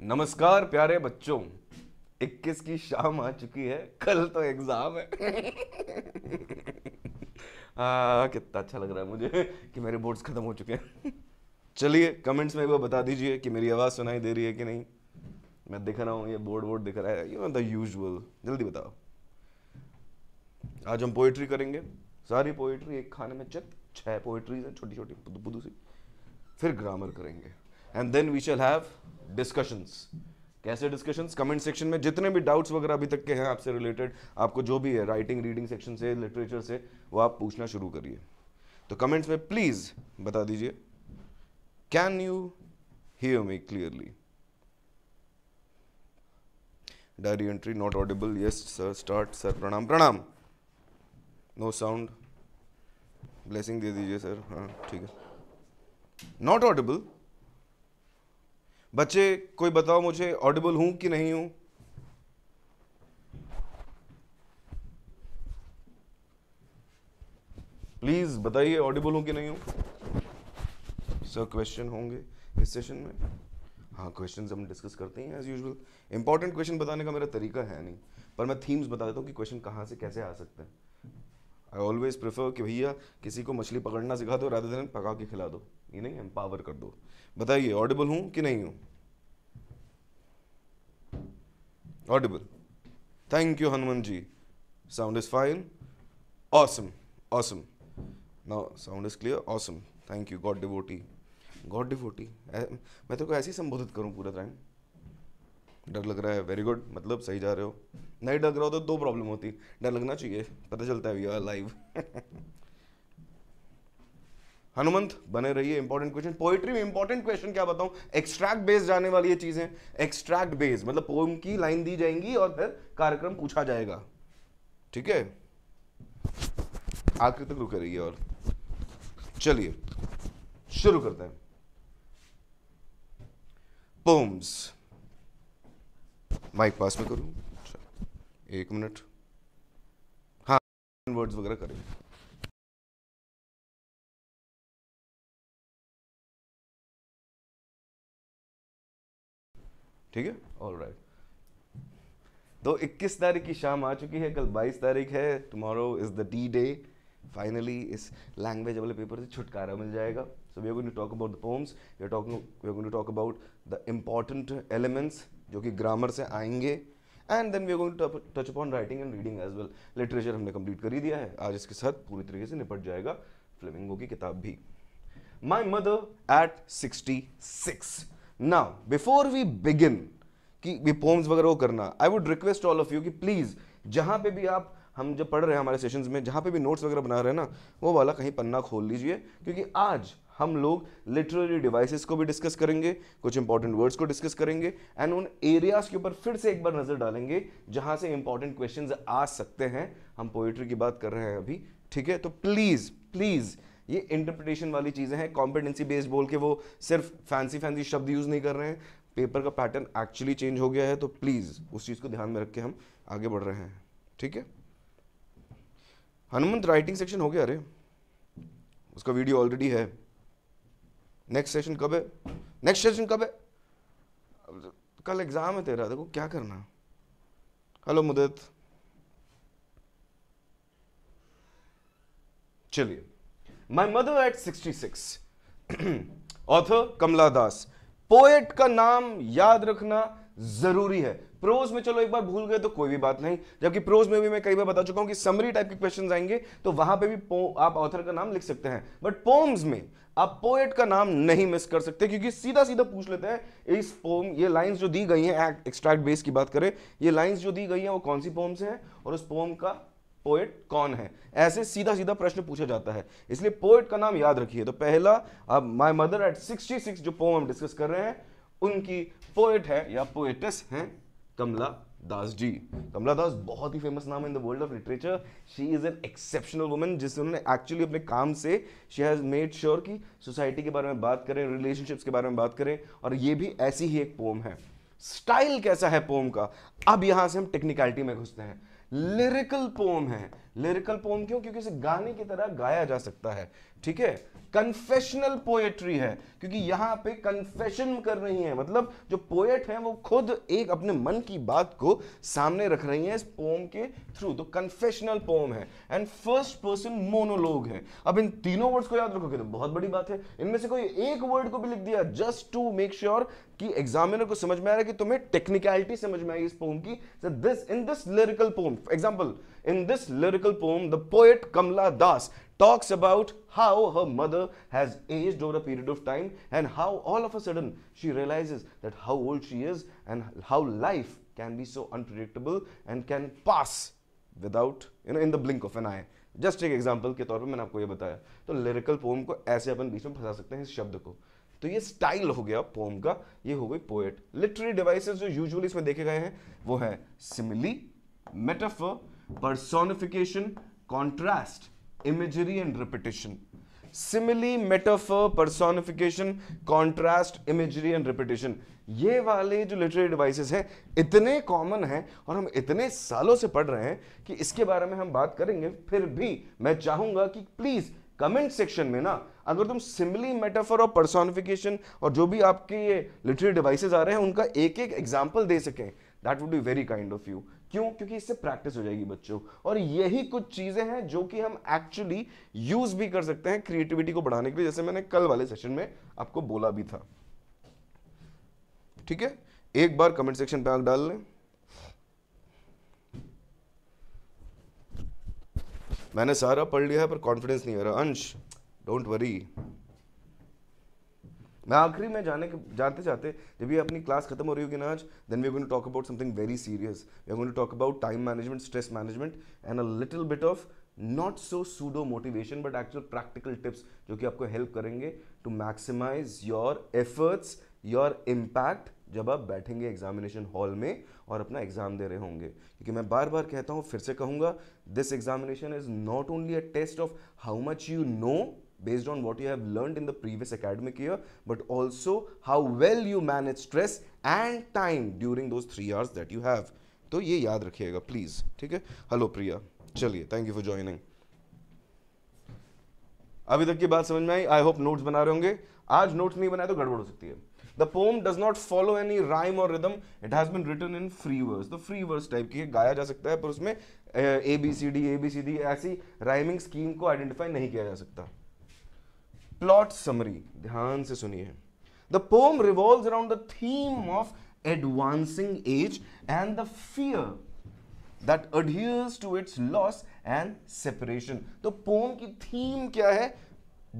नमस्कार प्यारे बच्चों 21 की शाम आ चुकी है कल तो एग्जाम है आ, हाँ, कितना अच्छा लग रहा है मुझे कि मेरे बोर्ड्स खत्म हो चुके हैं चलिए कमेंट्स में एक बार बता दीजिए कि मेरी आवाज़ सुनाई दे रही है कि नहीं मैं दिख रहा हूँ ये बोर्ड बोर्ड दिख रहा है यू द यूजुअल जल्दी बताओ आज हम पोइट्री करेंगे सारी पोइट्री एक खाने में चत छह पोइट्रीज हैं छोटी छोटी बुदू सी फिर ग्रामर करेंगे and then we shall have discussions कैसे डिस्कशंस कमेंट सेक्शन में जितने भी डाउट्स वगैरह अभी तक के हैं आपसे रिलेटेड आपको जो भी है राइटिंग रीडिंग सेक्शन से लिटरेचर से वो आप पूछना शुरू करिए तो कमेंट्स में प्लीज़ बता दीजिए can you hear me clearly diary entry not audible yes sir start sir प्रणाम प्रणाम नो साउंड ब्लेसिंग दे दीजिए सर हाँ ठीक है नॉट ऑडिबल बच्चे कोई बताओ मुझे ऑडिबल हूं कि नहीं हूं प्लीज बताइए ऑडिबल हूं कि नहीं हूं सर क्वेश्चन होंगे इस सेशन में हाँ क्वेश्चन हम डिस्कस करते हैं एज यूजल इंपॉर्टेंट क्वेश्चन बताने का मेरा तरीका है नहीं पर मैं थीम्स बता देता हूँ कि क्वेश्चन कहाँ से कैसे आ सकते हैं आई ऑलवेज प्रेफर कि भैया किसी को मछली पकड़ना सिखा दो राधा दिन पका के खिला दो ये नहीं एम्पावर कर दो बताइए ऑडिबल हूं कि नहीं हूं audible thank you Hanuman ji sound is fine awesome awesome now sound is clear awesome thank you god devotee god devotee मैं तेरे को ऐसे ही संबोधित करूं पूरा टाइम डर लग रहा है वेरी गुड मतलब सही जा रहे हो नहीं डर रहा हो तो दो प्रॉब्लम होती डर लगना चाहिए पता चलता है वी आर लाइव हनुमंत बने रहिए इंपॉर्टेंट क्वेश्चन पोइट्री में इंपॉर्टेंट क्वेश्चन क्या बताऊं एक्सट्रैक्ट बेस्ड जाने वाली ये चीजें एक्सट्रैक्ट बेस्ड मतलब पोम की लाइन दी जाएंगी और फिर कार्यक्रम पूछा जाएगा ठीक है आखिर तक रुके रहिए और चलिए शुरू करते हैं पोम्स माइक पास में करूं एक मिनट हाँ वर्ड्स वगैरह करेंगे ठीक है ऑल राइट तो 21 तारीख की शाम आ चुकी है कल 22 तारीख है tomorrow is the D day finally इस लैंग्वेज वाले पेपर से छुटकारा मिल जाएगा so we are going to talk about the poems we are talking we are going to talk about the important elements जो कि ग्रामर से आएंगे and then we are going to touch upon writing and reading as well literature हमने complete कर ही दिया है आज इसके साथ पूरी तरीके से निपट जाएगा फ्लेमिंगो की किताब भी my mother at sixty six now before we begin कि भी पोम्स वगैरह वो करना I would request all of you कि प्लीज़ जहाँ पे भी आप हम जब पढ़ रहे हैं हमारे सेशंस में जहाँ पे भी नोट्स वगैरह बना रहे हैं ना वो वाला कहीं पन्ना खोल लीजिए क्योंकि आज हम लोग लिटरेरी डिवाइसेस को भी डिस्कस करेंगे कुछ इंपॉर्टेंट वर्ड्स को डिस्कस करेंगे एंड उन एरियाज के ऊपर फिर से एक बार नज़र डालेंगे जहाँ से इंपॉर्टेंट क्वेश्चन आ सकते हैं हम पोइट्री की बात कर रहे हैं अभी ठीक है तो प्लीज़ प्लीज़ ये इंटरप्रिटेशन वाली चीज़ें हैं कॉम्पिटेंसी बेस्ड बोल के वो सिर्फ फैंसी फैंसी शब्द यूज़ नहीं कर रहे हैं पेपर का पैटर्न एक्चुअली चेंज हो गया है तो प्लीज़ उस चीज़ को ध्यान में रख के हम आगे बढ़ रहे हैं ठीक है हनुमंत राइटिंग सेक्शन हो गया अरे उसका वीडियो ऑलरेडी है नेक्स्ट सेशन कब है नेक्स्ट सेशन कब है कल एग्ज़ाम है तेरा देखो क्या करना हेलो मुदित चलिए my mother at 66 author Kamala Das poet का नाम याद रखना जरूरी है प्रोज में चलो एक बार भूल गए तो कोई भी बात नहीं जबकि प्रोज में भी मैं कई बार बता चुका हूं कि समरी टाइप के क्वेश्चन आएंगे तो वहां पे भी आप ऑथर का नाम लिख सकते हैं बट पोम्स में आप पोएट का नाम नहीं मिस कर सकते क्योंकि सीधा सीधा पूछ लेते हैं इस पोम ये लाइंस जो दी गई हैं एक्सट्रैक्ट बेस की बात करें ये लाइंस जो दी गई हैं वो कौन सी पोम्स है और उस पोम का पोएट कौन है ऐसे सीधा सीधा प्रश्न पूछा जाता है इसलिए पोएट का नाम याद रखिए तो पहला अब माय मदर एट 66 जो पोम हम डिस्कस कर रहे हैं उनकी पोएट है या पोएटस हैं कमला दास जी कमला दास बहुत ही फेमस नाम है in the world of literature she is an exceptional woman जिसने एक्चुअली अपने काम से शी हैज़ मेड श्योर की सोसाइटी के बारे में बात करें रिलेशनशिप्स के बारे में बात करें और ये भी ऐसी ही एक पोम है स्टाइल कैसा है पोम का अब यहां से हम टेक्निकलिटी में घुसते हैं लिरिकल पोम है लिरिकल पोम क्यों क्योंकि इसे गाने की तरह गाया जा सकता है ठीक है कन्फेशनल पोएट्री है क्योंकि यहां पे कन्फेशन कर रही है मतलब जो पोएट है वो खुद एक अपने मन की बात को सामने रख रही तो है इस पोम के थ्रू तो कन्फेशनल पोम है एंड फर्स्ट पर्सन मोनोलॉग है अब इन तीनों वर्ड्स को याद रखोगे तो बहुत बड़ी बात है इनमें से कोई एक वर्ड को भी लिख दिया जस्ट टू मेक श्योर कि एग्जामिनर को समझ में आ रहा है कि तुम्हें टेक्निकलिटी समझ में आई इस पोम की this in this lyrical poem example In this lyrical poem, the poet Kamla Das talks about how her mother has aged over a period of time and how all of a sudden she realizes that how old she is and how life can be so unpredictable and can pass without you know in the blink of an eye जस्ट एक example के तौर पर मैंने आपको ये बताया तो लिरिकल पोम को ऐसे अपन बीच में फंसा सकते हैं इस शब्द को तो ये स्टाइल हो गया पोम का ये हो गई पोएट लिटरेरी डिवाइसेस जो यूजुअली इसमें देखे गए हैं वो है simile metaphor personification contrast imagery and repetition simile metaphor personification contrast imagery and repetition ये वाले जो लिटरेरी डिवाइसेस हैं इतने कॉमन हैं और हम इतने सालों से पढ़ रहे हैं कि इसके बारे में हम बात करेंगे फिर भी मैं चाहूंगा कि प्लीज कमेंट सेक्शन में ना अगर तुम सिमिली मेटाफर और पर्सोनिफिकेशन और जो भी आपके ये लिटरेरी डिवाइसेस आ रहे हैं उनका एक एक एग्जाम्पल दे सकें that would be very kind of you क्यों क्योंकि इससे प्रैक्टिस हो जाएगी बच्चों और यही कुछ चीज़ें हैं जो कि हम एक्चुअली यूज़ भी कर सकते हैं क्रिएटिविटी को बढ़ाने के लिए जैसे मैंने कल वाले सेशन में आपको बोला भी था ठीक है एक बार कमेंट सेक्शन पे आग डाल लें मैंने सारा पढ़ लिया है पर कॉन्फिडेंस नहीं आ रहा अंश डोंट वरी आखिरी में जाने के जाते जाते जब ये अपनी क्लास खत्म हो रही होगी ना आज then we going to talk about something very serious we going to talk about time management stress management and a little bit of not so pseudo motivation but actual practical tips जो कि आपको help करेंगे to maximise your efforts your impact जब आप बैठेंगे examination hall में और अपना एग्जाम दे रहे होंगे क्योंकि मैं बार बार कहता हूँ फिर से कहूँगा this examination is not only a test of how much you know based on what you have learned in the previous academic year, but also how well you manage stress and time during those three hours that you have. तो ये याद रखिएगा please ठीक है hello प्रिया चलिए thank you for joining अभी तक की बात समझ में आई आई होप नोट्स बना रहे होंगे आज नोट्स नहीं बनाए तो गड़बड़ हो सकती है the poem does not follow any rhyme और rhythm it has been written in free verse तो फ्री वर्स टाइप की गाया जा सकता है पर उसमें A B C D A B C D ऐसी राइमिंग स्कीम को आइडेंटिफाई नहीं किया जा सकता प्लॉट समरी ध्यान से सुनिए the poem revolve around the theme of advancing age and the fear that adheres to its loss and separation तो पोम की थीम क्या है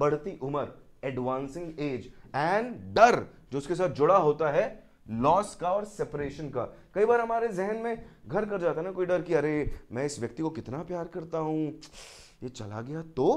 बढ़ती उम्र एडवांसिंग एज एंड डर जो उसके साथ जुड़ा होता है लॉस का और सेपरेशन का कई बार हमारे जहन में घर कर जाता है ना कोई डर कि अरे मैं इस व्यक्ति को कितना प्यार करता हूं ये चला गया तो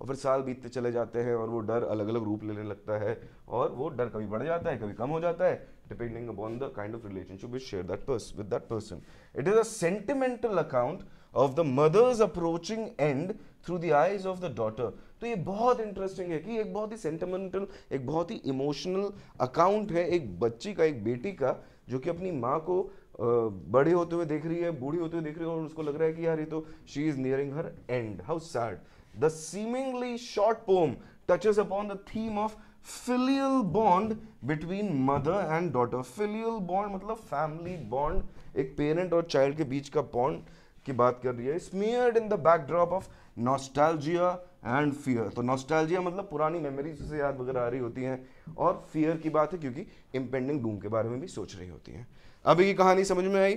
और फिर साल बीतते चले जाते हैं और वो डर अलग अलग रूप लेने लगता है और वो डर कभी बढ़ जाता है कभी कम हो जाता है depending upon the kind of relationship which share that person with that person it is a sentimental account of the mother's approaching end through the eyes of the daughter तो ये बहुत इंटरेस्टिंग है कि एक बहुत ही सेंटिमेंटल एक बहुत ही emotional account है एक बच्ची का एक बेटी का जो कि अपनी माँ को बड़े होते हुए देख रही है बूढ़ी होते हुए देख रही है और उसको लग रहा है कि यार ये तो she is nearing her end how sad The seemingly short poem touches upon the theme of filial bond between mother and daughter. Filial bond matlab family bond ek parent aur child ke beech ka bond की बात कर रही है smeared in the backdrop of nostalgia and fear तो nostalgia मतलब पुरानी memories से याद वगैरह आ रही होती हैं और फियर की बात है क्योंकि इम्पेंडिंग डूम के बारे में भी सोच रही होती हैं अभी की कहानी समझ में आई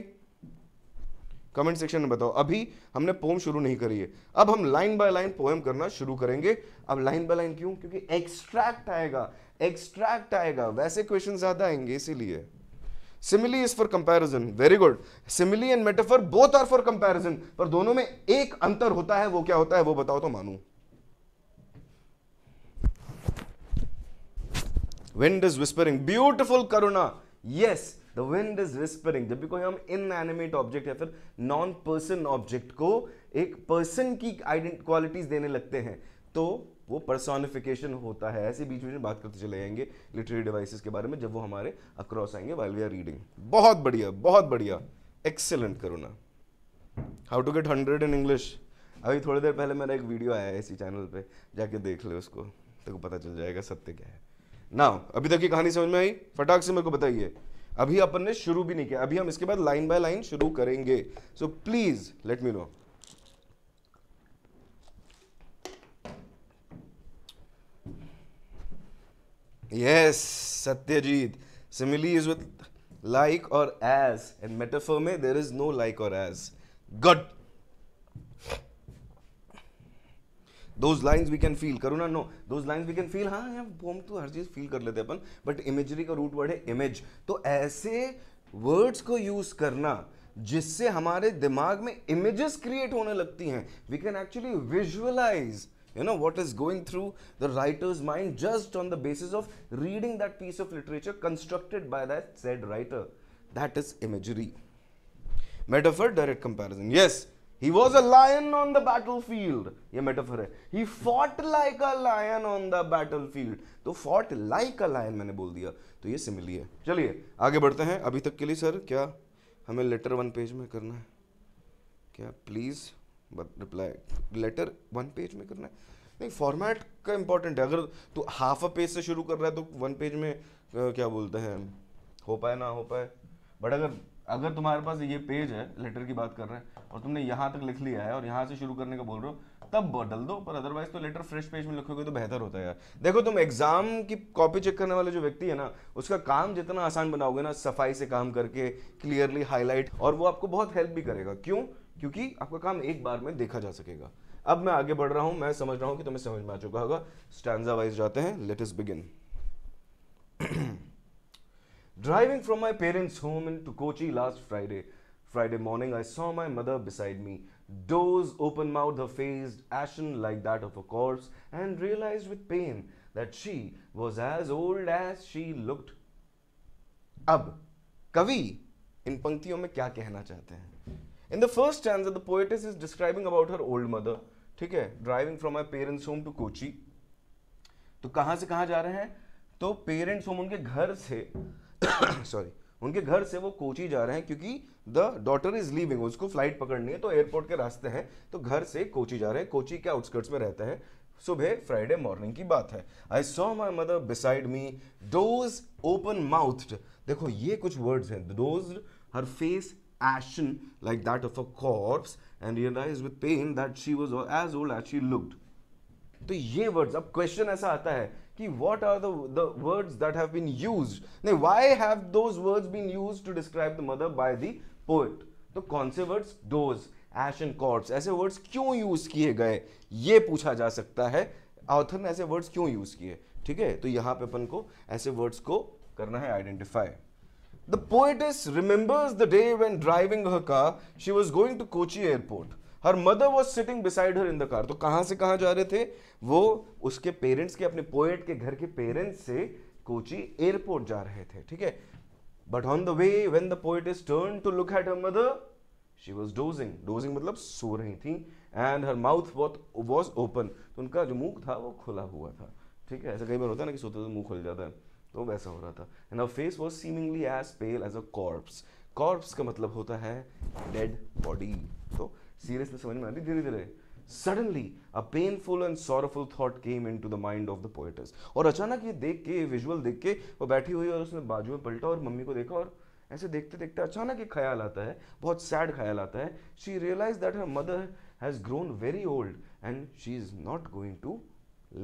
कमेंट सेक्शन में बताओ अभी हमने पोम शुरू नहीं करी है अब हम लाइन बाय लाइन पोएम करना शुरू करेंगे अब लाइन बाय लाइन क्यों क्योंकि एक्सट्रैक्ट आएगा एक्सट्रैक्ट आएगा वैसे क्वेश्चन ज्यादा आएंगे इसीलिए simile is for comparison very good simile and metaphor both are for comparison पर दोनों में एक अंतर होता है वो क्या होता है वो बताओ तो Manu wind is whispering beautiful Karuna yes yes. The wind is whispering जब भी कोई हम इन एनिमेट ऑब्जेक्ट या फिर नॉन पर्सन ऑब्जेक्ट को एक पर्सन की क्वालिटीज देने लगते हैं तो वो पर्सोनिफिकेशन होता है ऐसे बीच बीच में बात करते चले जाएंगे लिटरेरी डिवाइसेस के बारे में जब वो हमारे अक्रॉस आएंगे वाइल वी आर रीडिंग बहुत बढ़िया बहुत बढ़िया एक्सेलेंट करो ना how to get hundred in English अभी थोड़ी देर पहले मेरा एक वीडियो आया है इसी चैनल पे जाके देख ले उसको तेको पता चल जाएगा सत्य क्या है ना अभी तक की कहानी समझ में आई फटाक से मेरे को बताइए अभी अपन ने शुरू भी नहीं किया अभी हम इसके बाद लाइन बाय लाइन शुरू करेंगे so please let me know yes Satyajit simile is with like और एज एंड मेटाफर में देर इज नो लाइक और as good those lines we can feel करो ना no those lines we can feel हाँ poem तो हर चीज feel कर लेते अपन बट इमेजरी का रूट वर्ड है इमेज तो ऐसे वर्ड्स को यूज करना जिससे हमारे दिमाग में इमेजेस क्रिएट होने लगती हैं we can actually visualise you know what is going through the writer's mind just on the basis of reading that piece of literature constructed by that said writer that is imagery metaphor direct comparison yes He was a lion on the battlefield. ये metaphor है He fought like a lion on the battlefield. तो fought like a lion मैंने बोल दिया तो ये simile है चलिए आगे बढ़ते हैं अभी तक के लिए सर क्या हमें लेटर वन पेज में करना है क्या please but reply letter one page में करना है नहीं फॉर्मेट का इम्पोर्टेंट है अगर तो हाफ अ पेज से शुरू कर रहा है तो वन पेज में क्या बोलते हैं हो पाए ना हो पाए बट अगर अगर तुम्हारे पास ये पेज है लेटर की बात कर रहे हैं और तुमने यहाँ तक लिख लिया है और यहाँ से शुरू करने का बोल रहे हो तब बदल दो पर अदरवाइज तो लेटर फ्रेश पेज में लिखोगे तो बेहतर होता है यार देखो तुम एग्जाम की कॉपी चेक करने वाले जो व्यक्ति है ना उसका काम जितना आसान बनाओगे ना सफाई से काम करके क्लियरली हाईलाइट और वो आपको बहुत हेल्प भी करेगा क्यों क्योंकि आपका काम एक बार में देखा जा सकेगा अब मैं आगे बढ़ रहा हूँ मैं समझ रहा हूँ कि तुम्हें समझ में आ चुका होगा स्टैंडा वाइज जाते हैं let us begin Driving from my parents' home into Kochi last Friday, Friday morning, I saw my mother beside me, doze, open mouthed, her face ashen like that of a corpse, and realized with pain that she was as old as she looked. Ab, कवि in पंक्तियों में क्या कहना चाहते हैं In the first stanza, the poetess is describing about her old mother. ठीक है driving from my parents' home to Kochi. तो कहाँ से कहाँ जा रहे हैं तो parents' home उनके घर से सॉरी उनके घर से वो कोची जा रहे हैं क्योंकि द डॉटर इज लीविंग उसको फ्लाइट पकड़नी है तो एयरपोर्ट के रास्ते हैं तो घर से कोची जा रहे हैं कोची के आउटस्कर्ट्स में रहते हैं सुबह फ्राइडे मॉर्निंग की बात है I saw my mother beside me doze open mouth देखो ये कुछ वर्ड्स हैं doze her face ashen like that of a corpse and realise with pain that she was as old as she looked तो ये words अब question ऐसा आता है कि what are the that have been used नहीं why have those words been used to describe the mother by the poet तो कौन से words those ash and cords ऐसे वर्ड्स क्यों यूज किए गए ये पूछा जा सकता है ऑथर ने ऐसे वर्ड्स क्यों यूज किए ठीक है तो यहां पे अपन को ऐसे वर्ड्स को करना है identify the poetess remembers the day when driving her car she was going to Kochi airport her mother was sitting beside her in the car तो कहां से कहां जा रहे थे वो उसके पेरेंट्स के अपने पोएट के घर के पेरेंट्स से कोची एयरपोर्ट जा रहे थे ठीक है but on the way when the poet is turn to look at her mother she was dozing dozing मतलब सो रही थी and her mouth was open तो उनका जो मुंह था वो खुला हुआ था ठीक है ऐसा कई बार होता है ना कि सोते तो मुंह खुल जाता है तो वैसा हो रहा था and her face was seemingly as pale as a corpse corpse का मतलब होता है डेड बॉडी तो सीरियसनेस समझ में आती धीरे धीरे suddenly a painful and sorrowful thought came into the mind of the poetess और अचानक ये देख के विजुअल देख के वो बैठी हुई और उसने बाजू में पलटा और मम्मी को देखा और ऐसे देखते देखते अचानक एक ख्याल आता है बहुत सैड ख्याल आता है she realise that her mother has grown very old and she is not going to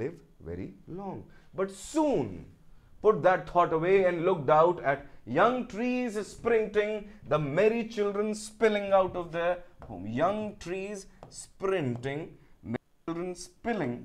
live very long but soon put that thought away and looked out at young trees sprinting the merry children spilling out of their home. Young trees sprinting, children spilling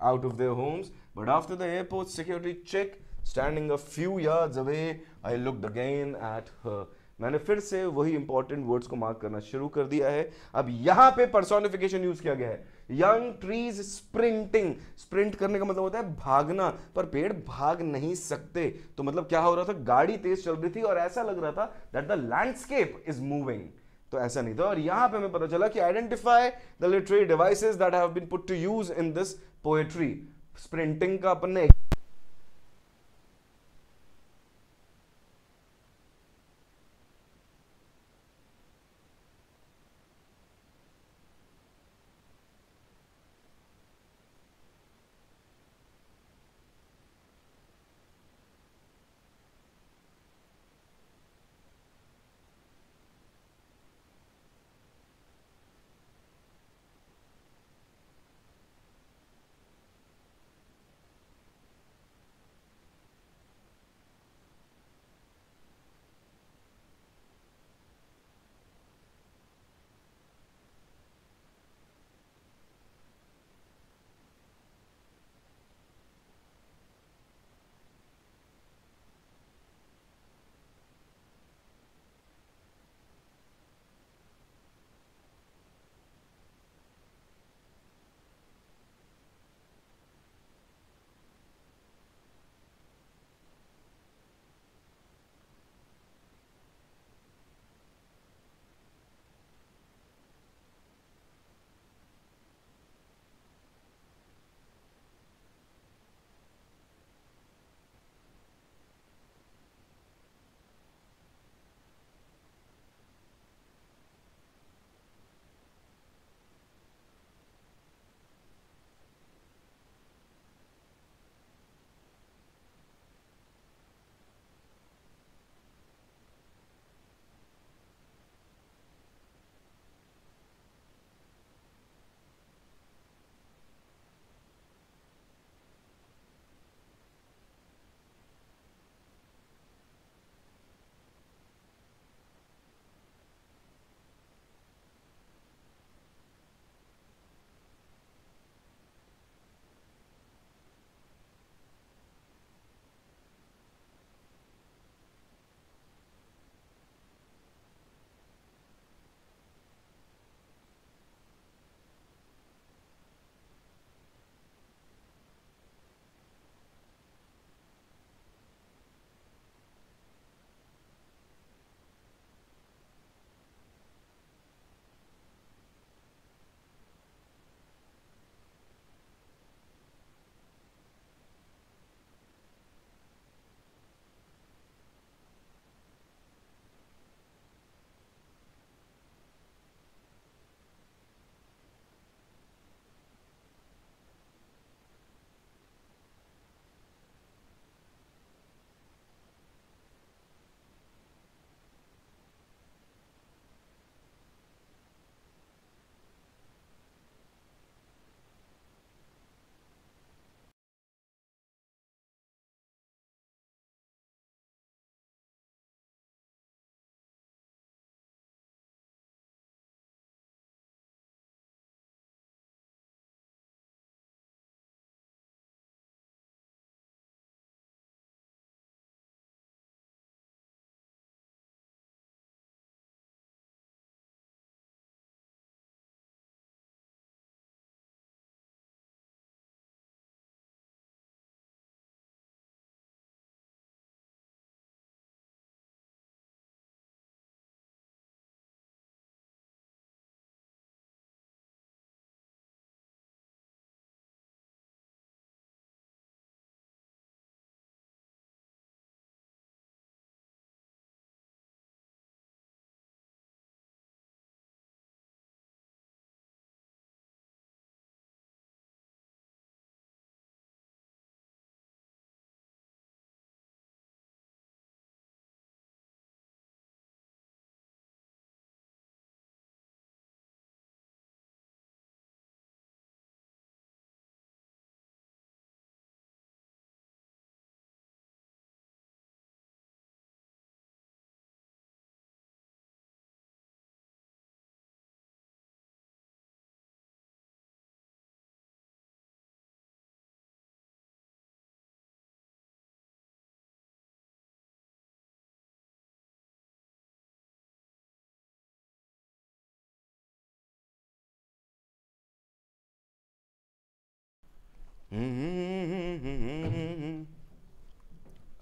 out of their homes. But after the airport security check, standing a few yards away, I looked again at her. मैंने फिर से वही important words को mark करना शुरू कर दिया है अब यहां पे पर्सोनिफिकेशन यूज किया गया है यंग ट्रीज स्प्रिंटिंग स्प्रिंट करने का मतलब होता है भागना पर पेड़ भाग नहीं सकते तो मतलब क्या हो रहा था गाड़ी तेज चल रही थी और ऐसा लग रहा था that the landscape is moving तो ऐसा नहीं था और यहां पे हमें पता चला कि identify the literary devices that have been put to use in this poetry sprinting का अपन ने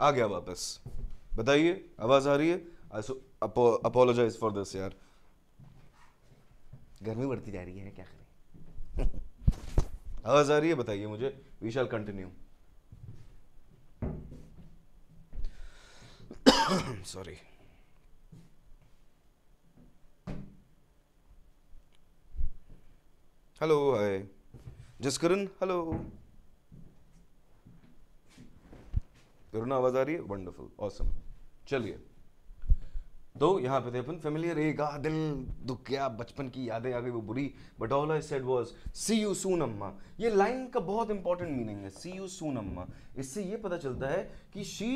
आ गया वापस बताइए आवाज आ रही है अपोलोजाइज फॉर दिस यार गर्मी बढ़ती जा रही है क्या करें आवाज आ रही है बताइए मुझे we shall continue sorry hello hi Jaskaran hello Karuna आवाज आ रही है वंडरफुल ऑसम चलिए तो यहाँ पे थे अपन फेमिलियर एक आ दिल दुख गया बचपन की यादें आ गई वो बुरी but all I said was see you soon Amma ये लाइन का बहुत इंपॉर्टेंट मीनिंग है सी यू सून अम्मा इससे ये पता चलता है कि she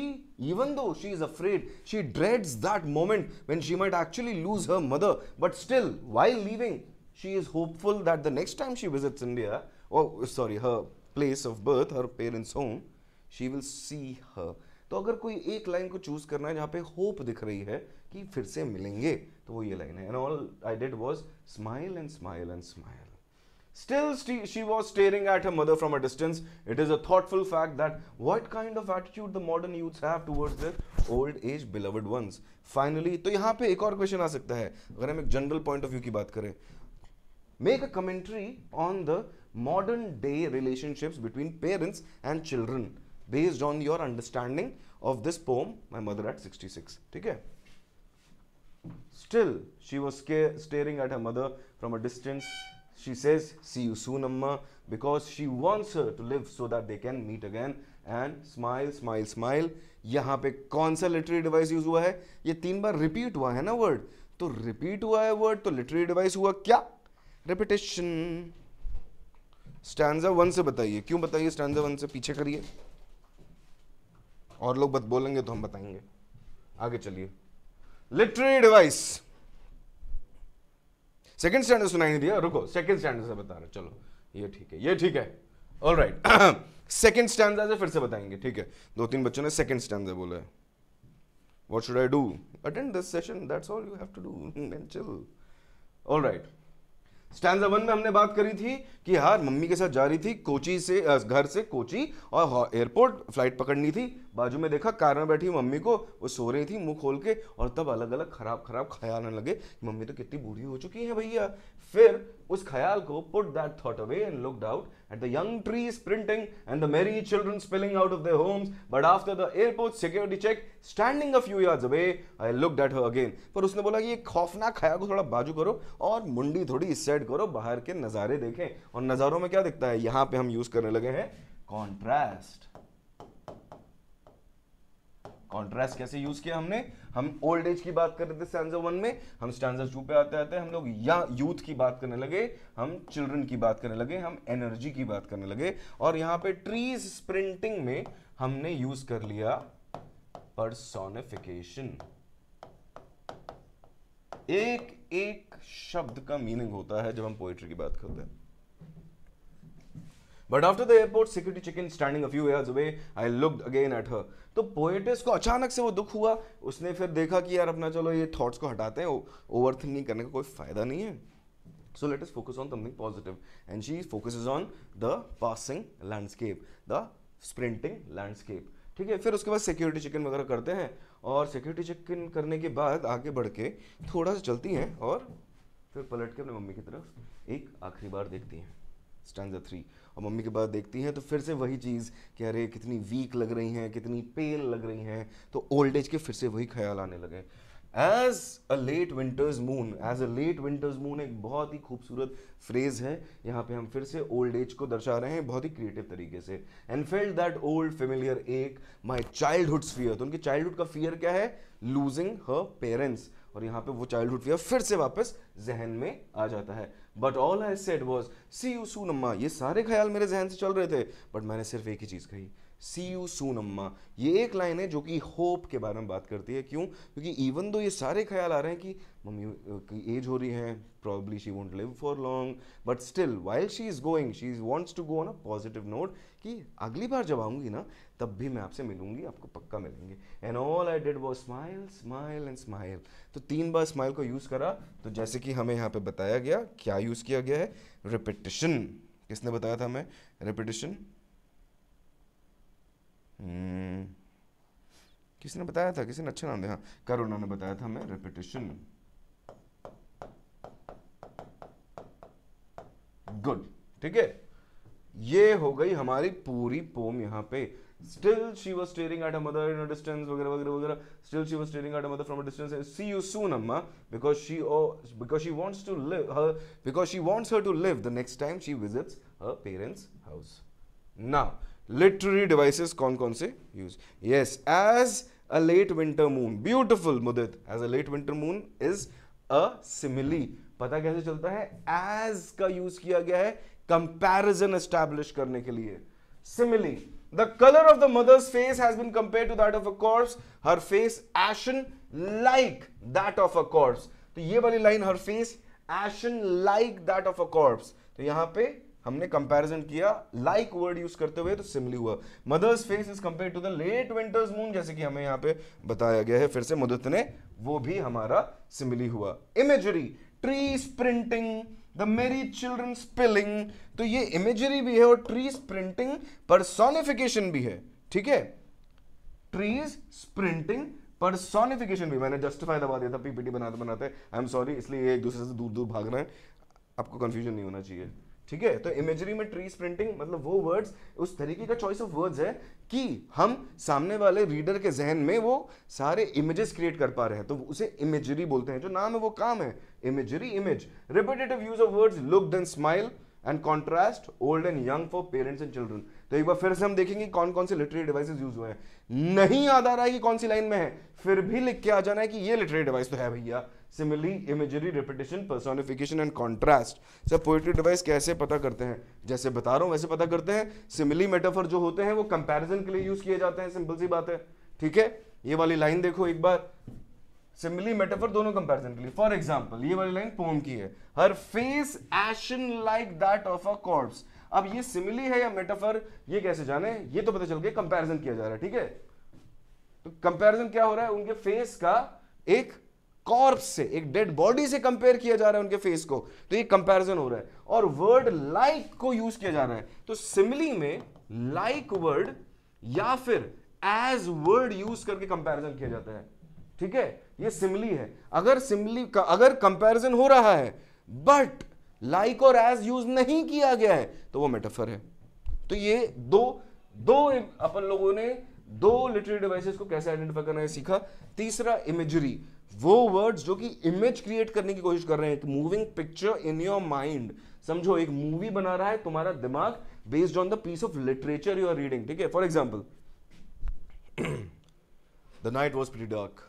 even though she is afraid she dreads that moment when she might actually lose her mother but still while living she is hopeful that the next time she visits India sorry her place of birth her parents home she will see her तो अगर कोई एक line को choose करना है जहाँ पे hope दिख रही है कि फिर से मिलेंगे तो वो ये लाइन है and all I did was smile and smile and smile Still, she was staring at her mother from a distance. It is a thoughtful fact that what kind of attitude the modern youths have towards their old age beloved ones. Finally, तो यहाँ पे एक और question आ सकता है अगर हम एक जनरल पॉइंट ऑफ व्यू की बात करें make a commentary on the modern day relationships between parents and children based on your understanding of this poem my mother at sixty ठीक है still she was staring at a mother from a distance she says see you soon Amma because she wants to live so that they can meet again and smile smile smile यहां पर कौन सा लिटरी device use हुआ है ये तीन बार repeat हुआ है ना वर्ड तो रिपीट हुआ है वर्ड तो लिटरी डिवाइस हुआ क्या रिपीटेशन स्टैंड वन से बताइए क्यों बताइए स्टैंड वन से पीछे करिए और लोग बत बोलेंगे तो हम बताएंगे आगे चलिए लिटरेरी डिवाइस सेकंड स्टैंडर्ड सुनाई नहीं दिया रुको सेकंड स्टैंडर्ड से बता रहे चलो ये ठीक है ये ठीक है ऑल राइट सेकेंड स्टैंड से फिर से बताएंगे ठीक है दो तीन बच्चों ने सेकेंड स्टैंड बोला है what should I do attend this session that's all you have to do chill all right standard one में हमने बात करी थी कि यार मम्मी के साथ जा रही थी कोची से घर से कोची और एयरपोर्ट फ्लाइट पकड़नी थी बाजू में देखा कार में बैठी मम्मी को वो सो रही थी मुंह खोल के और तब अलग अलग खराब खराब ख्याल आने लगे मम्मी तो कितनी बूढ़ी हो चुकी है भैया फिर उस ख्याल को put that thought away and look out at the young tree sprinting and the merry children spilling out of the homes but after the airport security check standing a few yards away I look at her again पर उसने बोला कि ये खौफनाक ख्याल को थोड़ा बाजू करो और मुंडी थोड़ी इस साइड करो बाहर के नज़ारे देखें और नज़ारों में क्या दिखता है यहां पे हम यूज करने लगे हैं कॉन्ट्रास्ट कॉन्ट्रास्ट कैसे यूज किया हमने हम ओल्ड एज की बात कर रहे थे स्टैंडर वन में हम स्टैंडर टू पे आते आते हम लोग या यूथ की बात करने लगे हम चिल्ड्रन की बात करने लगे हम एनर्जी की बात करने लगे और यहां पे ट्रीज स्प्रिंटिंग में हमने यूज कर लिया परसोनिफिकेशन एक एक शब्द का मीनिंग होता है जब हम पोइट्री की बात करते हैं but after the airport security chicken standing of you airs away I looked again at her तो पोएटिस को अचानक से वो दुख हुआ उसने फिर देखा कि यार अपना चलो ये थॉट्स को हटाते हैं ओवर थिंकिंग करने का कोई फायदा नहीं है so let us focus on something positive and she focus on the passing landscape the sprinting landscape ठीक है फिर उसके बाद सिक्योरिटी चिकन वगैरह करते हैं और सिक्योरिटी चिकन करने के बाद आगे बढ़ के थोड़ा सा चलती हैं और फिर पलट के अपनी मम्मी की तरफ एक आखिरी बार देखती हैं स्टैंड थ्री और मम्मी के बाद देखती हैं तो फिर से वही चीज़ कि अरे कितनी वीक लग रही हैं कितनी पेल लग रही हैं तो ओल्ड एज के फिर से वही ख्याल आने लगे as a late winter's moon as a late winter's moon एक बहुत ही खूबसूरत फ्रेज है यहाँ पे हम फिर से ओल्ड एज को दर्शा रहे हैं बहुत ही क्रिएटिव तरीके से and felt that old familiar ache my child hood fear तो उनके हुड का फियर क्या है लूजिंग हर पेरेंट्स और यहाँ पे वो चाइल्ड हुड फियर फिर से वापस जहन में आ जाता है but all I said was see you soon Amma ये सारे ख्याल मेरे जहन से चल रहे थे बट मैंने सिर्फ एक ही चीज़ कही सी यू सून अम्मा ये एक लाइन है जो कि होप के बारे में बात करती है क्यों क्योंकि इवन दो ये सारे ख्याल आ रहे हैं कि मम्मी की एज हो रही है probably she won't live for long but still while she is going she is wants to go on a positive note कि अगली बार जब आऊँगी ना तब भी मैं आपसे मिलूंगी आपको पक्का मिलेंगे and all I did was smile smile and smile तो तीन बार स्माइल को यूज़ करा तो जैसे कि हमें यहाँ पे बताया गया क्या यूज़ किया गया है रिपिटिशन किसने बताया था हमें रिपिटिशन हम्म। किसी ने बताया था किसी ने अच्छा नाम दिया हाँ, करुणा ने बताया था हमें रेपिटेशन गुड ठीक है ये हो गई हमारी पूरी पोम यहां पे still she was staring at mother in distance वगैरह वगैरह वगैरह still she was staring at mother from distance see you soon Amma because she oh because she wants to live her because she wants her to live the next time she visits her parents house now literary devices कौन कौन से use yes as a late winter moon beautiful Mudit as a late winter moon is a simile पता कैसे चलता है as का use किया गया है कंपैरिजन एस्टैब्लिश करने के लिए simile the colour of the mother's face has been compare to that of a corpse her face ashen like that of a corpse तो ये वाली line her face ashen like that of a corpse तो यहां पे हमने comparison किया like like word use करते हुए तो सिमली हुआ mother's face is compare to the late winter's moon जैसे कि हमें यहां पे बताया गया है फिर से मुदत ने वो भी हमारा सिमली हुआ imagery tree sprinting the merry children spilling तो ये इमेजरी भी है और ट्री स्प्रिंटिंग परसोनिफिकेशन भी है ठीक है ट्रीज स्प्रिंटिंग परसोनिफिकेशन भी मैंने जस्टिफाई दबा दिया था पीपीटी बनाते बनाते आई एम सॉरी इसलिए एक दूसरे से दूर दूर भाग रहे हैं आपको कंफ्यूजन नहीं होना चाहिए ठीक है तो इमेजरी में ट्रीज प्रिंटिंग मतलब वो वर्ड्स उस तरीके का चॉइस ऑफ वर्ड्स है कि हम सामने वाले रीडर के जहन में वो सारे इमेजेस क्रिएट कर पा रहे हैं तो उसे इमेजरी बोलते हैं जो नाम है वो काम है imagery image repetitive use of words look then smile and contrast old and young for parents and children तो एक बार फिर से हम देखेंगे कौन कौन से लिटरेरी डिवाइसेज यूज हुए हैं नहीं याद आ रहा है कि कौन सी लाइन में है फिर भी लिख के आ जाना है कि ये लिटरेरी डिवाइस तो है भैया simile imagery repetition personification and contrast सब पोइट्री डिवाइस कैसे पता करते हैं जैसे बता रहा हूँ वैसे पता करते हैं सिमिली मेटाफर जो होते हैं वो कंपेरिजन के लिए यूज किए जाते हैं सिंपल सी बात है ठीक है ये वाली लाइन देखो एक बार सिमिली मेटाफर दोनों कंपैरिजन के लिए फॉर एग्जाम्पल ये वाली लाइन पोम की है her face ashen like that of a corpse अब ये सिमिली है या मेटाफर ये कैसे जाने ये तो पता चल गया कंपैरिजन किया जा रहा है ठीक है तो कंपैरिजन क्या हो रहा है उनके फेस का एक कॉर्प्स से एक डेड बॉडी से कंपेयर किया जा रहा है उनके फेस को तो ये कंपैरिजन हो रहा है और वर्ड लाइक like को यूज किया जा रहा है तो सिमिली में लाइक like वर्ड या फिर एज वर्ड यूज करके कंपैरिजन किया जाता है ठीक है ये सिमली है अगर सिमली का अगर कंपैरिजन हो रहा है बट लाइक और एज यूज नहीं किया गया है तो वो मेटाफर है तो ये दो दो अपन लोगों ने दो लिटरेरी डिवाइसेस को कैसे आइडेंटिफाई करना है सीखा तीसरा इमेजरी वो वर्ड्स जो कि इमेज क्रिएट करने की कोशिश कर रहे हैं एक moving picture in your mind समझो एक मूवी बना रहा है तुम्हारा दिमाग based on the piece of literature you are reading ठीक है for example the night was pre dark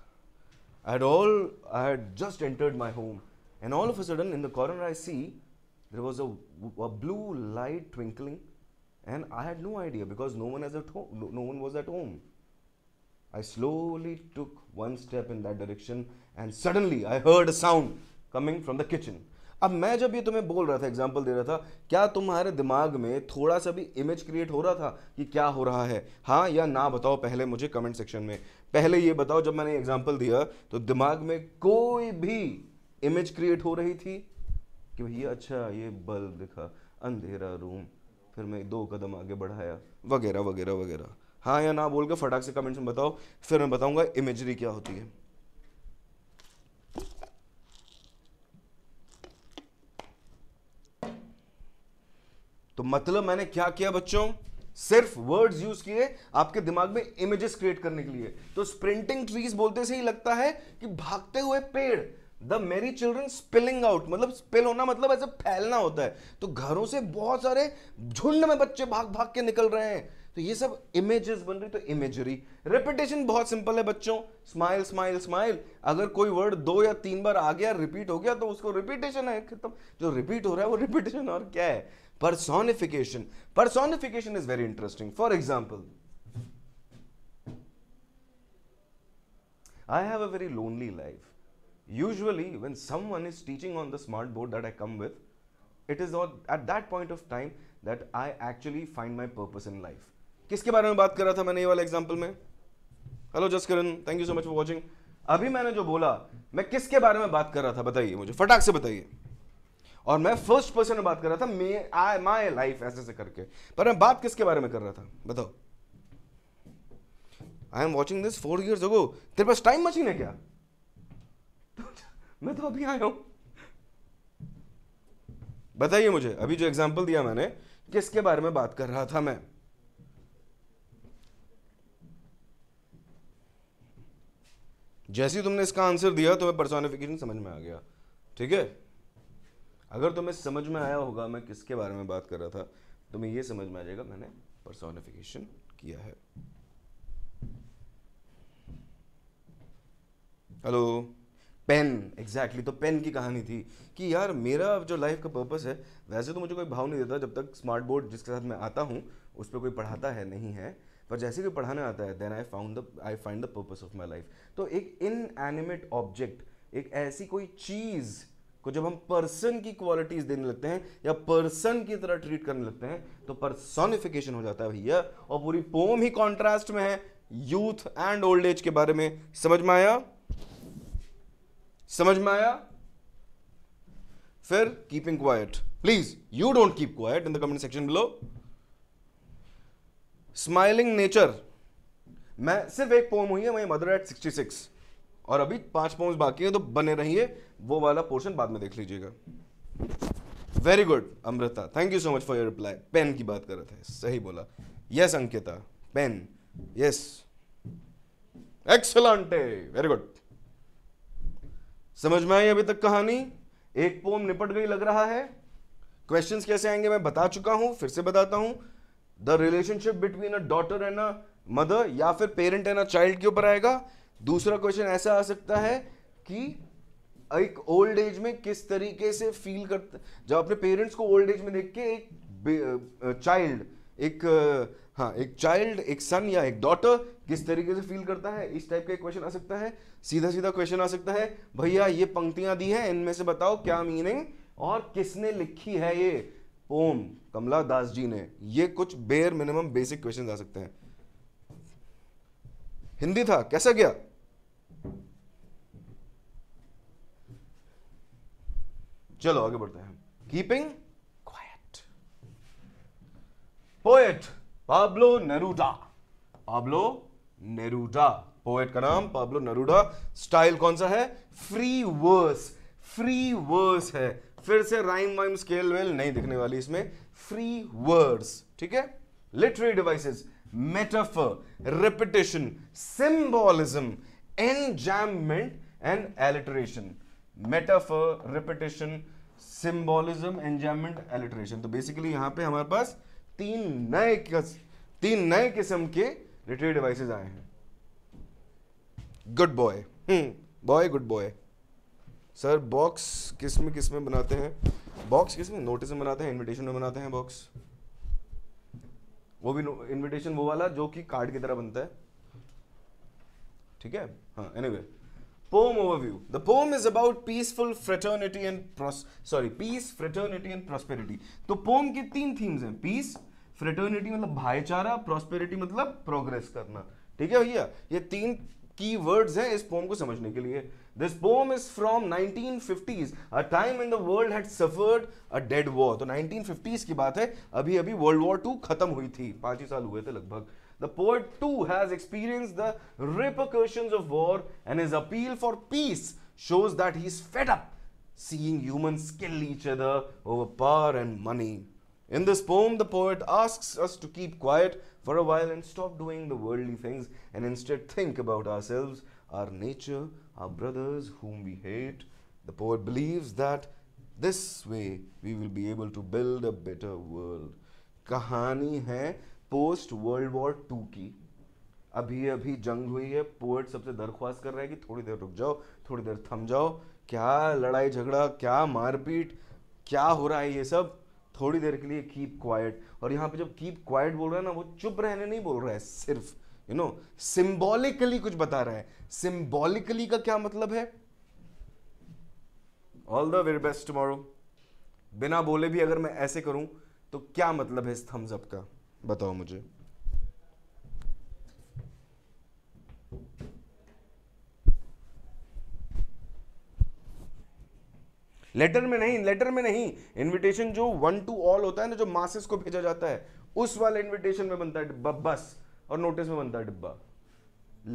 I had all I had just entered my home, and all of a sudden, in the corner, I see there was a, a blue light twinkling, and I had no idea because no one, at home, no one was at home. I slowly took one step in that direction, and suddenly I heard a sound coming from the kitchen. अब मैं जब ये तुम्हें बोल रहा था example दे रहा था क्या तुम्हारे दिमाग में थोड़ा सा भी इमेज क्रिएट हो रहा था कि क्या हो रहा है हाँ या ना बताओ पहले मुझे कमेंट सेक्शन में पहले ये बताओ जब मैंने एग्जाम्पल दिया तो दिमाग में कोई भी इमेज क्रिएट हो रही थी कि भैया अच्छा ये बल्ब दिखा अंधेरा रूम फिर मैं दो कदम आगे बढ़ाया वगैरह वगैरह वगैरह हाँ या ना बोल के फटाक से कमेंट्स में बताओ फिर मैं बताऊंगा इमेजरी क्या होती है तो मतलब मैंने क्या किया बच्चों सिर्फ वर्ड्स यूज किए आपके दिमाग में इमेजेस क्रिएट करने के लिए तो स्प्रिंटिंग ट्रीज बोलते से ही लगता है कि भागते हुए पेड़ the merry children spilling out मतलब स्पिल होना मतलब ऐसे फैलना होता है तो घरों से बहुत सारे झुंड में बच्चे भाग भाग के निकल रहे हैं तो ये सब इमेजेस बन रही तो इमेजरी रिपीटेशन बहुत सिंपल है बच्चों स्माइल स्माइल स्माइल अगर कोई वर्ड दो या तीन बार आ गया रिपीट हो गया तो उसको रिपीटेशन है खत्म जो रिपीट हो रहा है वो रिपीटेशन और क्या है personification personification is very interesting for example i have a very lonely life usually when someone is teaching on the smart board that i come with it is at that point of time that i actually find my purpose in life किसके बारे में बात कर रहा था मैंने ये वाला एग्जांपल में hello Jaskaran thank you so much for watching अभी मैंने जो बोला मैं किसके बारे में बात कर रहा था बताइए मुझे फटाक से बताइए और मैं फर्स्ट पर्सन में बात कर रहा था मे आई माई लाइफ ऐसे ऐसे करके पर मैं बात किसके बारे में कर रहा था बताओ I am watching this four years ago तेरे पास टाइम मशीन है क्या मैं तो अभी आया हूं बताइए मुझे अभी जो एग्जाम्पल दिया मैंने किसके बारे में बात कर रहा था मैं जैसे ही तुमने इसका आंसर दिया तो मैं पर्सोनिफिकेशन समझ में आ गया ठीक है अगर तुम्हें समझ में आया होगा मैं किसके बारे में बात कर रहा था तुम्हें ये समझ में आ जाएगा मैंने परसोनिफिकेशन किया है हेलो पेन एग्जैक्टली तो पेन की कहानी थी कि यार मेरा जो लाइफ का पर्पस है वैसे तो मुझे कोई भाव नहीं देता जब तक स्मार्ट बोर्ड जिसके साथ मैं आता हूँ उस पर कोई पढ़ाता है नहीं है पर जैसे कोई पढ़ाने आता है then I found the I find the purpose of my life तो एक इन एनिमेट ऑब्जेक्ट एक ऐसी कोई चीज़ को जब हम पर्सन की क्वालिटीज देने लगते हैं या पर्सन की तरह ट्रीट करने लगते हैं तो पर्सोनिफिकेशन हो जाता है भैया और पूरी पोम ही कॉन्ट्रास्ट में है यूथ एंड ओल्ड एज के बारे में समझ में आया समझ में आया फिर keeping quiet please you don't keep quiet in the comment section below smiling nature मैं सिर्फ एक पोम हुई है मैं मदर एट सिक्सटी सिक्स और अभी पांच पॉइंट बाकी हैं तो बने रहिए वो वाला पोर्शन बाद में देख लीजिएगा very good Amrita thank you so much for your reply pen की बात कर रहे थे सही बोला yes Ankita pen yes excellent very good समझ में आई अभी तक कहानी एक पोम निपट गई लग रहा है क्वेश्चंस कैसे आएंगे मैं बता चुका हूं फिर से बताता हूं the relationship between a daughter and a mother या फिर पेरेंट एंड अ चाइल्ड के ऊपर आएगा दूसरा क्वेश्चन ऐसा आ सकता है कि एक ओल्ड एज में किस तरीके से फील करते जब अपने पेरेंट्स को ओल्ड एज में देख के एक चाइल्ड एक हाँ एक चाइल्ड एक सन या एक डॉटर किस तरीके से फील करता है इस टाइप का एक क्वेश्चन आ सकता है सीधा सीधा क्वेश्चन आ सकता है भैया ये पंक्तियां दी हैं इनमें से बताओ क्या मीनिंग और किसने लिखी है ये पोम कमला दास जी ने ये कुछ बेयर मिनिमम बेसिक क्वेश्चन आ सकते हैं हिंदी था कैसे गया चलो आगे बढ़ते हैं keeping quiet poet Pablo Neruda Pablo Neruda poet का नाम पाब्लो नरूडा स्टाइल कौन सा है फ्री वर्स फ्री वर्स है फिर से राइम वाइम स्केल वेल नहीं दिखने वाली इसमें फ्री वर्स ठीक है literary devices metaphor, repetition, symbolism, enjambment, and alliteration. Metaphor, repetition, symbolism, enjambment, alliteration. तो basically यहाँ पे हमारे पास तीन नए तीन नए किस्म के लिटरेरी डिवाइसेस आए हैं good boy boy good boy sir box किस में किस में बनाते हैं बॉक्स किस में नोटिस में बनाते हैं इनविटेशन में बनाते हैं बॉक्स वो भी इनविटेशन वो वाला जो कि कार्ड की तरह बनता है ठीक है हाँ वे poem overview the poem is about peaceful fraternity and sorry peace fraternity and prosperity तो पोम की तीन थीम्स हैं पीस फ्रेटर्निटी मतलब भाईचारा प्रोस्पेरिटी मतलब प्रोग्रेस करना ठीक है भैया ये तीन की वर्ड्स हैं इस पोम को समझने के लिए This poem is from 1950s, a time when the world had suffered a dead war. So 1950s की बात है अभी अभी World War II खत्म हुई थी पाँच साल हुए थे लगभग The poet too has experienced the repercussions of war and his appeal for peace shows that he's fed up seeing humans kill each other over power and money. In this poem, the poet asks us to keep quiet for a while and stop doing the worldly things and instead think about ourselves, our nature, our brothers whom we hate. The poet believes that this way we will be able to build a better world. कहानी है post world war to की अभी अभी जंग हुई है poet सबसे दरख्वास्त कर रहा है कि थोड़ी देर रुक जाओ थोड़ी देर थम जाओ क्या लड़ाई झगड़ा क्या मारपीट क्या हो रहा है ये सब थोड़ी देर के लिए कीप क्वाइट और यहाँ पे जब कीप क्वाइट बोल रहा है ना वो चुप रहने नहीं बोल रहा है सिर्फ यू नो सिंबॉलिकली कुछ बता रहा है सिंबॉलिकली का क्या मतलब है all the very best tomorrow बिना बोले भी अगर मैं ऐसे करूं तो क्या मतलब है इस थम्स अप का बताओ मुझे लेटर में नहीं लेटर में नहीं इनविटेशन जो वन टू ऑल होता है ना जो मासेस को भेजा जाता है उस वाले इनविटेशन में बनता है बस और नोटिस में बनता है डिब्बा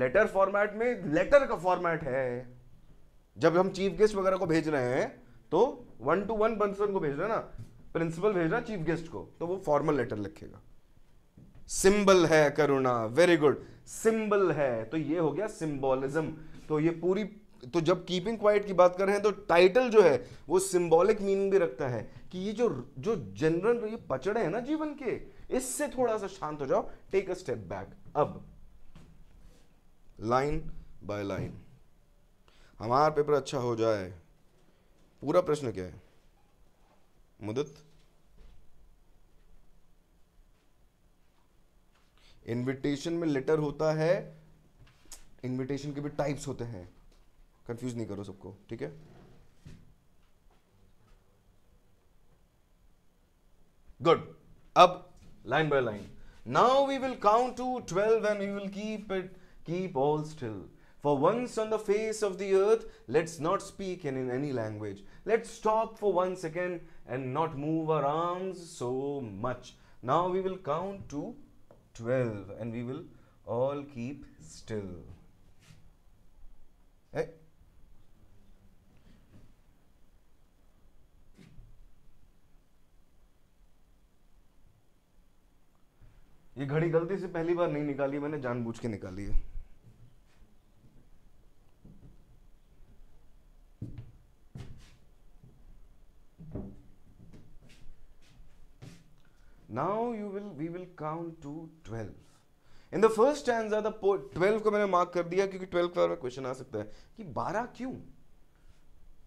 लेटर फॉर्मेट में लेटर का फॉर्मेट है जब हम चीफ गेस्ट वगैरह को भेज रहे हैं तो वन टू वन बंसन को भेज रहे हैं ना प्रिंसिपल भेज रहा है चीफ गेस्ट को तो वो फॉर्मल लेटर लिखेगा सिंबल है करुणा वेरी गुड सिंबल है तो ये हो गया सिंबोलिज्म तो ये पूरी तो जब कीपिंग क्वाइट की बात कर रहे हैं तो टाइटल जो है वो सिंबॉलिक मीनिंग भी रखता है कि ये जो जो जनरल ये पचड़े हैं ना जीवन के इससे थोड़ा सा शांत हो जाओ टेक अ स्टेप बैक अब लाइन बाय लाइन हमारा पेपर अच्छा हो जाए पूरा प्रश्न क्या है मुदत इनविटेशन में लेटर होता है इनविटेशन के भी टाइप्स होते हैं कंफ्यूज नहीं करो सबको ठीक है गुड अब line by line. Now we will count to 12 and we will keep it, keep all still. For once on the face of the earth, let's not speak in, in any language. Let's stop for one second and not move our arms so much. Now we will count to 12 and we will all keep still. ये घड़ी गलती से पहली बार नहीं निकाली मैंने जानबूझ के निकाली है now you will we will count to twelve in the first stanza the poet को मैंने मार्क कर दिया क्योंकि बारे का क्वेश्चन आ सकता है कि बारह क्यों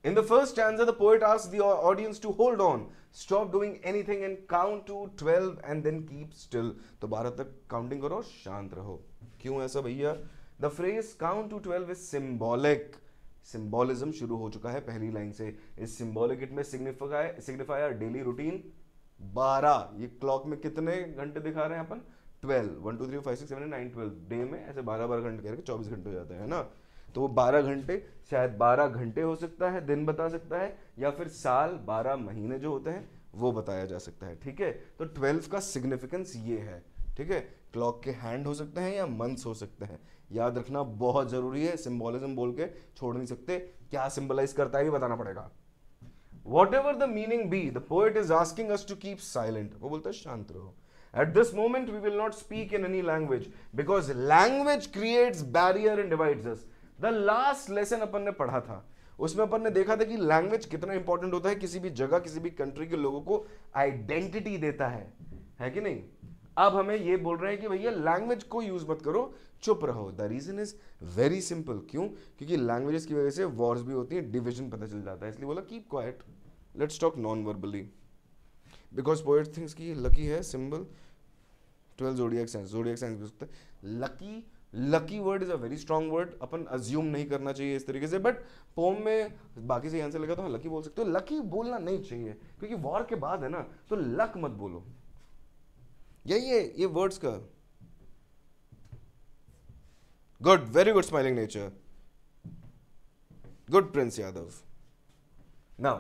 In the first stanza, the poet asks the audience to hold on, stop doing anything and count to 12 and then keep still. तो 12 तक काउंटिंग करो शांत रहो क्यों ऐसा भैया the phrase count to 12 is symbolic symbolism शुरू हो चुका है पहली लाइन से इस सिंबॉलिक इट में signify signify our daily routine 12 ये क्लॉक में कितने घंटे दिखा रहे हैं अपन 12 1 2 3 4 5 6 7 8 9 12 डे में ऐसे 12 बारह घंटे करके 24 घंटे हो जाते हैं ना तो वो बारह घंटे शायद बारह घंटे हो सकता है दिन बता सकता है या फिर साल बारह महीने जो होते हैं वो बताया जा सकता है ठीक है तो ट्वेल्व का सिग्निफिकेंस ये है ठीक है क्लॉक के हैंड हो सकते हैं या मंथ्स हो सकते हैं याद रखना बहुत ज़रूरी है सिंबोलिज्म बोल के छोड़ नहीं सकते क्या सिंबलाइज करता है ये बताना पड़ेगा whatever the meaning be the poet is asking us to keep silent वो बोलता है शांत रहो at this moment we will not speak in any language because language creates barrier and divides us the last lesson अपन ने पढ़ा था उसमें अपन ने देखा था कि लैंग्वेज कितना इंपॉर्टेंट होता है किसी भी जगह किसी भी कंट्री के लोगों को आइडेंटिटी देता है है कि नहीं अब हमें ये बोल रहे हैं कि भैया लैंग्वेज को यूज मत करो चुप रहो the reason is very simple क्यों क्योंकि लैंग्वेजेस की वजह से वॉर्स भी होती है डिविजन पता चल जाता है इसलिए बोला keep quiet let's talk non verbally because poet things की लकी है symbol twelve zodiac science zodiac science भी सकता है lucky lucky word is a very strong word अपन अज्यूम नहीं करना चाहिए इस तरीके से बट पोम में बाकी से आंसर लगा तो लकी हाँ, बोल सकते हो लकी बोलना नहीं चाहिए क्योंकि वॉर के बाद है ना तो लक मत बोलो यही है ये वर्ड्स का good very good smiling nature good Prince Yadav now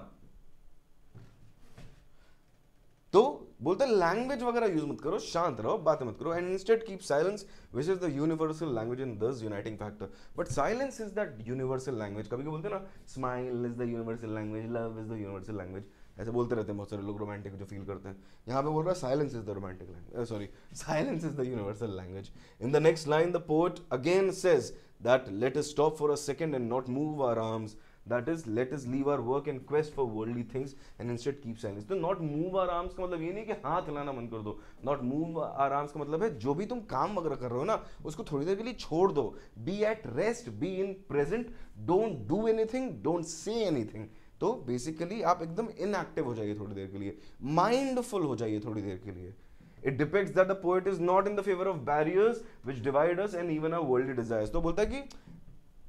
तो बोलते लैंग्वेज वगैरह यूज मत करो शांत रहो बात मत करो and instead keep silence which is the universal language in this uniting factor but silence is that universal language कभी बोलते ना smile is the universal language love is the universal language ऐसे बोलते रहते हैं बहुत सारे लोग रोमांटिक जो फील करते हैं यहाँ पे बोल रहा है silence is the romantic language sorry silence is the universal language in the next line the poet again says that let us stop for a second and not move our arms that is let us leave our work and quest for worldly things and instead keep silence तो not move our arms का मतलब ये नहीं कि हाथ हिलाना मन कर दो नॉट मूव आर आर्म्स का मतलब है जो भी तुम काम वगैरह कर रहे हो ना उसको थोड़ी देर के लिए छोड़ दो be at rest be in present don't do anything don't say anything तो बेसिकली आप एकदम इनएक्टिव हो जाइए थोड़ी देर के लिए माइंडफुल हो जाइए थोड़ी देर के लिए it depicts that the poet is not in the favour of barriers which divide us and even our world desires तो बोलता है कि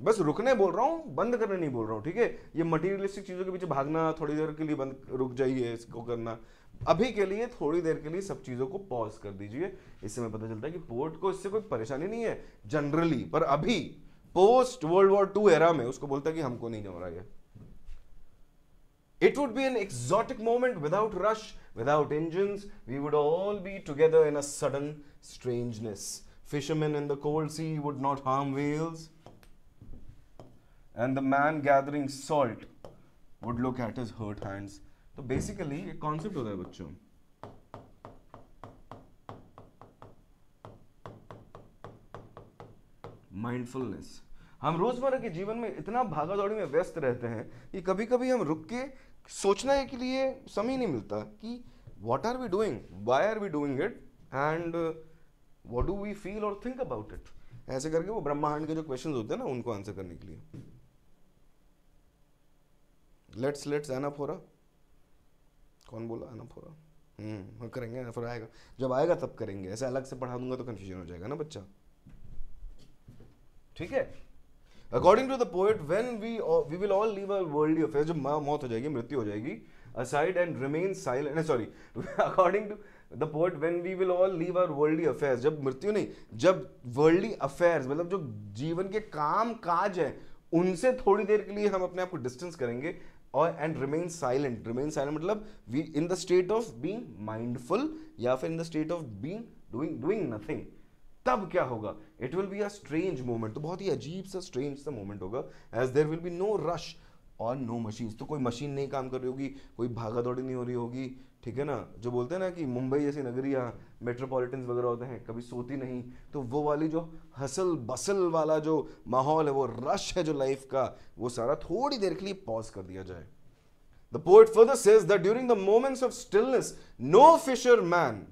बस रुकने बोल रहा हूँ बंद करने नहीं बोल रहा हूँ ठीक है ये मटीरियलिस्टिक चीज़ों के पीछे भागना थोड़ी देर के लिए बंद रुक जाइए इसको करना अभी के लिए थोड़ी देर के लिए सब चीज़ों को पॉज कर दीजिए इससे हमें पता चलता है कि पोर्ट को इससे कोई परेशानी नहीं है जनरली पर अभी post world war two era में उसको बोलता है कि हमको नहीं जम रहा है it would be an exotic moment without rush without engine we would all be together in a sudden strangeness. Fishermen in the cold sea would not harm and the man gathering salt would look at his hurt hands तो basically एक concept होता है बच्चों mindfulness हम रोजमर्रा के जीवन में इतना भागा दौड़ी में व्यस्त रहते हैं कि कभी कभी हम रुक के सोचने के लिए समय नहीं मिलता कि what are we doing why are we doing it and what do we feel और थिंक अबाउट इट ऐसे करके वो ब्रह्मांड के जो क्वेश्चन होते हैं ना उनको आंसर करने के लिए लेट्स लेट्स एनफ हो कौन बोला एनफ हो रहा हम करेंगे एनफ आएगा जब आएगा तब करेंगे ऐसे अलग से पढ़ा दूंगा तो कन्फ्यूजन हो जाएगा ना बच्चा ठीक है according to the poet when we we will all leave a world affair जब मौत हो जाएगी मृत्यु हो जाएगी aside and remain silent sorry according to the poet when we will all leave our worldly affairs जब मृत्यु नहीं जब worldly affairs मतलब जो जीवन के काम काज है उनसे थोड़ी देर के लिए हम अपने आप को डिस्टेंस करेंगे और and remain silent remain silent मतलब we in the state of being mindful या फिर in the state of being doing doing nothing तब क्या होगा it will be a strange moment तो बहुत ही अजीब सा स्ट्रेंज सा मोमेंट होगा as there will be no rush और नो मशीन तो कोई मशीन नहीं काम कर रही होगी कोई भागा दौड़ी नहीं हो रही होगी ठीक है ना जो बोलते हैं ना कि मुंबई जैसी नगरी मेट्रोपॉलिटन वगैरह होते हैं कभी सोती नहीं तो वो वाली जो हसल बसल वाला जो माहौल है वो रश है जो लाइफ का वो सारा थोड़ी देर के लिए पॉज कर दिया जाए the poet further says that during the moments of stillness no fisherman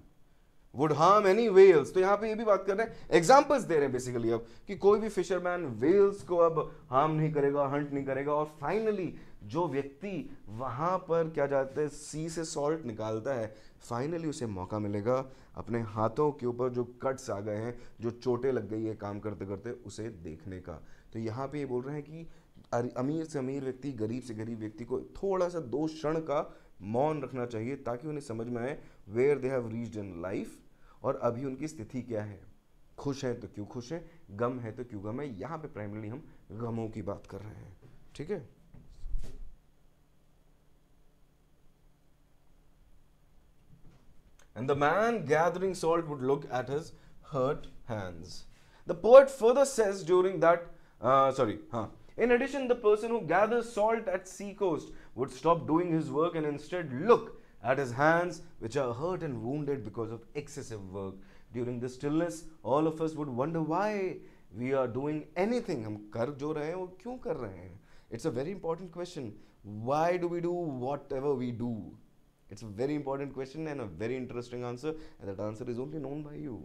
would harm any whales तो यहाँ पे ये भी बात कर रहे हैं एग्जाम्पल्स दे रहे हैं बेसिकली अब कि कोई भी फिशरमैन वेल्स को अब हार्म नहीं करेगा हंट नहीं करेगा और फाइनली जो व्यक्ति वहाँ पर क्या जाता है सी से सॉल्ट निकालता है फाइनली उसे मौका मिलेगा अपने हाथों के ऊपर जो कट्स आ गए हैं जो चोटें लग गई है काम करते करते उसे देखने का तो यहाँ पे ये बोल रहे हैं कि अमीर से अमीर व्यक्ति गरीब से गरीब व्यक्ति को थोड़ा सा दो क्षण का मौन रखना चाहिए ताकि उन्हें समझ में आए where they have reached in life और अभी उनकी स्थिति क्या है खुश है तो क्यों खुश है गम है तो क्यों गम है यहाँ पे प्राइमरली हम गमों की बात कर रहे हैं ठीक है and the man gathering salt would look at his hurt hands. The poet further says during that, uh, sorry, huh. In addition, the person who gathers salt at sea coast would stop doing his work and instead look at his hands, which are hurt and wounded because of excessive work. During the stillness, all of us would wonder why we are doing anything. It's a very important question. Why do we do whatever we do? It's a very important question and a very interesting answer, and that answer is only known by you.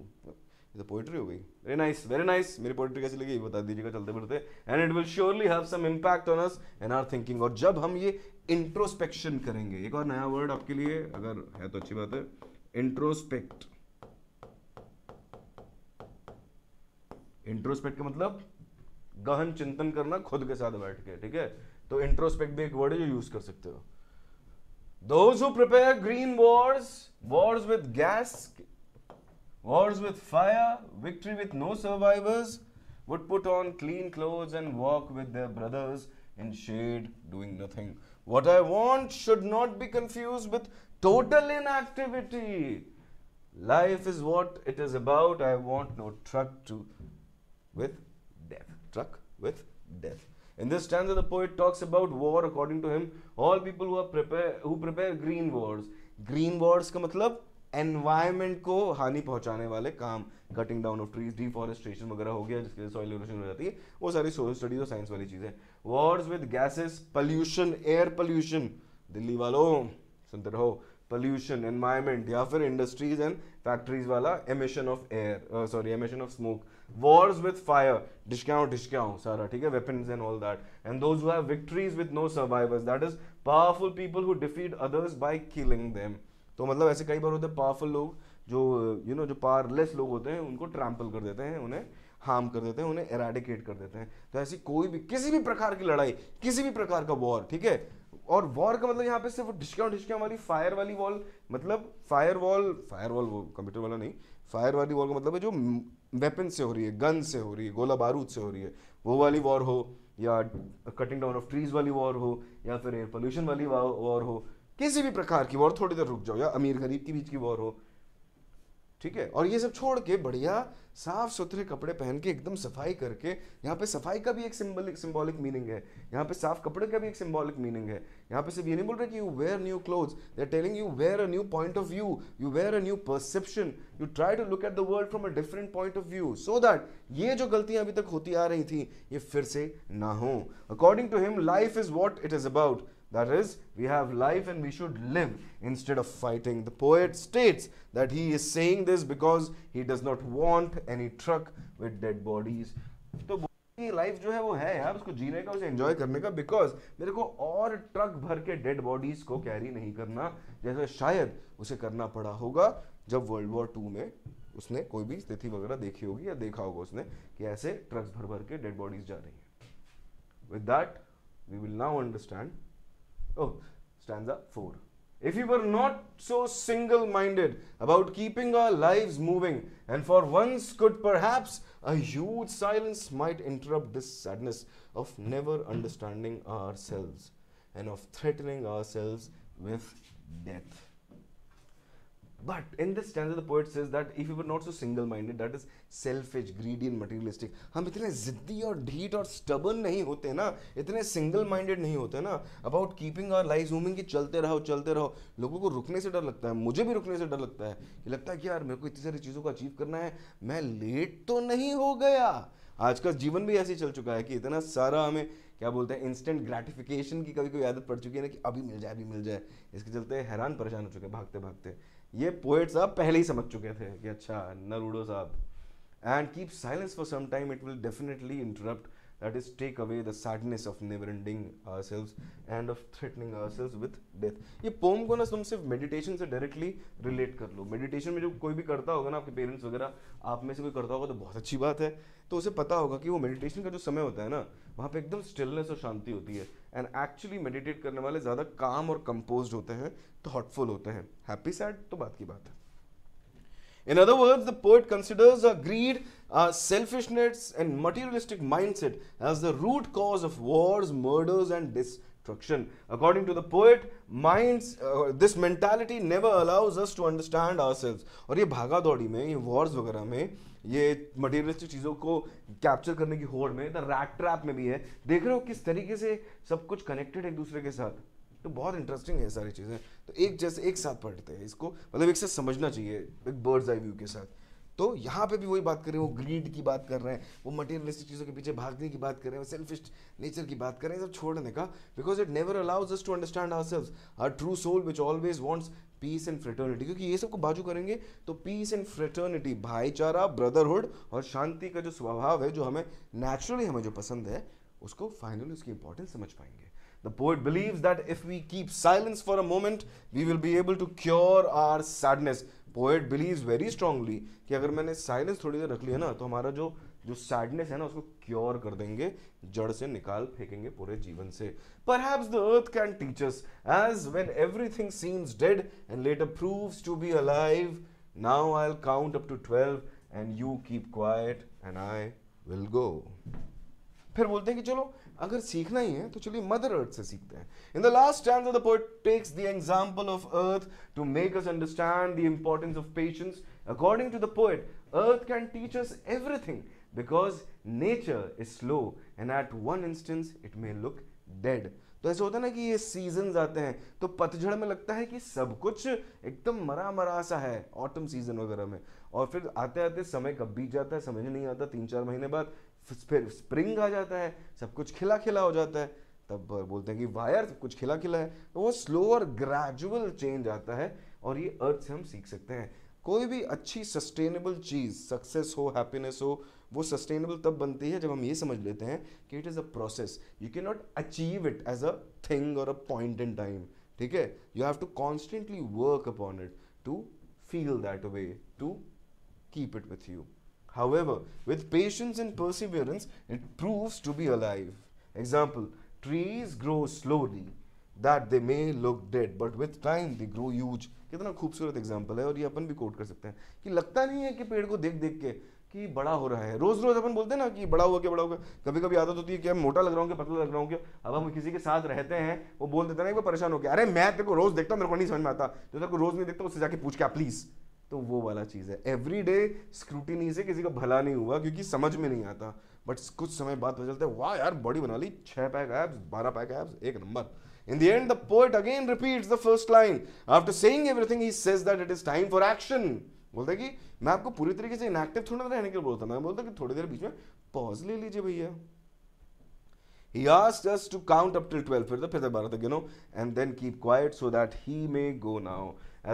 Is a poetry हो गई very nice very nice मेरी poetry कैसी लगी बता दीजिएगा चलते फिरते and it will surely have some impact on us and our thinking और जब हम ये इंट्रोस्पेक्शन करेंगे एक और नया वर्ड आपके लिए अगर है तो अच्छी बात है इंट्रोस्पेक्ट इंट्रोस्पेक्ट का मतलब गहन चिंतन करना खुद के साथ बैठ के ठीक है तो इंट्रोस्पेक्ट भी एक वर्ड है जो यूज कर सकते हो Those who prepare green wars, wars with gas, wars with fire, victory with no survivors, would put on clean clothes and walk with their brothers in shade, doing nothing. What I want should not be confused with total inactivity. Life is what it is about. I want no truck to with death. Truck with death. In this stanza, the poet talks about war. According to him, all people who are prepare who prepare green wars. Green wars का मतलब environment को हानि पहुंचाने वाले काम cutting down of trees deforestation वगैरह हो गया जिसके सॉइल इरोशन हो जाती है वो सारी सोशल स्टडीज और साइंस वाली चीज़ है wars with gases pollution air pollution Delhi वालों सुनते रहो पॉल्यूशन एनवायरमेंट या फिर इंडस्ट्रीज एंड फैक्ट्रीज वाला emission of air sorry emission of smoke wars with fire discount discount sara theek hai weapons and all that and those who have victories with no survivors that is powerful people who defeat others by killing them तो मतलब ऐसे कई बार होते हैं powerful लोग जो you know जो powerless लोग होते हैं उनको ट्रैम्पल कर देते हैं उन्हें हार्म कर देते हैं उन्हें एराडिकेट कर देते हैं तो ऐसी कोई भी किसी भी प्रकार की लड़ाई किसी भी प्रकार का वॉर ठीक है और वॉर का मतलब यहाँ पे सिर्फ ढिचकाऊ ढिचकाऊ वाली फायर वाली वॉल मतलब फायर वॉल फायर वॉल वो कंप्यूटर वाला नहीं फायर वाली वॉल का मतलब है जो वेपन से हो रही है गन से हो रही है गोला बारूद से हो रही है वो वाली वॉर हो या कटिंग डाउन ऑफ ट्रीज वाली वॉर हो या फिर एयर पोल्यूशन वाली वॉर हो किसी भी प्रकार की वॉर थोड़ी देर रुक जाओ या अमीर गरीब के बीच की वॉर हो ठीक है और ये सब छोड़ के बढ़िया साफ सुथरे कपड़े पहन के एकदम सफाई करके यहाँ पे सफाई का भी एक सिंबलिक सिंबॉलिक मीनिंग है यहाँ पे साफ कपड़े का भी एक सिंबॉलिक मीनिंग है यहाँ पे सिर्फ ये नहीं बोल रहे कि you wear new cloth they are telling you wear a new point of view you wear a new perception you try to look at the world from a different point of view so that ये जो गलतियां अभी तक होती आ रही थी ये फिर से ना हो according to him life is what it is about That is, we have life and we should live instead of fighting. The poet states that he is saying this because he does not want any truck with dead bodies. तो life जो है वो है यार उसको जीने का उसे एंजॉय करने का बिकॉज मेरे को और ट्रक भर के डेड बॉडीज को कैरी नहीं करना जैसे शायद उसे करना पड़ा होगा जब वर्ल्ड वॉर टू में उसने कोई भी स्थिति वगैरह देखी होगी या देखा होगा उसने कि ऐसे ट्रक्स भर भर के डेड बॉडीज जा रही है with that we will now understand oh stanza 4 if we were not so single minded about keeping our lives moving, and for once could perhaps a huge silence might interrupt this sadness of never understanding ourselves and of threatening ourselves with death. But in this stanza, the poet says that if you were not so single-minded, that is selfish, greedy and materialistic. हम इतने जिद्दी और ढीठ और stubborn नहीं होते ना इतने single-minded नहीं होते ना about keeping our lives moving कि चलते रहो चलते रहो लोगों को रुकने से डर लगता है मुझे भी रुकने से डर लगता है कि लगता है कि यार मेरे को इतनी सारी चीज़ों को अचीव करना है मैं लेट तो नहीं हो गया आज का जीवन भी ऐसे चल चुका है कि इतना सारा हमें क्या बोलते हैं इंस्टेंट ग्रेटिफिकेशन की कभी कोई आदत पड़ चुकी है ना कि अभी मिल जाए अभी मिल जाए इसके चलते हैरान परेशान हो चुके हैं भागते भागते ये पोएट साहब पहले ही समझ चुके थे कि अच्छा नरूडो साहब and keep silence for some time it will definitely interrupt that is take away the sadness of never ending and of threatening threatening ourselves ये पोम को ना तुम सिर्फ मेडिटेशन से डायरेक्टली रिलेट कर लो मेडिटेशन में जो कोई भी करता होगा ना आपके पेरेंट्स वगैरह आप में से कोई करता होगा तो बहुत अच्छी बात है तो उसे पता होगा कि वो मेडिटेशन का जो समय होता है ना वहाँ पे एकदम स्टिलनेस और शांति होती है एंड एक्चुअली मेडिटेट करने वाले ज़्यादा काम और कंपोज होते हैं थॉटफुल होते हैं हैप्पी सैड तो बात की बात है In other words, the poet considers a greed, a selfishness, and materialistic mindset as the root cause of wars, murders, and destruction. According to the poet, minds, uh, this mentality never allows us to understand ourselves. और ये भागा दौड़ी में ये Wars वगैरह में ये materialistic चीज़ों को कैप्चर करने की होड़ में द रैक ट्रैप में भी है देख रहे हो किस तरीके से सब कुछ कनेक्टेड है एक दूसरे के साथ तो बहुत इंटरेस्टिंग है सारी चीज़ें तो एक जैसे एक साथ पढ़ते हैं इसको मतलब एक साथ समझना चाहिए एक बर्ड्स आई व्यू के साथ तो यहाँ पे भी वही बात कर रहे हैं वो ग्रीड की बात कर रहे हैं वो मटेरियलिस्टिक चीज़ों के पीछे भागने की बात कर रहे हैं सेल्फिश नेचर की बात कर रहे हैं सब छोड़ने का because it never allows us to understand our selves our true soul which always wants peace and fraternity क्योंकि ये सब को बाजू करेंगे तो पीस एंड फ्रेटर्निटी भाईचारा ब्रदरहुड और शांति का जो स्वभाव है जो हमें नेचुरली हमें जो पसंद है उसको फाइनली उसकी इंपॉर्टेंस समझ पाएंगे the poet believe that if we keep silence for a moment we will be able to cure our sadness poet believe very strongly कि अगर मैंने साइलेंस थोड़ी देर रख लिया ना तो हमारा जो जो सैडनेस है ना उसको क्योर कर देंगे जड़ से निकाल फेंकेंगे पूरे जीवन से पर the earth can teach us as when everything seems dead and later proves to be alive now I count up to twelve and you keep quiet and I will go फिर बोलते हैं कि चलो अगर सीखना ही है तो चलिए मदर अर्थ से सीखते हैं in the last time the poet takes the example of earth to make us understand the importance of patience according to the poet earth can teach us everything because nature is slow and at one instance it may look dead तो ऐसा होता है ना कि ये season आते हैं तो पतझड़ में लगता है कि सब कुछ एकदम मरा मरा सा है ऑटम सीजन वगैरह में और फिर आते आते समय कब बीत जाता है समझ नहीं आता तीन चार महीने बाद फिर स्प्रिंग आ जाता है सब कुछ खिला खिला हो जाता है तब बोलते हैं कि वायर सब कुछ खिला खिला है तो वो स्लो और ग्रेजुअल चेंज आता है और ये अर्थ से हम सीख सकते हैं कोई भी अच्छी सस्टेनेबल चीज़ सक्सेस हो हैप्पीनेस हो वो सस्टेनेबल तब बनती है जब हम ये समझ लेते हैं कि it is a process you can not achieve it as a thing और अ पॉइंट इन टाइम ठीक है you have to constantly work upon it to feel that way to keep it with you However, with patience and perseverance, it proves to be alive. Example, trees grow slowly that they may look dead, but with time they grow huge. कितना खूबसूरत example है और ये अपन भी coat कर सकते हैं कि लगता नहीं है कि पेड़ को देख देख के कि बड़ा हो रहा है रोज रोज अपन बोलते हैं ना कि बड़ा हुआ क्या बड़ा हुआ कभी कभी आदत होती है कि मोटा लग रहा हूँ क्या पतला लग रहा हूँ क्या अब हम किसी के साथ रहते हैं वो बोल देते ना कि परेशान हो गया अरे मैं तेरे को रोज देखता हूँ मेरे को नहीं समझ में आता जो तेरे को रोज नहीं देखता उससे जाके पूछ क्या प्लीज तो वो वाला चीज़ है एवरी डे स्क्रूटिनी से किसी का भला नहीं हुआ क्योंकि समझ में नहीं आता बट कुछ समय बाद पता चलता है वाह यार बॉडी बना ली छः पैक एब्स बारह पैक एब्स एक number In the end, the poet again repeats the first line. After saying everything, he says that it is time for action. बोलता है कि मैं आपको पूरी तरीके से इनएक्टिव थोड़ा रहने के लिए बोलता मैं बोलता कि थोड़ी देर बीच में पॉज ले लीजिए भैया He asked us to count up till 12, फिर तो फिर दोबारा तक गिनो and then keep quiet so that he may go now,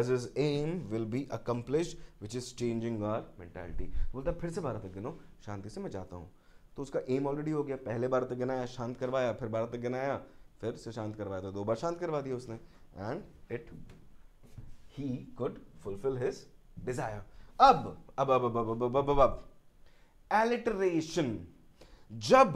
as his aim will be accomplished, which is changing our mentality. तो बोलता फिर से बारह तक गिनो शांति से मैं जाता हूँ तो उसका एम ऑलरेडी हो गया पहले बारह तक गिनाया शांत करवाया फिर बारह तक गिनाया फिर से शांत करवाया था तो दो बार शांत करवा दिया उसने and it he could fulfil his desire अब अब अब अब अब अब अब अब अब, एलिटरेशन जब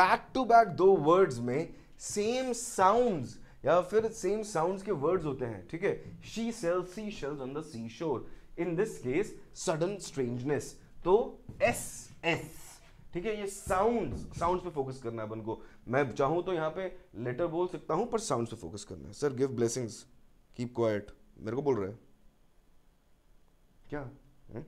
बैक टू बैक दो वर्ड्स में सेम साउंड्स या फिर सेम साउंड्स के वर्ड्स होते हैं ठीक है she sell sea shells on the sea shore in this case sudden strangeness तो एस एस ठीक है ये साउंड्स साउंड्स पे फोकस करना है अपन को मैं चाहूं तो यहां पे लेटर बोल सकता हूं पर साउंड्स पे फोकस करना है sir give blessings keep quiet मेरे को बोल रहे हैं क्या है?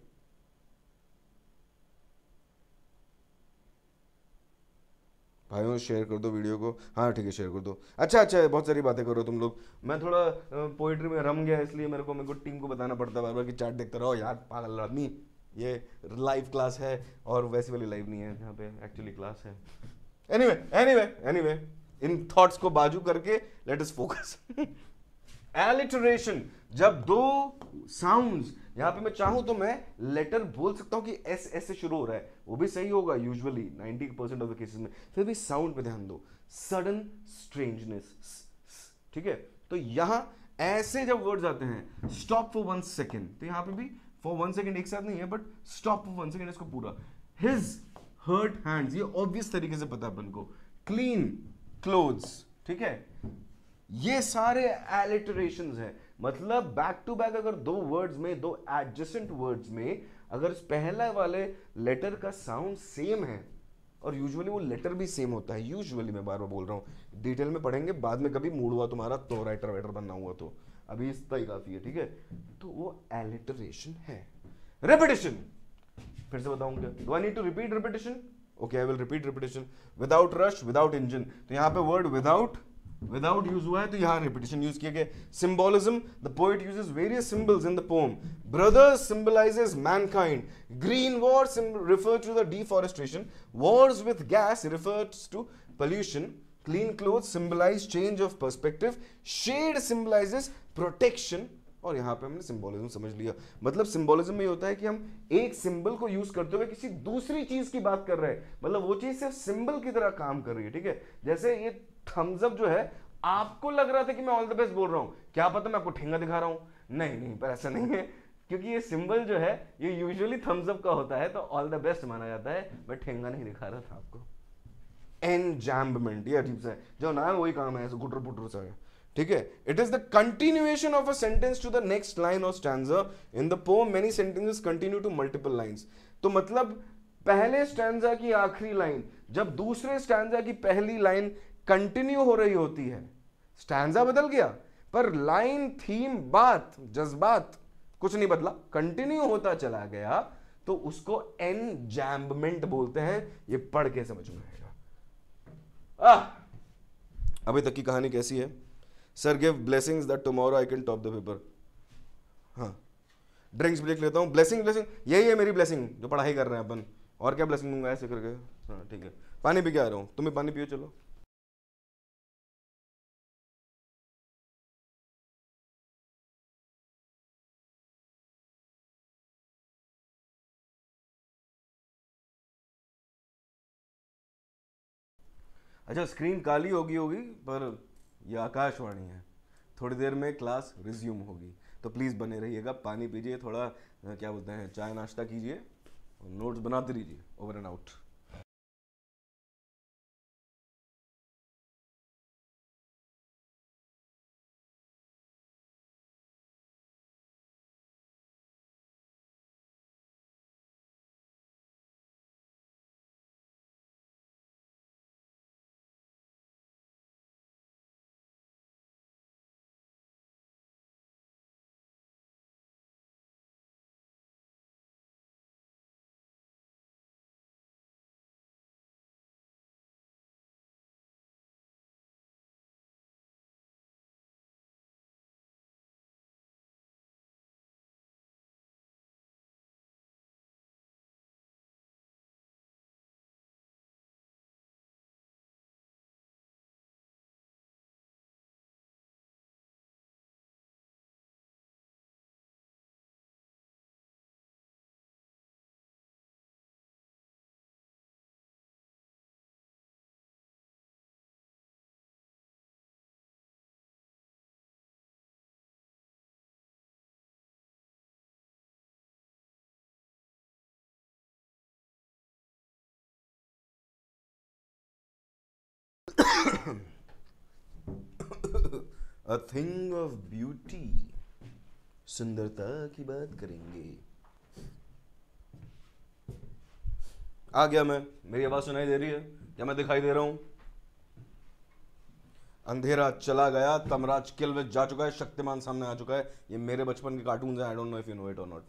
भाइयों शेयर कर दो वीडियो को हाँ ठीक है शेयर कर दो अच्छा अच्छा बहुत सारी बातें करो तुम लोग मैं थोड़ा पोइट्री में रम गया इसलिए मेरे को मेरे को टीम को बताना पड़ता है बार बार कि चैट देखते रहो यार पागल आदमी ये लाइव क्लास है और वैसी वाली लाइव नहीं है यहाँ पे एक्चुअली क्लास है any any way way any way इन थॉट्स को बाजू करके लेट अस फोकस एलिटरेशन जब दो साउंड्स यहाँ पे मैं चाहूँ तो मैं लेटर बोल सकता हूँ कि एस एस से शुरू हो रहा है वो भी सही होगा usually 90 percent of the cases में फिर भी साउंड पे ध्यान दो सडन स्ट्रेंजनेस ठीक है तो यहाँ ऐसे जब वर्ड्स आते हैं स्टॉप फॉर वन सेकेंड तो यहाँ पे भी फॉर वन सेकेंड एक साथ नहीं है but stop for one second इसको पूरा हिज हर्ट हैंड्स ये ऑब्वियस तरीके से पता है अपन को क्लीन क्लोथ्स ठीक है ये सारे एलिटरेशन है मतलब बैक टू बैक अगर दो वर्ड्स में दो एडजस्टेंट वर्ड्स में अगर पहला वाले लेटर का साउंड सेम है और यूजुअली वो लेटर भी सेम होता है यूजुअली मैं बार बार बोल रहा हूँ डिटेल में पढ़ेंगे बाद में कभी मूड हुआ तुम्हारा तो राइटर वाइटर बनना हुआ तो अभी इस तक काफी है ठीक है तो वो एलिटरेशन है रेपिटेशन फिर से बताऊंगा do I need to repeat repetition okay I will repeat repetition without rush without engine तो यहां पे वर्ड विदाउट विदाउट यूज हुआ है तो यहाँ रिपीटेशन यूज किया गया symbolism poet use various symbols in the poem brother symbolises mankind green war refer to the deforestation wars with gas refer to pollution clean cloth symbolise change of perspective shade symbolises protection और यहाँ पे हमने symbolism समझ लिया मतलब symbolism में होता है कि हम एक सिंबल को यूज करते हुए किसी दूसरी चीज की बात कर रहे हैं मतलब वो चीज सिर्फ सिंबल की तरह काम कर रही है ठीक है जैसे ये थम्स अप जो है आपको लग रहा था कि मैं ऑल द बेस्ट बोल रहा हूँ क्या पता मैं आपको ठेंगा दिखा रहा हूँ नहीं नहीं पर ऐसा नहीं है क्योंकि ये सिंबल जो है ये यूजुअली थम्स अप का होता है तो ऑल द बेस्ट माना जाता है मैं ठेंगा नहीं दिखा रहा था आपको एनजैम्बमेंट ये अजीब सा है जो नाम वही काम है ऐसे गुटर पुटर सा ठीक है it is the continuation of a sentence to the next line of stanza in the poem many sentences continue to multiple lines तो मतलब पहले स्टैंजा की आखिरी लाइन जब दूसरे स्टैंजा की पहली लाइन कंटिन्यू हो रही होती है स्टैंडा बदल गया पर लाइन थीम बात जज्बात कुछ नहीं बदला कंटिन्यू होता चला गया तो उसको एन जैम्बमेंट बोलते हैं ये पढ़ के समझ में आएगा अभी तक की कहानी कैसी है sir give blessings that tomorrow I can top the paper हाँ ड्रिंक्स ब्रेक लेता हूँ ब्लेसिंग ब्लेसिंग यही है मेरी ब्लेसिंग जो पढ़ाई कर रहे हैं अपन और क्या ब्लेसिंग दूंगा ऐसे करके हाँ ठीक है पानी पी के आ रहा हूँ तुम्हें पानी पियो चलो अच्छा स्क्रीन काली होगी होगी पर यह आकाशवाणी है थोड़ी देर में क्लास रिज्यूम होगी तो प्लीज़ बने रहिएगा पानी पीजिए थोड़ा क्या बोलते हैं चाय नाश्ता कीजिए और नोट्स बनाते रहिए over and out a thing of beauty सुंदरता की बात करेंगे आ गया मैं मेरी आवाज सुनाई दे रही है क्या मैं दिखाई दे रहा हूं अंधेरा चला गया तमराज किल में जा चुका है शक्तिमान सामने आ चुका है ये मेरे बचपन के cartoon I don't know if you know it और not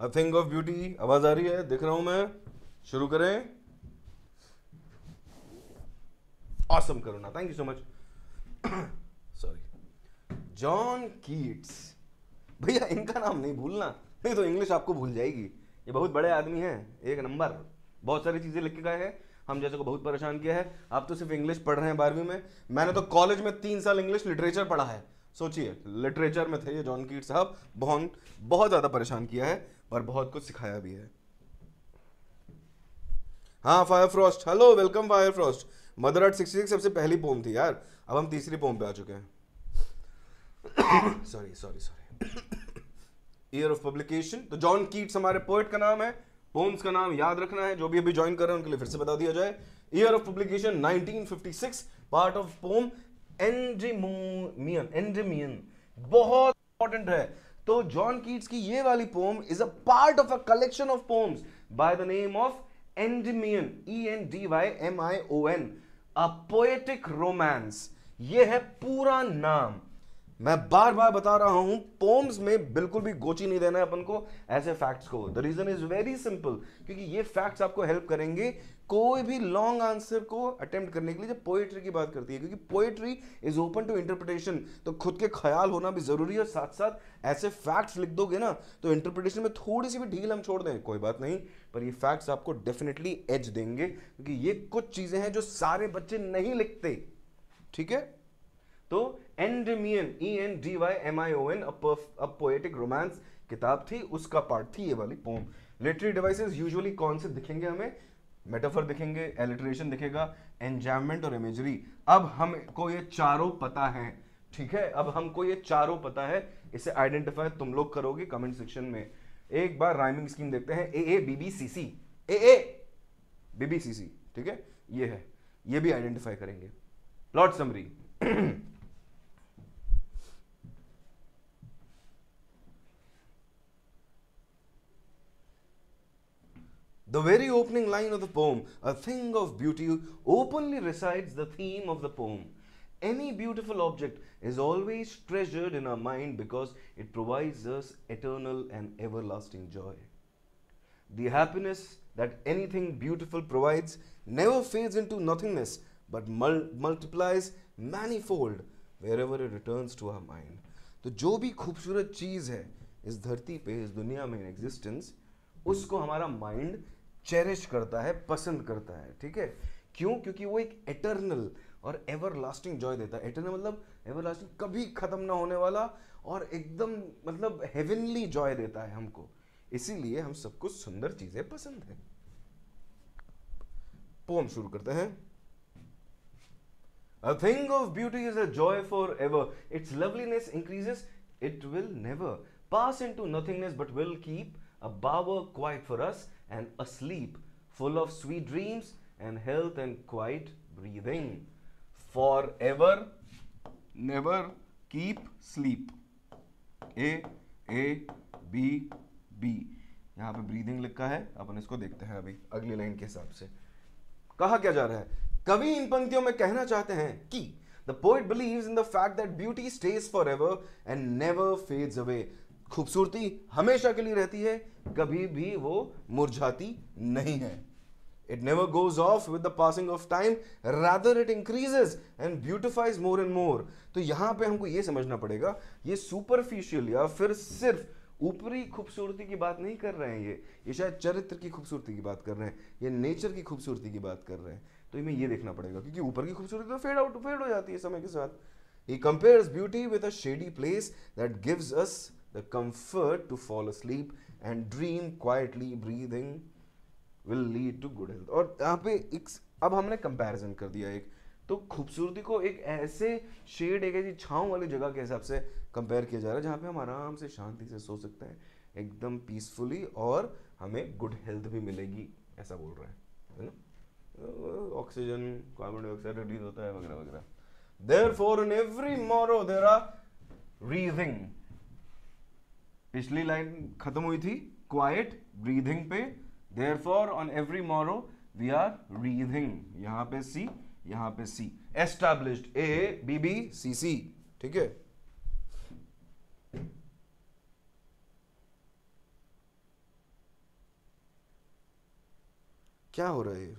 a thing of beauty आवाज आ रही है दिख रहा हूं मैं शुरू करें awesome Karuna thank you so much sorry John Keats भैया इनका नाम नहीं भूलना नहीं तो इंग्लिश आपको भूल जाएगी ये बहुत बड़े आदमी हैं एक नंबर बहुत सारी चीज़ें लिख के गए हैं हम जैसे को बहुत परेशान किया है आप तो सिर्फ इंग्लिश पढ़ रहे हैं बारहवीं में मैंने तो कॉलेज में तीन साल इंग्लिश लिटरेचर पढ़ा है सोचिए लिटरेचर में थे ये जॉन कीट साहब बहुत बहुत ज़्यादा परेशान किया है और बहुत कुछ सिखाया भी है हाँ fire frost hello welcome fire frost mother art sixty six सबसे पहली पोम थी यार अब हम तीसरी पोम पे आ चुके हैं sorry sorry sorry year of publication तो जॉन कीट्स हमारे पोएट का नाम है पोम्स का नाम याद रखना है जो भी अभी ज्वाइन कर रहे हैं उनके लिए फिर से बता दिया जाए year of publication 1956 part of poem Endymion Endymion बहुत इंपॉर्टेंट है तो जॉन कीट्स की ये वाली poem is a part of a collection of poems by the name of Endymion E N D Y M I O N a poetic romance ये है पूरा नाम मैं बार बार बता रहा हूं पोम्स में बिल्कुल भी गोची नहीं देना है अपन को ऐसे फैक्ट्स को the reason is very simple क्योंकि ये फैक्ट्स आपको हेल्प करेंगे कोई भी लॉन्ग आंसर को अटेम्प्ट करने के लिए जब पोएट्री की बात करती है क्योंकि poetry is open to interpretation तो खुद के ख्याल होना भी जरूरी है साथ साथ ऐसे फैक्ट्स लिख दोगे ना तो इंटरप्रिटेशन में थोड़ी सी भी ढील हम छोड़ दें कोई बात नहीं पर ये फैक्ट्स आपको डेफिनेटली एज देंगे क्योंकि ये कुछ चीज़ें हैं जो सारे बच्चे नहीं लिखते ठीक है तो Endymion E N D Y M I O N a poetic romance किताब थी उसका पार्ट थी ये वाली पोम लिटरी डिवाइसेस यूजुअली कौन से दिखेंगे हमें मेटाफर दिखेंगे एलिट्रेशन दिखेगा एंजाममेंट और इमेजरी अब हमको ये चारों पता है ठीक है अब हमको ये चारों पता है इसे आइडेंटिफाई तुम लोग करोगे कमेंट सेक्शन में एक बार राइमिंग स्कीम देखते हैं A A B B C C A A B B C C ठीक है ये है ये भी आइडेंटिफाई करेंगे plot summary The very opening line of the poem, A Thing of Beauty, openly recites the theme of the poem. Any beautiful object is always treasured in our mind because it provides us eternal and everlasting joy. The happiness that anything beautiful provides never fades into nothingness but mul multiplies manifold wherever it returns to our mind. The जो भी खूबसूरत चीज़ है इस धरती पे इस दुनिया में एग्जिस्टेंस उसको हमारा माइंड चेरिश करता है पसंद करता है ठीक है क्यों क्योंकि वो एक एटर्नल और एवर लास्टिंग जॉय देता है एटर्नल मतलब एवर लास्टिंग कभी ख़त्म ना होने वाला और एकदम मतलब हेवनली जॉय देता है हमको इसीलिए हम सबको सुंदर चीज़ें पसंद है पोम शुरू करते हैं a thing of beauty is a joy for ever its loveliness increases it will never pass into nothingness but will keep a bower quiet for us and asleep, full of sweet dreams and health and quiet breathing. Forever, never keep sleep. A, A, B, B. यहां पे breathing लिखा है अपन इसको देखते हैं अभी अगली line के हिसाब से कहा क्या जा रहा है कवि इन पंक्तियों में कहना चाहते हैं कि the poet believes in the fact that beauty stays for ever and never fades away खूबसूरती हमेशा के लिए रहती है कभी भी वो मुरझाती नहीं है it never goes off with the passing of time rather it increases and beautifies more and more तो यहां पे हमको ये समझना पड़ेगा ये सुपरफिशियल या फिर सिर्फ ऊपरी खूबसूरती की बात नहीं कर रहे हैं ये ये शायद चरित्र की खूबसूरती की बात कर रहे हैं ये नेचर की खूबसूरती की बात कर रहे हैं तो हमें ये देखना पड़ेगा क्योंकि ऊपर की खूबसूरती तो फेड आउट फेड हो जाती है समय के साथ ही compare beauty with a shady place that gives us the comfort to fall asleep and dream quietly breathing will lead to good health और यहाँ पे एक अब हमने comparison कर दिया एक तो खूबसूरती को एक ऐसे शेड एक ऐसी छाँव वाली जगह के हिसाब से कंपेयर किया जा रहा है जहाँ पे हम आराम से शांति से सो सकते हैं एकदम पीसफुली और हमें गुड हेल्थ भी मिलेगी ऐसा बोल रहा है ऑक्सीजन कार्बन डाइऑक्साइड रिलीज होता है वगैरह वगैरह देयर फॉर इन एवरी मोरो देर आर रीजिंग पिछली लाइन खत्म हुई थी क्वाइट ब्रीदिंग पे therefore on every morrow we are breathing यहां पे सी यहां पे see established A B B C C ठीक है क्या हो रहा है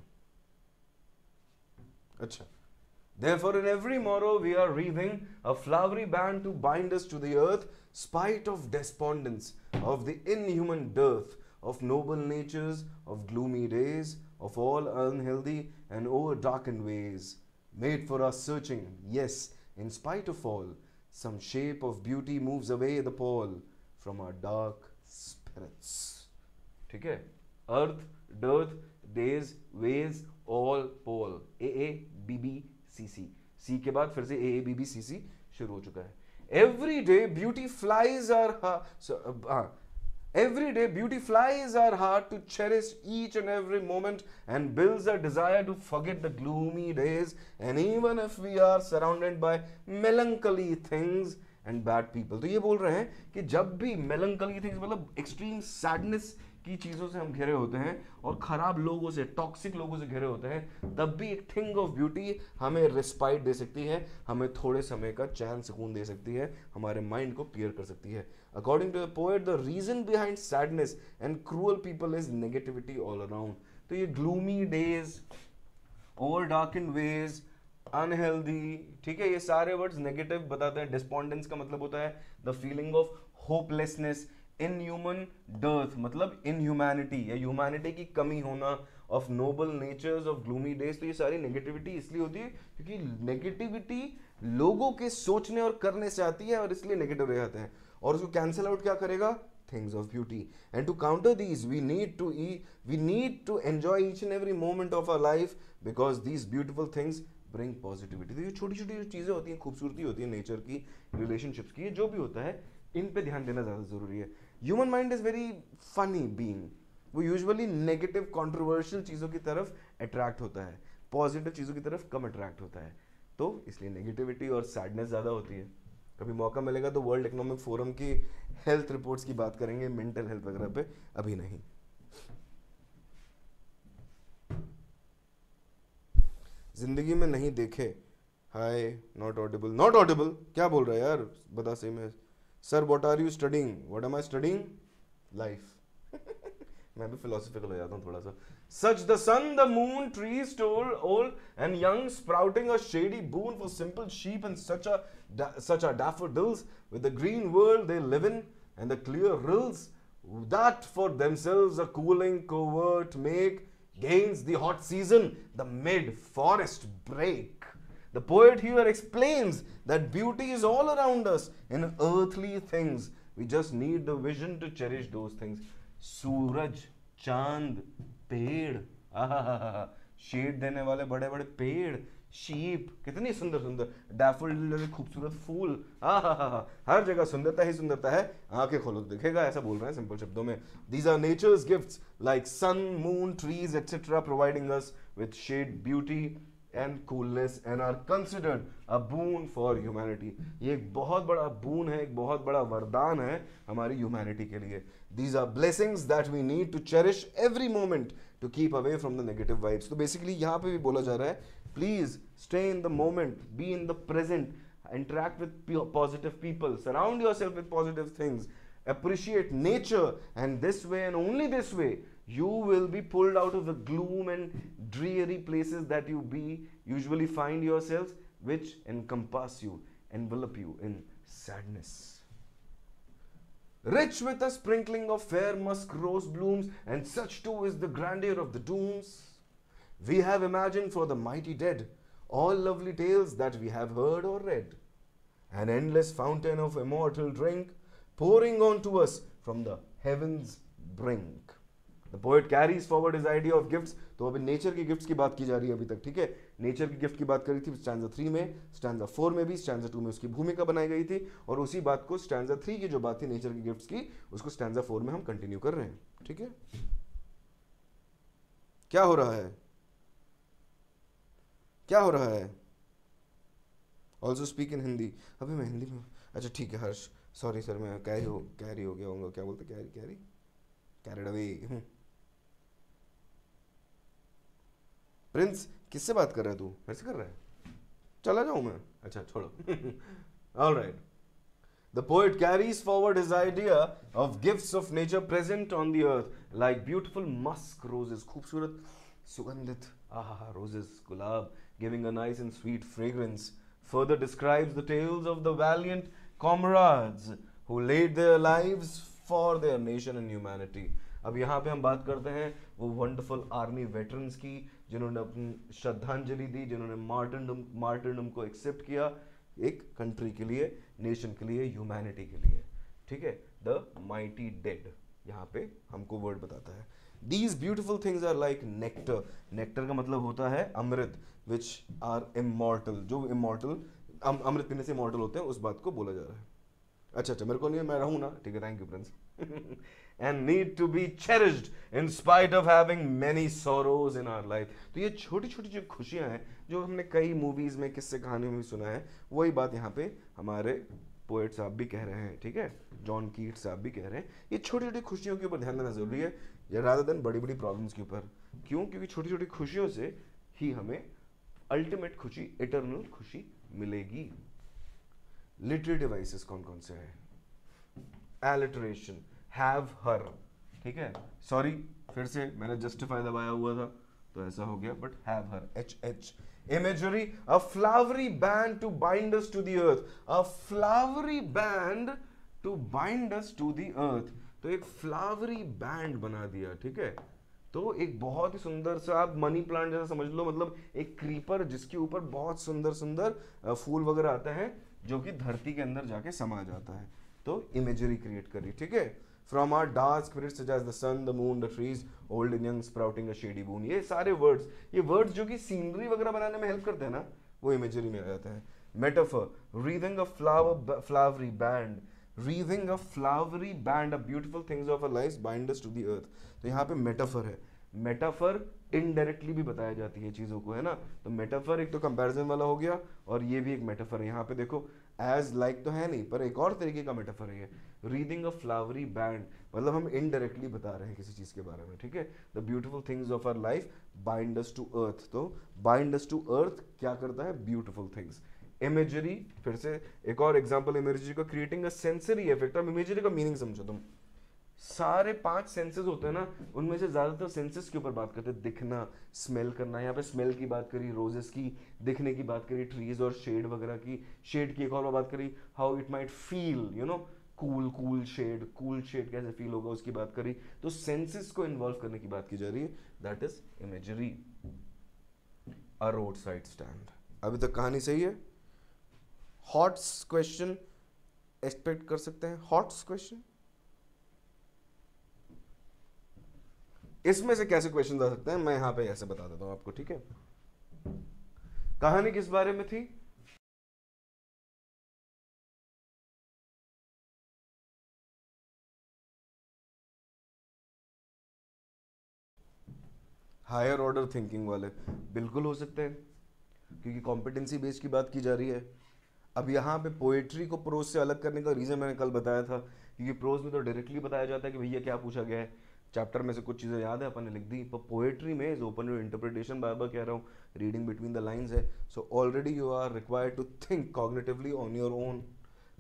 अच्छा therefore in every morrow we are wreathing a flowery band to bind to the earth spite of despondence, of the inhuman dearth of noble natures, of gloomy days, of all unhealthy and o'er darkened ways, made for us searching, yes, in spite of all, some shape of beauty moves away the pall from our dark spirits. ठीक है earth dearth days ways all pall A बाद फिर से A A B शुरू हो चुका है every day beauty flies are hard, so, uh, uh, every day beauty flies are hard to cherish each and every moment and builds a desire to forget the gloomy days and even if we are surrounded by melancholy things and bad people, तो ये बोल रहे हैं कि जब भी melancholy things मतलब extreme sadness की चीज़ों से हम घिरे होते हैं और ख़राब लोगों से टॉक्सिक लोगों से घिरे होते हैं तब भी एक थिंग ऑफ ब्यूटी हमें रिस्पाइट दे सकती है हमें थोड़े समय का चैन सुकून दे सकती है हमारे माइंड को क्लियर कर सकती है according to the poet the reason behind sadness and cruel people is negativity all around तो ये gloomy days over dark in ways unhealthy ठीक है ये सारे वर्ड्स नेगेटिव बताते हैं डिस्पॉन्डेंस का मतलब होता है the feeling of hopelessness inhuman dearth मतलब इनह्यूमैनिटी या ह्यूमैनिटी की कमी होना of noble natures of gloomy days तो ये सारी नेगेटिविटी इसलिए होती है क्योंकि नेगेटिविटी लोगों के सोचने और करने से आती है और इसलिए नेगेटिव रह जाते हैं और उसको कैंसिल आउट क्या करेगा things of beauty and to counter these we need to eat, we need to enjoy each and every moment of our life because these beautiful things bring positivity तो ये छोटी छोटी जो चीज़ें होती हैं खूबसूरती होती है नेचर की रिलेशनशिप्स की जो भी होता है इन पे ध्यान देना ज़्यादा ज़रूरी है human mind is very funny being वो यूजली नेगेटिव कॉन्ट्रोवर्शियल चीज़ों की तरफ अट्रैक्ट होता है पॉजिटिव चीज़ों की तरफ कम अट्रैक्ट होता है तो इसलिए नेगेटिविटी और सैडनेस ज़्यादा होती है कभी मौका मिलेगा तो वर्ल्ड इकोनॉमिक फोरम की हेल्थ रिपोर्ट्स की बात करेंगे मेंटल हेल्थ वगैरह पे अभी नहीं जिंदगी में नहीं देखे hi not audible not audible क्या बोल रहा है यार बता सही में sir what are you studying what am I studying life मैं भी फिलोसफिकल हो जाता हूँ थोड़ा सा such the sun the moon trees tall old and young sprouting a shady boon for simple sheep and such a such a daffodils with the green world they live in and the clear rills that for themselves a cooling covert make gains the hot season the mid forest break The poet here explains that beauty is all around us in earthly things. We just need the vision to cherish those things. सूरज चांद पेड़ shade देने वाले बड़े बड़े पेड़ sheep कितनी सुंदर सुंदर डैफोडिल खूबसूरत फूल आ हर जगह सुंदरता ही सुंदरता है आंखें खोलो तो दिखेगा ऐसा बोल रहे हैं सिंपल शब्दों में these are nature's gifts like sun moon trees etcetera providing us with shade beauty and coolness and are considered a boon for humanity ये एक बहुत बड़ा boon है एक बहुत बड़ा वरदान है हमारी humanity के लिए these are blessings that we need to cherish every moment to keep away from the negative vibes तो basically यहाँ पे भी बोला जा रहा है please stay in the moment be in the present interact with positive people surround yourself with positive things appreciate nature and this way and only this way you will be pulled out of the gloom and dreary places that you be usually find yourselves which encompass you envelop you in sadness rich with a sprinkling of fair musk rose blooms and such too is the grandeur of the dooms we have imagined for the mighty dead all lovely tales that we have heard or read an endless fountain of immortal drink pouring on to us from the heavens brink the poet carries forward is idea of gifts तो अभी nature की gifts की बात की जा रही है अभी तक ठीक है नेचर की गिफ्ट की बात करी थी स्टैंडा थ्री में स्टैंडा फोर में भी स्टैंडा टू में उसकी भूमिका बनाई गई थी और उसी बात को स्टैंडा थ्री की जो बात थी नेचर की गिफ्ट की उसको स्टैंडा फोर में हम कंटिन्यू कर रहे हैं ठीक है क्या हो रहा है क्या हो रहा है ऑल्सो स्पीक इन हिंदी अभी मैं हिंदी में अच्छा ठीक है हर्ष सॉरी सर मैं कैरी हो कैरी हो गया होगा क्या बोलते carry carry carried away Prince किससे बात कर रहे हैं तू मेरे से कर रहा है चला जाऊं मैं अच्छा छोड़ो all right the poet carries forward his idea of gifts of nature present on the earth like beautiful musk roses खूबसूरत सुगंधित आहा रोजेस गुलाब giving a nice and sweet fragrance further describes the tales of the valiant comrades who laid their lives for their nation and humanity अब यहाँ पे हम बात करते हैं वो वंडरफुल आर्मी वेटरन्स की जिन्होंने अपनी श्रद्धांजलि दी जिन्होंने मार्टनडम मार्टनडम को एक्सेप्ट किया एक कंट्री के लिए नेशन के लिए ह्यूमैनिटी के लिए ठीक है द माइटी डेड यहाँ पे हमको वर्ड बताता है these beautiful things are like nectar nectar का मतलब होता है अमृत विच आर इमोर्टल जो इमोर्टल अमृत पीने से इमोर्टल होते हैं उस बात को बोला जा रहा है अच्छा अच्छा मेरे को नहीं मैं रहूँ ना ठीक है thank you Prince and need to be cherished in spite of having many sorrows in our life तो ये छोटी छोटी जो खुशियाँ हैं जो हमने कई मूवीज़ में किस्से कहानियों में सुना है वही बात यहाँ पे हमारे पोएट साहब भी कह रहे हैं ठीक है जॉन कीट साहब भी कह रहे हैं ये छोटी छोटी खुशियों के ऊपर ध्यान देना ज़रूरी है या राधा दिन बड़ी बड़ी प्रॉब्लम्स के ऊपर क्यों क्योंकि छोटी छोटी खुशियों से ही हमें अल्टीमेट खुशी इटरनल खुशी मिलेगी लिटरी डिवाइसेस कौन कौन से हैं एलिटरेशन हैव हर ठीक है सॉरी फिर से मैंने जस्टिफाई दबाया हुआ था तो ऐसा हो गया but have her H H imagery a flowery band to bind us to the earth a flowery band to bind us to the earth तो एक फ्लावरी बैंड बना दिया ठीक है तो एक बहुत ही सुंदर सा आप मनी प्लांट जैसा समझ लो मतलब एक क्रीपर जिसके ऊपर बहुत सुंदर सुंदर फूल वगैरह आता है जो कि धरती के अंदर जाके समा जाता है तो इमेजरी क्रिएट करी ठीक है from our dark spirit the sun the moon the trees old in young sprouting a shady boon ये सारे वर्ड्स ये वर्ड्स जो कि सीनरी वगैरह बनाने में हेल्प करते हैं ना वो इमेजरी में आ जाते हैं metaphor wreathing a flower flowery band wreathing a flowery band a beautiful things of a life bind to the earth तो यहाँ पे मेटाफर है मेटाफर इनडायरेक्टली भी बताया जाती है चीज़ों को है ना तो मेटाफर एक तो कंपैरिजन वाला हो गया और ये भी एक मेटाफर है यहाँ पे देखो एज लाइक तो है नहीं पर एक और तरीके का मेटाफर है रीडिंग अ फ्लावरी बैंड मतलब हम इनडायरेक्टली बता रहे हैं किसी चीज़ के बारे में ठीक है the beautiful things of our life us to earth तो अस टू अर्थ क्या करता है ब्यूटिफुल थिंग्स इमेजरी फिर से एक और एग्जाम्पल इमेजरी का क्रिएटिंग अ सेंसरी इफेक्ट अब इमेजरी का मीनिंग समझो तुम सारे पांच सेंसेस होते हैं ना उनमें से ज़्यादातर सेंसेस के ऊपर बात करते हैं दिखना स्मेल करना यहाँ पे स्मेल की बात करी रोजेस की दिखने की बात करी ट्रीज और शेड वगैरह की शेड की एक और बात करी how it might feel you know cool cool shade cool shade कैसे फील होगा उसकी बात करी तो सेंसेस को इन्वॉल्व करने की बात की जा रही है that is imagery a road side stand अभी तक कहानी सही है हॉट्स क्वेश्चन एक्सपेक्ट कर सकते हैं हॉट्स क्वेश्चन इसमें से कैसे क्वेश्चन आ सकते हैं मैं यहां पे ऐसे बता देता हूं आपको ठीक है कहानी किस बारे में थी हायर ऑर्डर थिंकिंग वाले बिल्कुल हो सकते हैं क्योंकि कॉम्पिटेंसी बेस की बात की जा रही है अब यहाँ पे पोएट्री को प्रोज से अलग करने का रीज़न मैंने कल बताया था क्योंकि प्रोज में तो डायरेक्टली बताया जाता है कि भैया क्या पूछा गया है चैप्टर में से कुछ चीज़ें याद है अपन ने लिख दी पर पोएट्री में इज ओपन टू इंटरप्रिटेशन बार बार कह रहा हूँ रीडिंग बिटवीन द लाइन्स है so already you are required to think cognitively on your own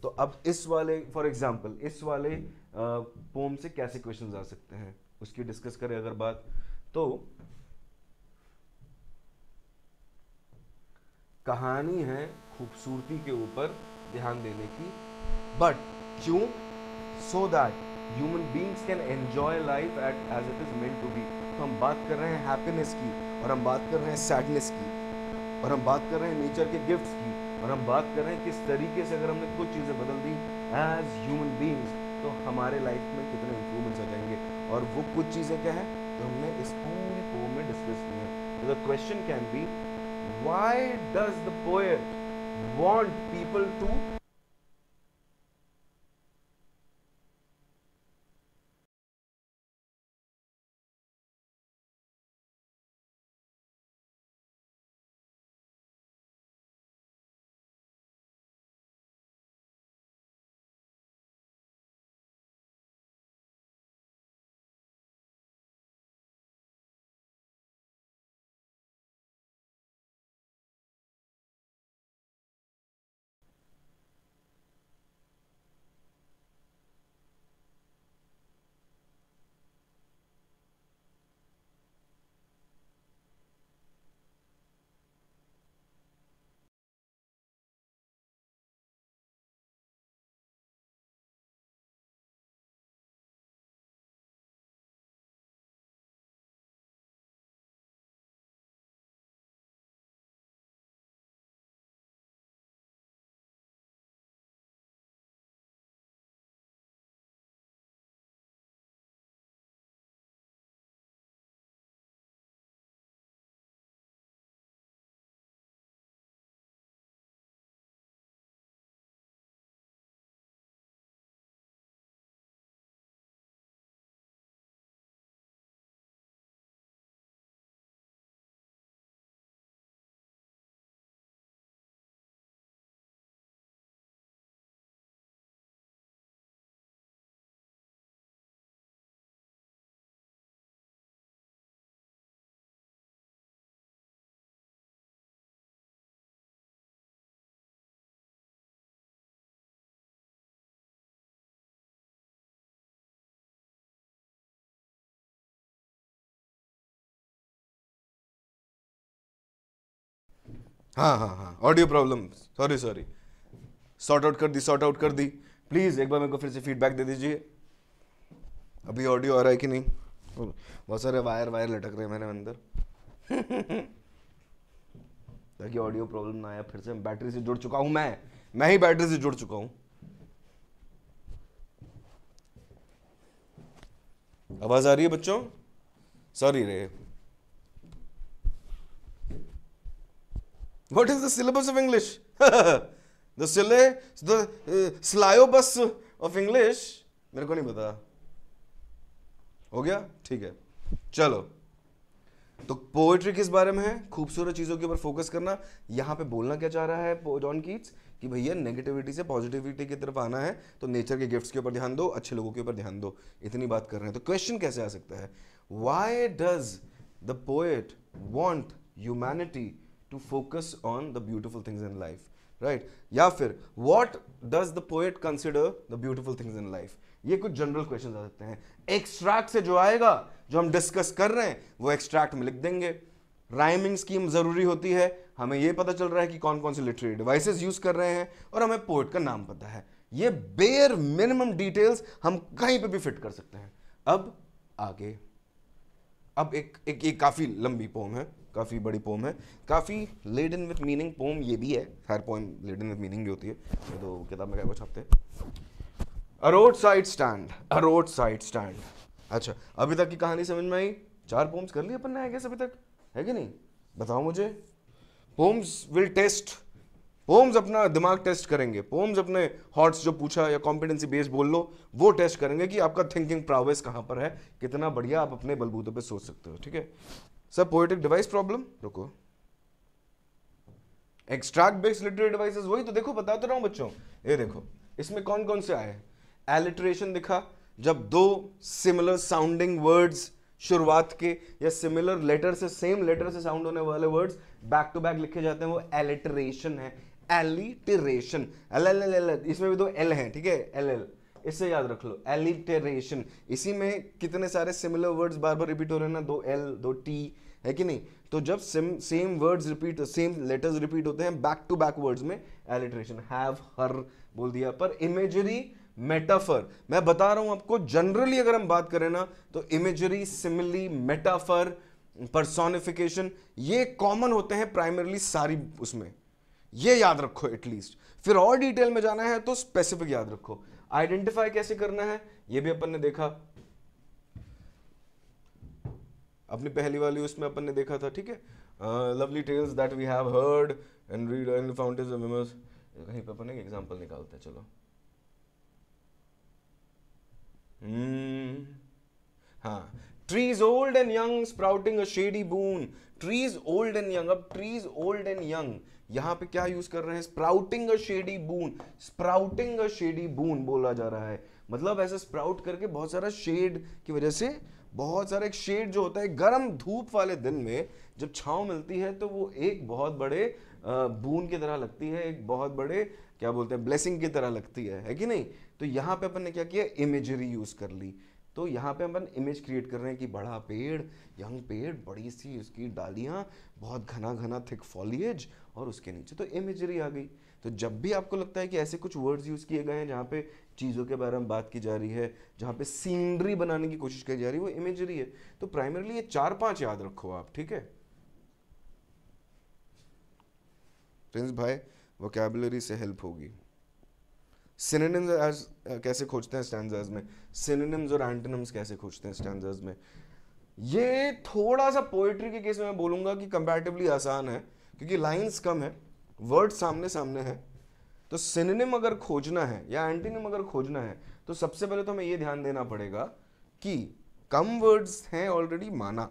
तो अब इस वाले फॉर एग्जाम्पल इस वाले पोम से कैसे क्वेश्चन आ सकते हैं उसकी डिस्कस करें अगर बात तो कहानी है खूबसूरती के ऊपर ध्यान देने की बट क्यों so that human beings can enjoy life at as it is meant to be तो हम बात कर रहे हैं हैप्पीनेस की और हम बात कर रहे हैं सैडनेस की और हम बात कर रहे हैं नेचर के गिफ्ट्स की और हम बात कर रहे हैं किस तरीके से अगर हमने कुछ चीज़ें बदल दी एज ह्यूमन बींग्स तो हमारे लाइफ में कितने इम्प्रूवमेंट्स आ जाएंगे और वो कुछ चीज़ें क्या है तो हमने इस पूरी पोम में डिस्कस की है the question can be why does the poet want people to हाँ हाँ हाँ audio problem sorry sorry sort out कर दी सॉर्ट आउट कर दी प्लीज़ एक बार मेरे को फिर से फीडबैक दे दीजिए अभी ऑडियो आ रहा है कि नहीं बहुत सारे वायर वायर लटक रहे हैं मेरे अंदर ताकि ऑडियो प्रॉब्लम ना आया फिर से बैटरी से जुड़ चुका हूँ मैं मैं ही बैटरी से जुड़ चुका हूँ आवाज़ आ रही है बच्चों सॉरी रे What is the syllabus of English? the syllabus, the uh, syllabus of English. मेरे को नहीं पता हो गया ठीक है चलो तो पोएट्री किस बारे में है खूबसूरत चीज़ों के ऊपर फोकस करना यहाँ पे बोलना क्या चाह रहा है जॉन कीट्स कि भैया नेगेटिविटी से पॉजिटिविटी की तरफ आना है तो नेचर के गिफ्ट्स के ऊपर ध्यान दो अच्छे लोगों के ऊपर ध्यान दो इतनी बात कर रहे हैं तो क्वेश्चन कैसे आ सकता है why does the poet want humanity to focus on the beautiful things in life right या फिर what does the poet consider the beautiful things in life ये कुछ जनरल क्वेश्चन आ सकते हैं एक्सट्रैक्ट से जो आएगा जो हम डिस्कस कर रहे हैं वो एक्सट्रैक्ट में लिख देंगे राइमिंग स्कीम जरूरी होती है हमें ये पता चल रहा है कि कौन कौन से लिटरेरी डिवाइसेस यूज कर रहे हैं और हमें पोएट का नाम पता है ये बेयर मिनिमम डिटेल्स हम कहीं पे भी फिट कर सकते हैं अब आगे अब एक एक, एक काफी लंबी पोम है काफ़ी बड़ी पोम है काफ़ी laden with meaning poem ये भी है हर poem laden with meaning भी होती है तो किताब में क्या छापते a roadside stand a roadside stand अच्छा अभी तक की कहानी समझ में आई चार पोम्स कर ली अपन ने आए गेस अभी तक है कि नहीं बताओ मुझे पोम्स विल टेस्ट पोम्स अपना दिमाग टेस्ट करेंगे पोम्स अपने हॉट्स जो पूछा या कॉम्पिटेंसी बेस्ड बोल लो वो टेस्ट करेंगे कि आपका थिंकिंग प्रावेस कहाँ पर है कितना बढ़िया आप अपने बलबूते पे सोच सकते हो ठीक है सर पोएटिक डिवाइस प्रॉब्लम रुको एक्सट्रैक्ट बेस्ड लिटरेरी डिवाइसेस वही तो देखो बता तो रहा बच्चों ये देखो इसमें कौन कौन से आए एलिट्रेशन दिखा जब दो सिमिलर साउंडिंग वर्ड्स शुरुआत के या सिमिलर लेटर से सेम लेटर से साउंड होने वाले वर्ड्स बैक टू बैक लिखे जाते हैं वो एलिटरेशन है alliteration L L L L इसमें भी दो एल है ठीक है एल एल इससे याद रख लो एलिटरेशन इसी में कितने सारे सिमिलर वर्ड्स बार बार रिपीट हो रहे हैं ना दो एल दो टी है कि नहीं तो जब same same words repeat same letters repeat होते हैं बैक टू बैक वर्ड्स में एलिट्रेशन हैव हर बोल दिया पर इमेजरी मेटाफर मैं बता रहा हूं आपको जनरली अगर हम बात करें ना तो इमेजरी सिमिली मेटाफर परसोनिफिकेशन ये कॉमन होते हैं प्राइमरली सारी उसमें ये याद रखो एटलीस्ट फिर और डिटेल में जाना है तो स्पेसिफिक याद रखो आइडेंटिफाई कैसे करना है ये भी अपन ने देखा अपनी पहली वाली उसमें अपन ने देखा था ठीक है lovely tales that we have heard and read and fountains of memos कहीं पे अपन एक एग्जांपल निकालते हैं चलो हम्म। हाँ trees old and young sprouting a shady boon trees old and young अब ट्रीज ओल्ड एंड यंग यहाँ पे क्या यूज कर रहे हैं sprouting a shady boon sprouting a shady boon बोला जा रहा है मतलब ऐसे स्प्राउट करके बहुत सारा शेड की वजह से बहुत सारे एक शेड जो होता है गर्म धूप वाले दिन में जब छाँव मिलती है तो वो एक बहुत बड़े बून की तरह लगती है एक बहुत बड़े क्या बोलते हैं ब्लेसिंग की तरह लगती है है कि नहीं तो यहाँ पे अपन ने क्या किया इमेजरी यूज़ कर ली तो यहाँ पे अपन इमेज क्रिएट कर रहे हैं कि बड़ा पेड़ यंग पेड़ बड़ी सी उसकी डालियाँ बहुत घना घना थिक फॉलिएज और उसके नीचे तो इमेजरी आ गई तो जब भी आपको लगता है कि ऐसे कुछ वर्ड्स यूज़ किए गए हैं जहाँ पे चीज़ों के बारे में बात की जा रही है जहाँ पे सीनरी बनाने की कोशिश की जा रही है वो इमेजरी है तो प्राइमरली ये चार पांच याद रखो आप ठीक है प्रिंस भाई वोकेबलरी से हेल्प होगी सिनेनिम्स आज कैसे खोजते हैं स्टैंडर्स में सिनेनिम्स और एंटनम्स कैसे खोजते हैं स्टैंडर्स में ये थोड़ा सा पोएट्री के केस में मैं बोलूंगा कि कंपेरेटिवली आसान है क्योंकि लाइंस कम है वर्ड सामने सामने हैं तो सिनेम अगर खोजना है या एंटीनिम अगर खोजना है तो सबसे पहले तो हमें यह ध्यान देना पड़ेगा कि कम वर्ड्स हैं ऑलरेडी माना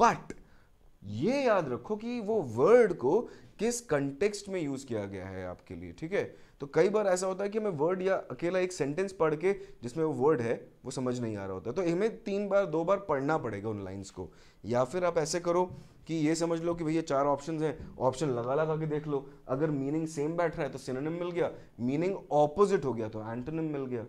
बट ये याद रखो कि वो वर्ड को किस कंटेक्स्ट में यूज किया गया है आपके लिए ठीक है तो कई बार ऐसा होता है कि हमें वर्ड या अकेला एक सेंटेंस पढ़ के जिसमें वो वर्ड है वो समझ नहीं आ रहा होता तो हमें तीन बार दो बार पढ़ना पड़ेगा उन लाइन्स को या फिर आप ऐसे करो कि ये समझ लो कि भैया चार ऑप्शंस हैं ऑप्शन लगा लगा के देख लो अगर मीनिंग सेम बैठ रहा है तो सिनोनिम मिल गया मीनिंग ऑपोजिट हो गया तो एंटोनिम मिल गया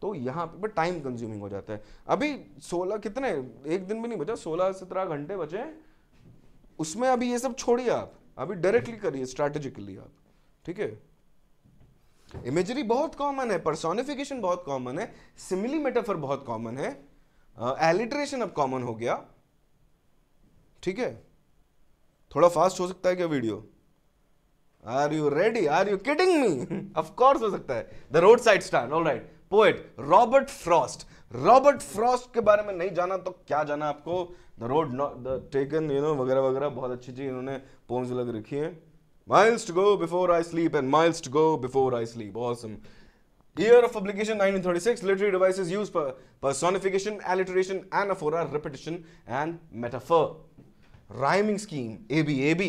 तो यहाँ पर टाइम कंज्यूमिंग हो जाता है अभी सोलह कितने एक दिन भी नहीं बचा सोलह सत्रह घंटे बचे उसमें अभी ये सब छोड़िए आप अभी डायरेक्टली करिए स्ट्रैटेजिकली आप ठीक है इमेजरी बहुत कॉमन है परसोनिफिकेशन बहुत कॉमन है सिमिली मेटाफर बहुत कॉमन है एलिट्रेशन uh, अब कॉमन हो गया ठीक है थोड़ा फास्ट हो सकता है क्या video are you ready are you kidding me of course हो सकता है the road side stand all right poet Robert Frost Robert Frost के बारे में नहीं जाना तो क्या जाना आपको the road the taken you know वगैरह वगैरह बहुत अच्छी चीज इन्होंने पोन्स लग रखी है miles to go before I sleep and miles to go before I sleep awesome year of publication 1936, literary devices used पर personification alliteration anaphora repetition and metaphor rhyming scheme A B A B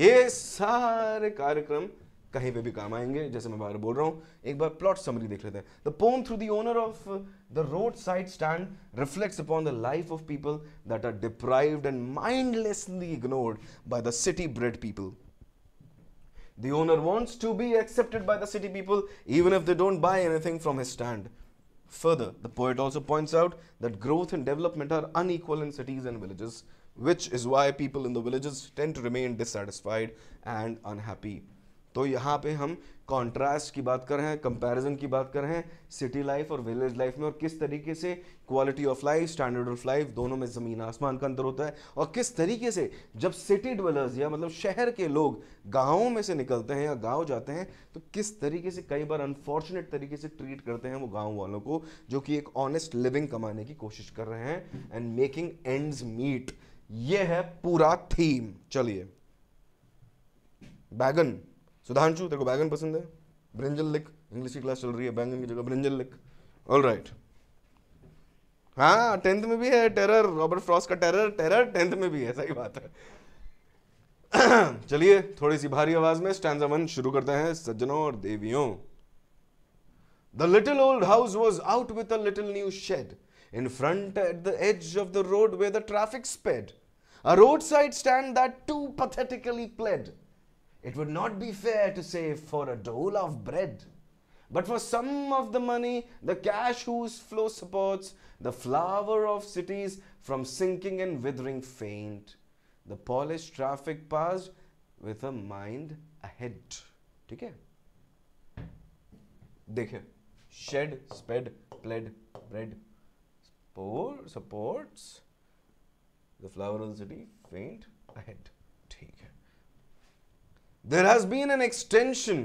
ये सारे कार्यक्रम कहीं पे भी काम आएंगे जैसे मैं बार बोल रहा हूँ एक बार प्लॉट समरी देख लेते हैं the poem through the owner of the road side stand reflects upon the life of people that are deprived and mindlessly ignored by the city bred people The owner wants to be accepted by the city people even if they don't buy anything from his stand. Further, the poet also points out that growth and development are unequal in cities and villages. which is why people in the villages tend to remain dissatisfied and unhappy. तो यहाँ पे हम contrast की बात कर रहे हैं comparison की बात कर रहे हैं सिटी लाइफ और विलेज लाइफ में और किस तरीके से quality of life standard of life दोनों में ज़मीन आसमान का अंतर होता है और किस तरीके से जब सिटी डवेलर्स या मतलब शहर के लोग गाँवों में से निकलते हैं या गाँव जाते हैं तो किस तरीके से कई बार अनफॉर्चुनेट तरीके से ट्रीट करते हैं वो गाँव वालों को जो कि एक ऑनेस्ट लिविंग कमाने की कोशिश कर रहे हैं एंड मेकिंग एंड्स मीट ये है पूरा थीम चलिए बैगन सुधांशु तेरे को बैगन पसंद है ब्रिंजल लिख इंग्लिश की क्लास चल रही है बैगन की जगह ब्रिंजल लिख ऑल राइट हाँ टेंथ में भी है टेरर रॉबर्ट फ्रॉस का टेरर टेरर टेंथ में भी है सही बात है चलिए थोड़ी सी भारी आवाज में स्टैंडा वन शुरू करते हैं सज्जनों और देवियों the little old house was out with little new shed in front at the edge of the road way the traffic sped a roadside stand that too pathetically pled. It would not be fair to say for a dole of bread. But for some of the money, the cash whose flow supports the flower of cities from sinking and withering faint, the polished traffic passed with a mind ahead. ठीक है देखिए shed, sped, pled, bread, support, supports, the flower density faint ahead ठीक है there has been an extension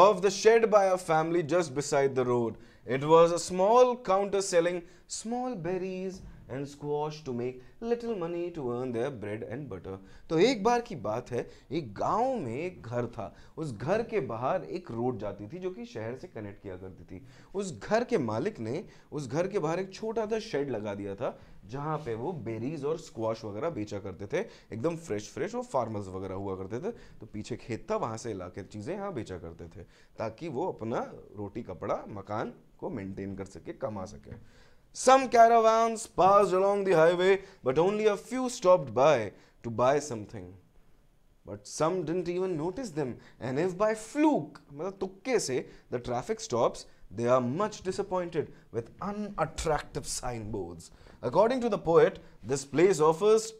of the shed by a family just beside the road. It was a small counter selling small berries and squash to make little money to earn their bread and butter. to ek bar ki baat hai ek gaon mein ek ghar tha us ghar ke bahar ek road jati thi jo ki शहर se connect kiya karti thi us ghar ke malik ne us ghar ke bahar ek छोटा sa shed laga diya tha जहां पे वो berries और squash वगैरह बेचा करते थे एकदम फ्रेश फ्रेश वो फार्मर्स वगैरह हुआ करते थे तो पीछे खेत था वहां से इलाके चीजें यहाँ बेचा करते थे ताकि वो अपना रोटी कपड़ा मकान को मेंटेन कर सके कमा सके some caravans pass along the highway but only a few stopped by to buy something but some didn't even notice them and if by fluke मतलब तुक्के से the traffic stops they are much disappointed with un sign boards according to the poet this place offers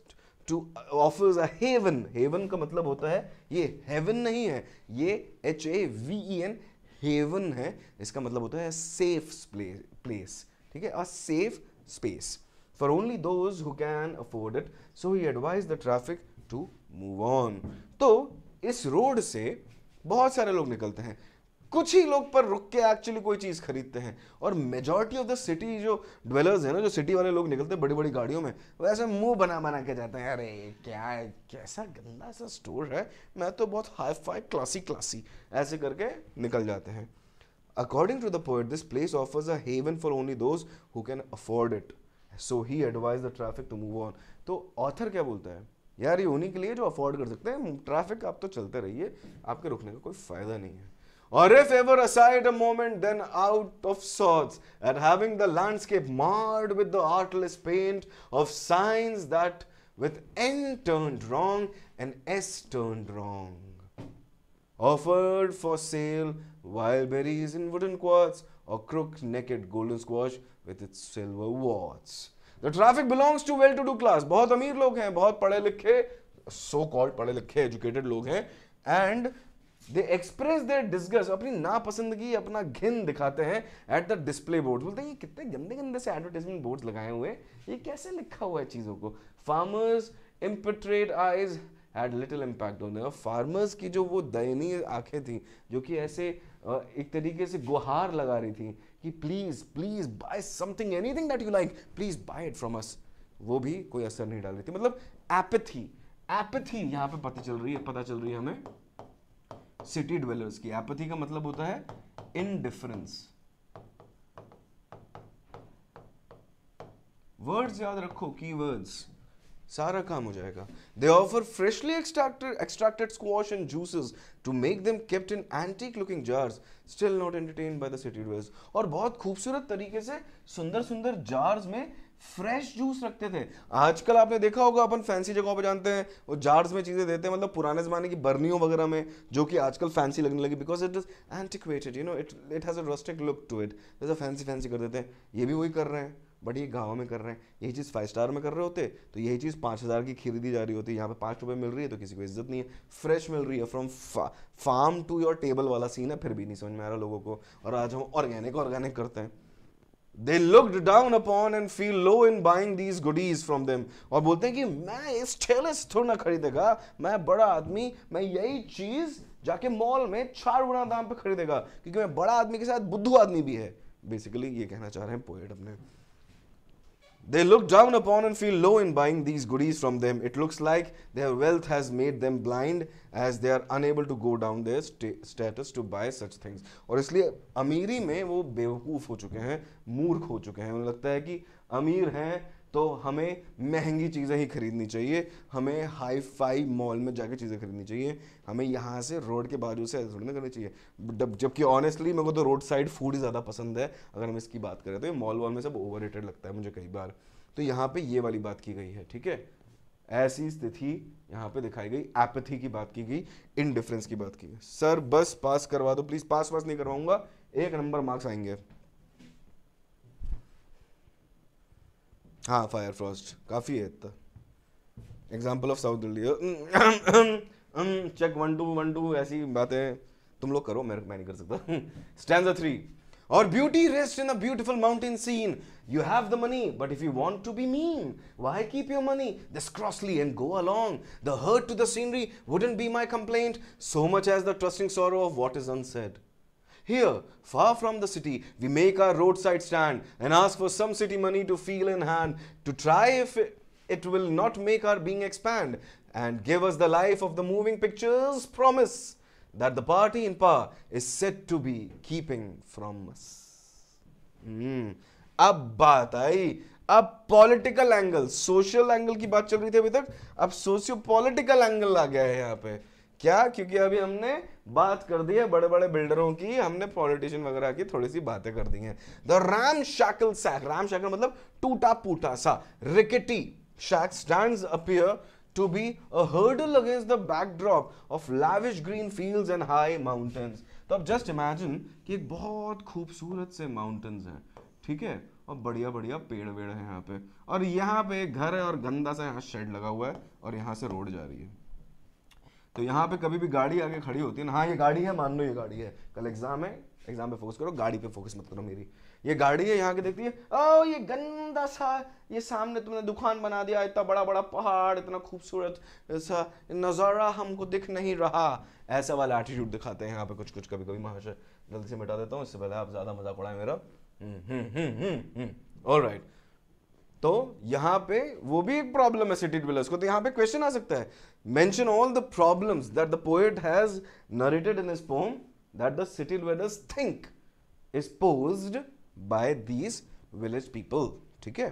to offers a heaven heaven का मतलब होता है ये heaven नहीं है ये H A V E N haven है इसका मतलब होता है सेफ प्लेस ठीक है a safe space for only those who can afford it so he advise the traffic to move on तो इस रोड से बहुत सारे लोग निकलते हैं कुछ ही लोग पर रुक के एक्चुअली कोई चीज़ खरीदते हैं और मेजोरिटी ऑफ द सिटी जो ड्वेलर्स है ना जो सिटी वाले लोग निकलते हैं बड़ी बड़ी गाड़ियों में वो ऐसे मुंह बना बना के जाते हैं अरे क्या है कैसा गंदा सा स्टोर है मैं तो बहुत हाई फाई क्लासी क्लासी ऐसे करके निकल जाते हैं according to the poet this place offers a heaven for only those who can afford it so he advise the traffic to move on तो ऑथर क्या बोलता है यार ये उन्हीं के लिए जो अफोर्ड कर सकते हैं ट्रैफिक आप तो चलते रहिए आपके रुकने का कोई फ़ायदा नहीं है or if ever aside a moment then out of sorts at having the landscape marred with the artless paint of signs that with N turned wrong and S turned wrong. Offered for sale wild berries in wooden quarts or crook-necked golden squash with its silver warts. The traffic belongs to well-to-do class. बहुत अमीर लोग हैं बहुत पढ़े लिखे लिखे, so-called पढ़े लिखे educated लोग हैं and they express their disgust अपनी नापसंदगी अपना घिन दिखाते हैं एट द डिस्प्ले बोर्ड बोलते हैं ये कितने गंदे गंदे से एडवर्टाइजमेंट बोर्ड लगाए हुए ये कैसे लिखा हुआ है चीज़ों को फार्मर्स इम्पट्रेट eyes had little impact on farmers की जो वो दयनीय आंखें थी जो कि ऐसे एक तरीके से गुहार लगा रही थी कि please please buy something anything that you like please buy it from us वो भी कोई असर नहीं डाल रही थी मतलब एपथी एपथी यहाँ पे पता चल रही है पता चल रही है हमें सिटी डवेलर्स की एपथी का मतलब होता है इनडिफरेंस वर्ड्स याद रखो कीवर्ड्स सारा काम हो जाएगा they offer freshly extracted extracted squash and juices to make them kept in antique looking jars still not entertain by the city dwellers और बहुत खूबसूरत तरीके से सुंदर सुंदर जार्स में फ्रेश जूस रखते थे आजकल आपने देखा होगा अपन फैंसी जगहों पर जानते हैं वो जार्स में चीज़ें देते हैं मतलब पुराने ज़माने की बर्नियों वगैरह में जो कि आजकल फैंसी लगने लगी because it is antiquated you know it it has a rustic look to it जैसे फैंसी फैंसी कर देते हैं ये भी वही कर रहे हैं बट ये गाँव में कर रहे हैं यही चीज़ फाइव स्टार में कर रहे होते तो यही चीज़ पाँच हज़ार की खरीदी जा रही होती है यहाँ पे पाँच रुपये मिल रही है तो किसी को इज्जत नहीं है फ्रेश मिल रही है from farm to your table वाला सीन है फिर भी नहीं समझ में आ रहा लोगों को और आज हम ऑर्गेनिक ऑर्गेनिक करते हैं they looked down upon and feel low in buying these goodies from them और बोलते हैं कि मैं इस ठेले से थोड़ा खरीदेगा मैं बड़ा आदमी मैं यही चीज जाके मॉल में चार गुना दाम पे खरीदेगा क्योंकि मैं बड़ा आदमी के साथ बुद्धू आदमी भी है बेसिकली ये कहना चाह रहे हैं पोएट अपने They look down upon and feel low in buying these goodies from them. It looks like their wealth has made them blind as they are unable to go down their status to buy such things. और इसलिए अमीरी में वो बेवकूफ़ हो चुके हैं मूर्ख हो चुके हैं उन्हें लगता है कि अमीर हैं तो हमें महंगी चीज़ें ही खरीदनी चाहिए हमें हाई फाई मॉल में जाके चीज़ें खरीदनी चाहिए हमें यहाँ से रोड के बाजू से ऐसे थोड़ी ना करनी चाहिए जबकि ऑनेस्टली मेरे को तो रोड साइड फूड ही ज़्यादा पसंद है अगर हम इसकी बात करें तो ये मॉल वॉल में सब ओवर लगता है मुझे कई बार तो यहाँ पर ये वाली बात की गई है ठीक है ऐसी स्थिति यहाँ पे दिखाई गई एपथी की बात की गई इनडिफरेंस की बात की गई सर बस पास करवा दो प्लीज़ पास वास नहीं करवाऊंगा एक नंबर मार्क्स आएंगे हाँ फायर फ्रॉस्ट काफ़ी है इतना example of south Delhi check one two one two ऐसी बातें तुम लोग करो मैं मैं नहीं कर सकता स्टैंड थ्री और beauty rest in a beautiful mountain scene you have the money but if you want to be mean why keep your money this crossly and go along the hurt to the scenery wouldn't be my complaint so much as the trusting sorrow of what is unsaid Here, far from the city, we make our roadside stand and ask for some city money to feel in hand to try if it, it will not make our being expand and give us the life of the moving pictures promise that the party in power is said to be keeping from us. Hmm. अब बात आई अब political angle social angle की बात चल रही थी अभी तक अब सोशियो पॉलिटिकल एंगल आ गया है यहाँ पे क्या क्योंकि अभी हमने बात कर दी है बड़े बड़े बिल्डरों की हमने पॉलिटिशियन वगैरह की थोड़ी सी बातें कर दी हैं the ramshackle shack ramshackle मतलब टूटा पूटा सा rickety shack stand appear to be a hurdle against the backdrop of lavish green fields and high mountains. तो अब जस्ट इमेजिन कि एक बहुत खूबसूरत से माउंटेन्स हैं ठीक है और बढ़िया बढ़िया पेड़ वेड़ है यहाँ पे और यहाँ पे एक घर है और गंदा सा यहाँ शेड लगा हुआ है और यहाँ से रोड जा रही है तो यहाँ पे कभी भी गाड़ी आगे खड़ी होती है ना हाँ ये गाड़ी है मान लो ये गाड़ी है कल एग्जाम है एग्जाम पे फोकस करो गाड़ी पे फोकस मत करो मेरी ये गाड़ी है यहाँ के देखती है ओ ये गंदा सा ये सामने तुमने दुकान बना दिया इतना बड़ा बड़ा पहाड़ इतना खूबसूरत सा नज़ारा हमको दिख नहीं रहा ऐसा वाला एटीट्यूड दिखाते हैं यहाँ पे कुछ कुछ कभी कभी महाशय जल्दी से मिटा देता हूँ इससे पहले आप ज़्यादा मजाक उड़ाए मेरा और हम्म, राइट हम्म, हम्म, तो यहाँ पे वो भी एक प्रॉब्लम है सिटी डिवेलर्स को तो यहाँ पे क्वेश्चन आ सकता है mention all the problems that the poet has narrated in his poem that the city dwellers think is posed by these village people ठीक है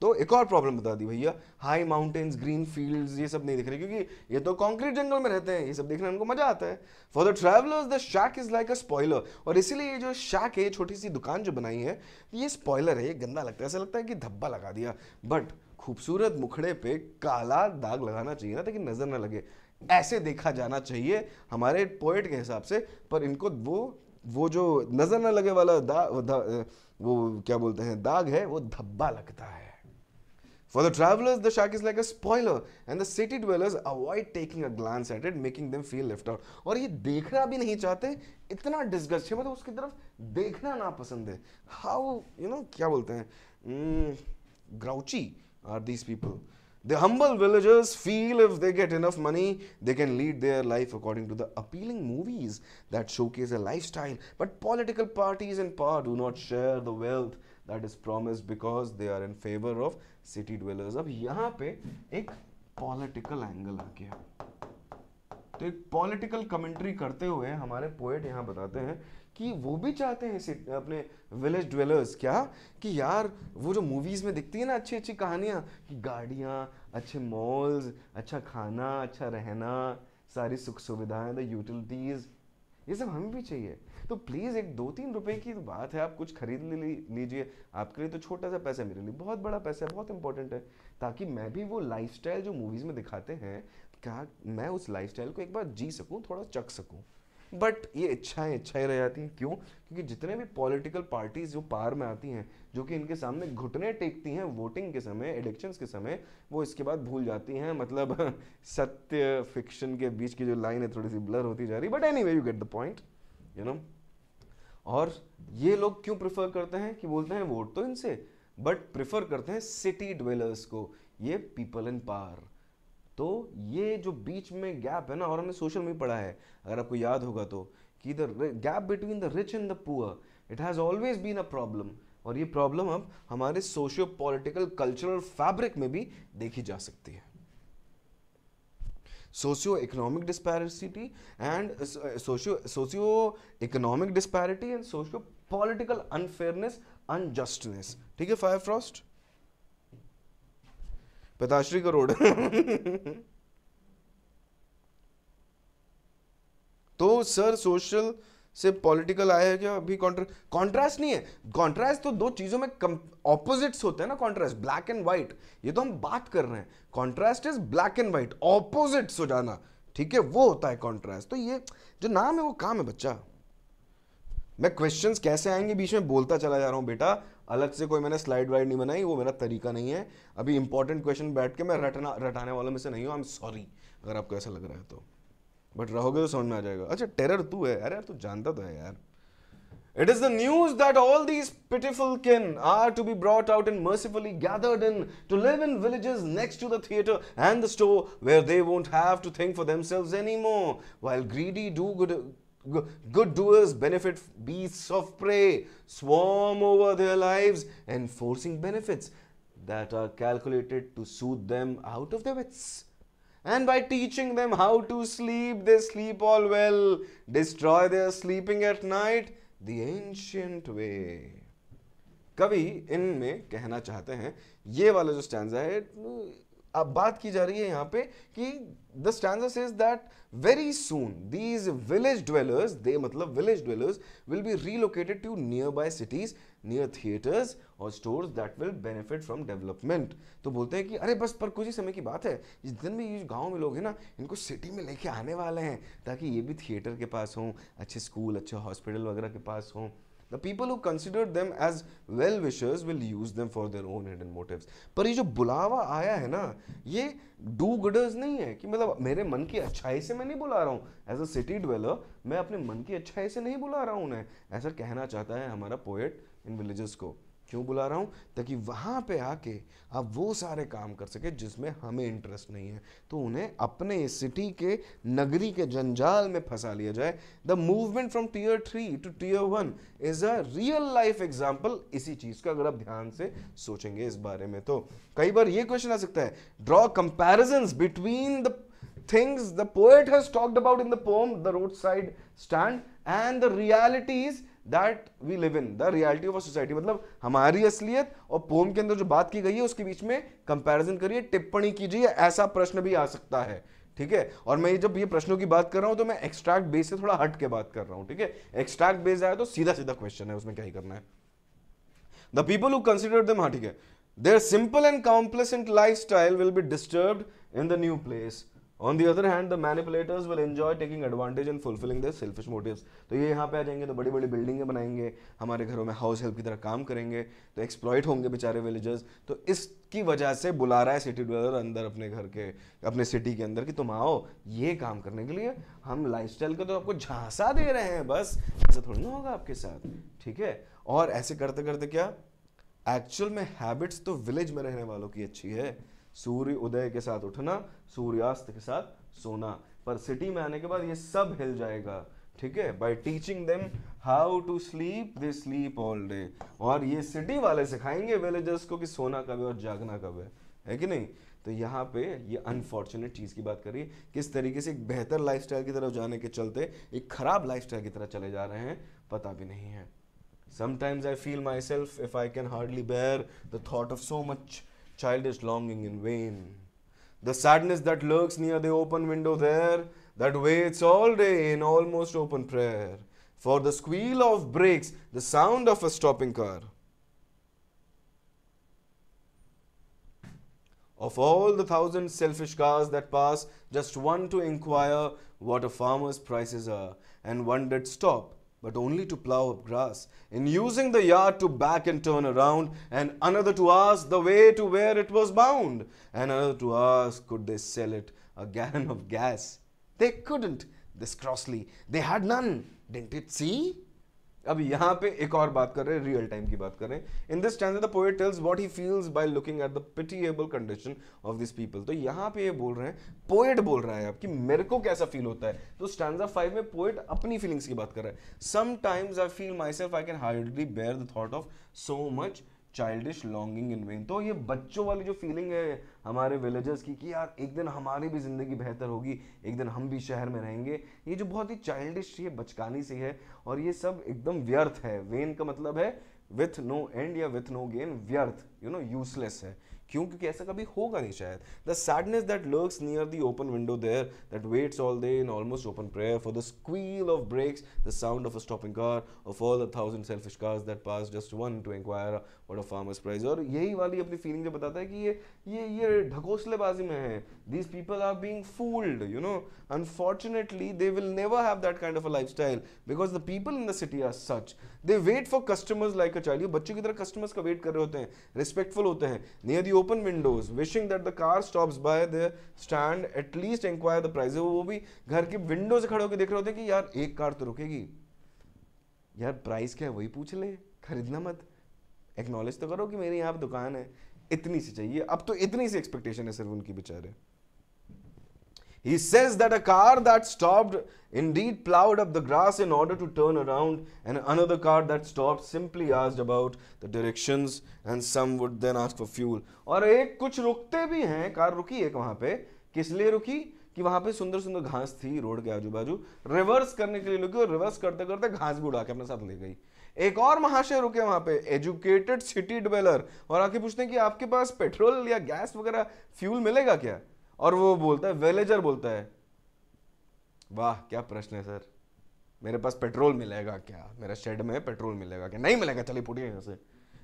तो एक और प्रॉब्लम बता दी भैया हाई माउंटेन्स ग्रीन फील्ड्स ये सब नहीं दिख रहे क्योंकि ये तो कंक्रीट जंगल में रहते हैं ये सब देखने उनको मजा आता है for the travellers the shack is like a spoiler और इसीलिए ये जो शैक है छोटी सी दुकान जो बनाई है ये स्पॉयलर है ये गंदा लगता है ऐसा लगता है कि धब्बा लगा दिया बट खूबसूरत मुखड़े पे काला दाग लगाना चाहिए ना ताकि नज़र ना लगे ऐसे देखा जाना चाहिए हमारे पोइट के हिसाब से पर इनको वो वो जो नज़र ना लगे वाला दाग वो, दा, वो क्या बोलते हैं दाग है वो धब्बा लगता है For the travelers, the shark is like a spoiler, and the city dwellers avoid taking a glance at it, making them feel left out. और ये देखना भी नहीं चाहते इतना डिस्गस्ट है मतलब उसकी तरफ देखना ना पसंद है हाउ यू नो क्या बोलते हैं ग्राउची mm, are these people. The humble villagers feel if they get enough money, they can lead their life according to the appealing movies that showcase a lifestyle. But political parties in power do not share the wealth that is promised because they are in favor of city dwellers. अब यहाँ पे एक political angle आ गया तो एक political commentary करते हुए हमारे पोएट यहाँ बताते हैं कि वो भी चाहते हैं अपने विलेज ड्वेलर्स क्या कि यार वो जो मूवीज़ में दिखती है ना अच्छी अच्छी कहानियाँ कि गाड़ियाँ अच्छे मॉल्स अच्छा खाना अच्छा रहना सारी सुख सुविधाएं द यूटिलिटीज़ ये सब हमें भी चाहिए तो प्लीज़ एक दो तीन रुपए की तो बात है आप कुछ खरीद ले लीजिए आपके लिए तो छोटा सा पैसा मेरे लिए बहुत बड़ा पैसा है बहुत इंपॉर्टेंट है ताकि मैं भी वो लाइफ जो मूवीज़ में दिखाते हैं क्या मैं उस लाइफ को एक बार जी सकूँ थोड़ा चख सकूँ बट ये इच्छाएं इच्छाएं रह जाती हैं क्यों क्योंकि जितने भी पॉलिटिकल पार्टीज जो पार में आती हैं जो कि इनके सामने घुटने टेकती हैं वोटिंग के समय इलेक्शन के समय वो इसके बाद भूल जाती हैं मतलब सत्य फिक्शन के बीच की जो लाइन है थोड़ी सी ब्लर होती जा रही but any you get the point you know और ये लोग क्यों प्रेफर करते हैं कि बोलते हैं वोट तो इनसे बट प्रेफर करते हैं सिटी ड्वेलर्स को ये पीपल इन पार तो ये जो बीच में गैप है ना और हमने सोशल में पढ़ा है अगर आपको याद होगा तो कि the gap between the rich and the poor it has always been a problem और ये प्रॉब्लम अब हमारे सोशियो पॉलिटिकल कल्चरल फैब्रिक में भी देखी जा सकती है socio economic disparity and socio socio economic disparity and socio political unfairness unjustness ठीक है फायर फ्रॉस्ट पिताश्री करोड़ तो सर सोशल से पॉलिटिकल आया है क्या अभी कॉन्ट्रास्ट नहीं है कॉन्ट्रास्ट तो दो चीज़ों में ऑपोजिट्स होते हैं ना कॉन्ट्रास्ट ब्लैक एंड व्हाइट ये तो हम बात कर रहे हैं contrast is black and white opposites हो जाना ठीक है वो होता है कॉन्ट्रास्ट तो ये जो नाम है वो काम है बच्चा मैं क्वेश्चंस कैसे आएंगे बीच में बोलता चला जा रहा हूं बेटा अलग से कोई मैंने स्लाइड वाइड नहीं बनाई वो मेरा तरीका नहीं है अभी इंपॉर्टेंट क्वेश्चन बैठ के मैं रटना रटाने वालों में से नहीं हूँ आई एम सॉरी अगर आपको ऐसा लग रहा है तो बट रहोगे तो समझ में आ जाएगा अच्छा टेरर तू है यार यार तू जानता तो है यार It is the news that all these pitiful kin are to be brought out and mercifully gathered in to live in villages next to the theatre and the store where they won't have to think for themselves anymore, while greedy do good Good doers benefit beasts of prey, swarm over their lives, enforcing benefits that are calculated to soothe them out of their wits. And by teaching them how to sleep, they sleep all well, destroy their sleeping at night, the ancient way. कवि इनमें कहना चाहते हैं ये वाला जो stand है अब बात की जा रही है यहाँ पे कि the standers is that very soon these village dwellers they मतलब village dwellers will be relocated to near by cities near theatres और store that will benefit from development तो बोलते हैं कि अरे बस पर कुछ ही समय की बात है जिस दिन भी ये गाँव में लोग हैं ना इनको सिटी में लेके आने वाले हैं ताकि ये भी थिएटर के पास हों अच्छे स्कूल अच्छे हॉस्पिटल वगैरह के पास हों The people who consider them as well wishers will use them for their own hidden motives. पर ये जो बुलावा आया है ना ये डू गुडर्स नहीं है कि मतलब मेरे मन की अच्छाई से मैं नहीं बुला रहा हूँ एज अ सिटी dweller मैं अपने मन की अच्छाई से नहीं बुला रहा हूँ उन्हें ऐसा कहना चाहता है हमारा पोएट इन विलेजेस को क्यों बुला रहा हूँ ताकि वहाँ पे आके आप वो सारे काम कर सके जिसमें हमें इंटरेस्ट नहीं है तो उन्हें अपने सिटी के नगरी के जंजाल में फंसा लिया जाए the movement from tier three to tier one is a real life example इसी चीज़ का अगर आप ध्यान से सोचेंगे इस बारे में तो कई बार ये क्वेश्चन आ सकता है draw comparison between the things the poet has talked about in the poem the road side stand and the realities that we live in the reality of a society मतलब हमारी असलियत और पोम के अंदर जो बात की गई है उसके बीच में कंपैरिजन करिए टिप्पणी कीजिए ऐसा प्रश्न भी आ सकता है ठीक है और मैं जब ये प्रश्नों की बात कर रहा हूँ तो मैं एक्सट्रैक्ट बेस से थोड़ा हट के बात कर रहा हूँ ठीक है एक्सट्रैक्ट बेस आया तो सीधा सीधा क्वेश्चन है उसमें क्या ही करना है द पीपल हु कंसिडर दम हाँ ठीक है their simple and complacent life style will be disturb in the new place on the other hand the manipulators will enjoy taking advantage in fulfilling the selfish motives तो ये यहाँ पे आ जाएंगे तो बड़ी बड़ी बिल्डिंगें बनाएंगे हमारे घरों में हाउस हेल्प की तरह काम करेंगे तो एक्सप्लॉयट होंगे बेचारे विलेजर्स तो इसकी वजह से बुला रहा है सिटी डर अंदर अपने घर के अपने सिटी के अंदर कि तुम आओ ये काम करने के लिए हम लाइफ स्टाइल का तो आपको झांसा दे रहे हैं बस ऐसा थोड़ी ना होगा आपके साथ ठीक है और ऐसे करते करते क्या एक्चुअल में हैबिट्स तो विलेज में रहने वालों की अच्छी है सूर्य उदय के साथ उठना सूर्यास्त के साथ सोना पर सिटी में आने के बाद ये सब हिल जाएगा ठीक है by teaching them how to sleep they sleep all day और ये सिटी वाले सिखाएंगे विलेजर्स को कि सोना कब है और जागना कब है है कि नहीं तो यहाँ पे ये अनफॉर्चुनेट चीज़ की बात करिए किस तरीके से एक बेहतर लाइफस्टाइल की तरफ जाने के चलते एक ख़राब लाइफस्टाइल की तरफ चले जा रहे हैं पता भी नहीं है sometimes I feel myself if I can hardly bear the thought of so much childish longing in vain. The sadness that lurks near the open window there, that waits all day in almost open prayer, for the squeal of brakes, the sound of a stopping car. Of all the thousand selfish cars that pass, just one to inquire what a farmer's prices are, and one did stop but only to plough up grass, in using the yard to back and turn around, and another to ask the way to where it was bound, and another to ask could they sell it a gallon of gas. They couldn't, this crossly, they had none, didn't it see? अब यहां पे एक और बात कर रहे हैं real time की बात कर रहे हैं in this stand the poet tells what he feels by looking at the pitiable condition of this people तो यहां पे ये बोल रहे हैं पोएट बोल रहा है आपकी मेरे को कैसा फील होता है तो स्टैंडा फाइव में पोएट अपनी फीलिंग्स की बात कर रहा है sometimes I feel myself I can hardly bear the thought of so much childish longing in vain तो ये बच्चों वाली जो फीलिंग है हमारे विलेजर्स की कि यार एक दिन हमारी भी ज़िंदगी बेहतर होगी एक दिन हम भी शहर में रहेंगे ये जो बहुत ही चाइल्डिश ये बचकानी सी है और ये सब एकदम व्यर्थ है वेन का मतलब है विथ नो एंड या विथ नो गेन व्यर्थ यू नो यूजलेस है क्यों क्योंकि ऐसा कभी होगा नहीं शायद the sadness that lurks near the open window there that waits all day in almost open prayer for the squeal of brakes the sound of a stopping car of all the thousand selfish cars that pass just one to inquire what a farmer's price और यही वाली अपनी feeling जो बताता है कि ये ये ये ढकोसलेबाजी में है these people are being fooled you know unfortunately they will never have that kind of a life style because the people in the city are such they wait for customers like a child ये बच्चों की तरह customers का wait कर रहे होते हैं respectful होते हैं near the open windows wishing that the car stop by the stand at least inquire the price वो भी घर के विंडो से खड़े होकर देख रहे होते हैं कि यार एक कार तो रुकेगी यार प्राइस क्या है वही पूछ ले खरीदना मत एक्नॉलेज तो करो कि मेरी यहाँ पर दुकान है इतनी सी चाहिए अब तो इतनी सी एक्सपेक्टेशन है सिर्फ उनकी बेचारे He says that a car that stopped indeed plowed up the grass in order to turn around, and another car that stopped simply asked about the directions, and some would then ask for fuel. और एक कुछ रुकते भी हैं car रुकी एक वहाँ पे किस लिए रुकी कि वहाँ पे सुंदर सुंदर घास थी रोड के आजू बाजू रिवर्स करने के लिए रुकी और रिवर्स करते करते घास भी उड़ा के अपने साथ ले गई एक और महाशय रुके वहां पे एजुकेटेड सिटी डिवेलर और आके पूछते हैं कि आपके पास पेट्रोल या गैस वगैरह फ्यूल मिलेगा क्या और वो बोलता है वेलेजर बोलता है वाह क्या प्रश्न है सर मेरे पास पेट्रोल मिलेगा क्या मेरा शेड में पेट्रोल मिलेगा क्या नहीं मिलेगा चलिए पुटिए यहाँ से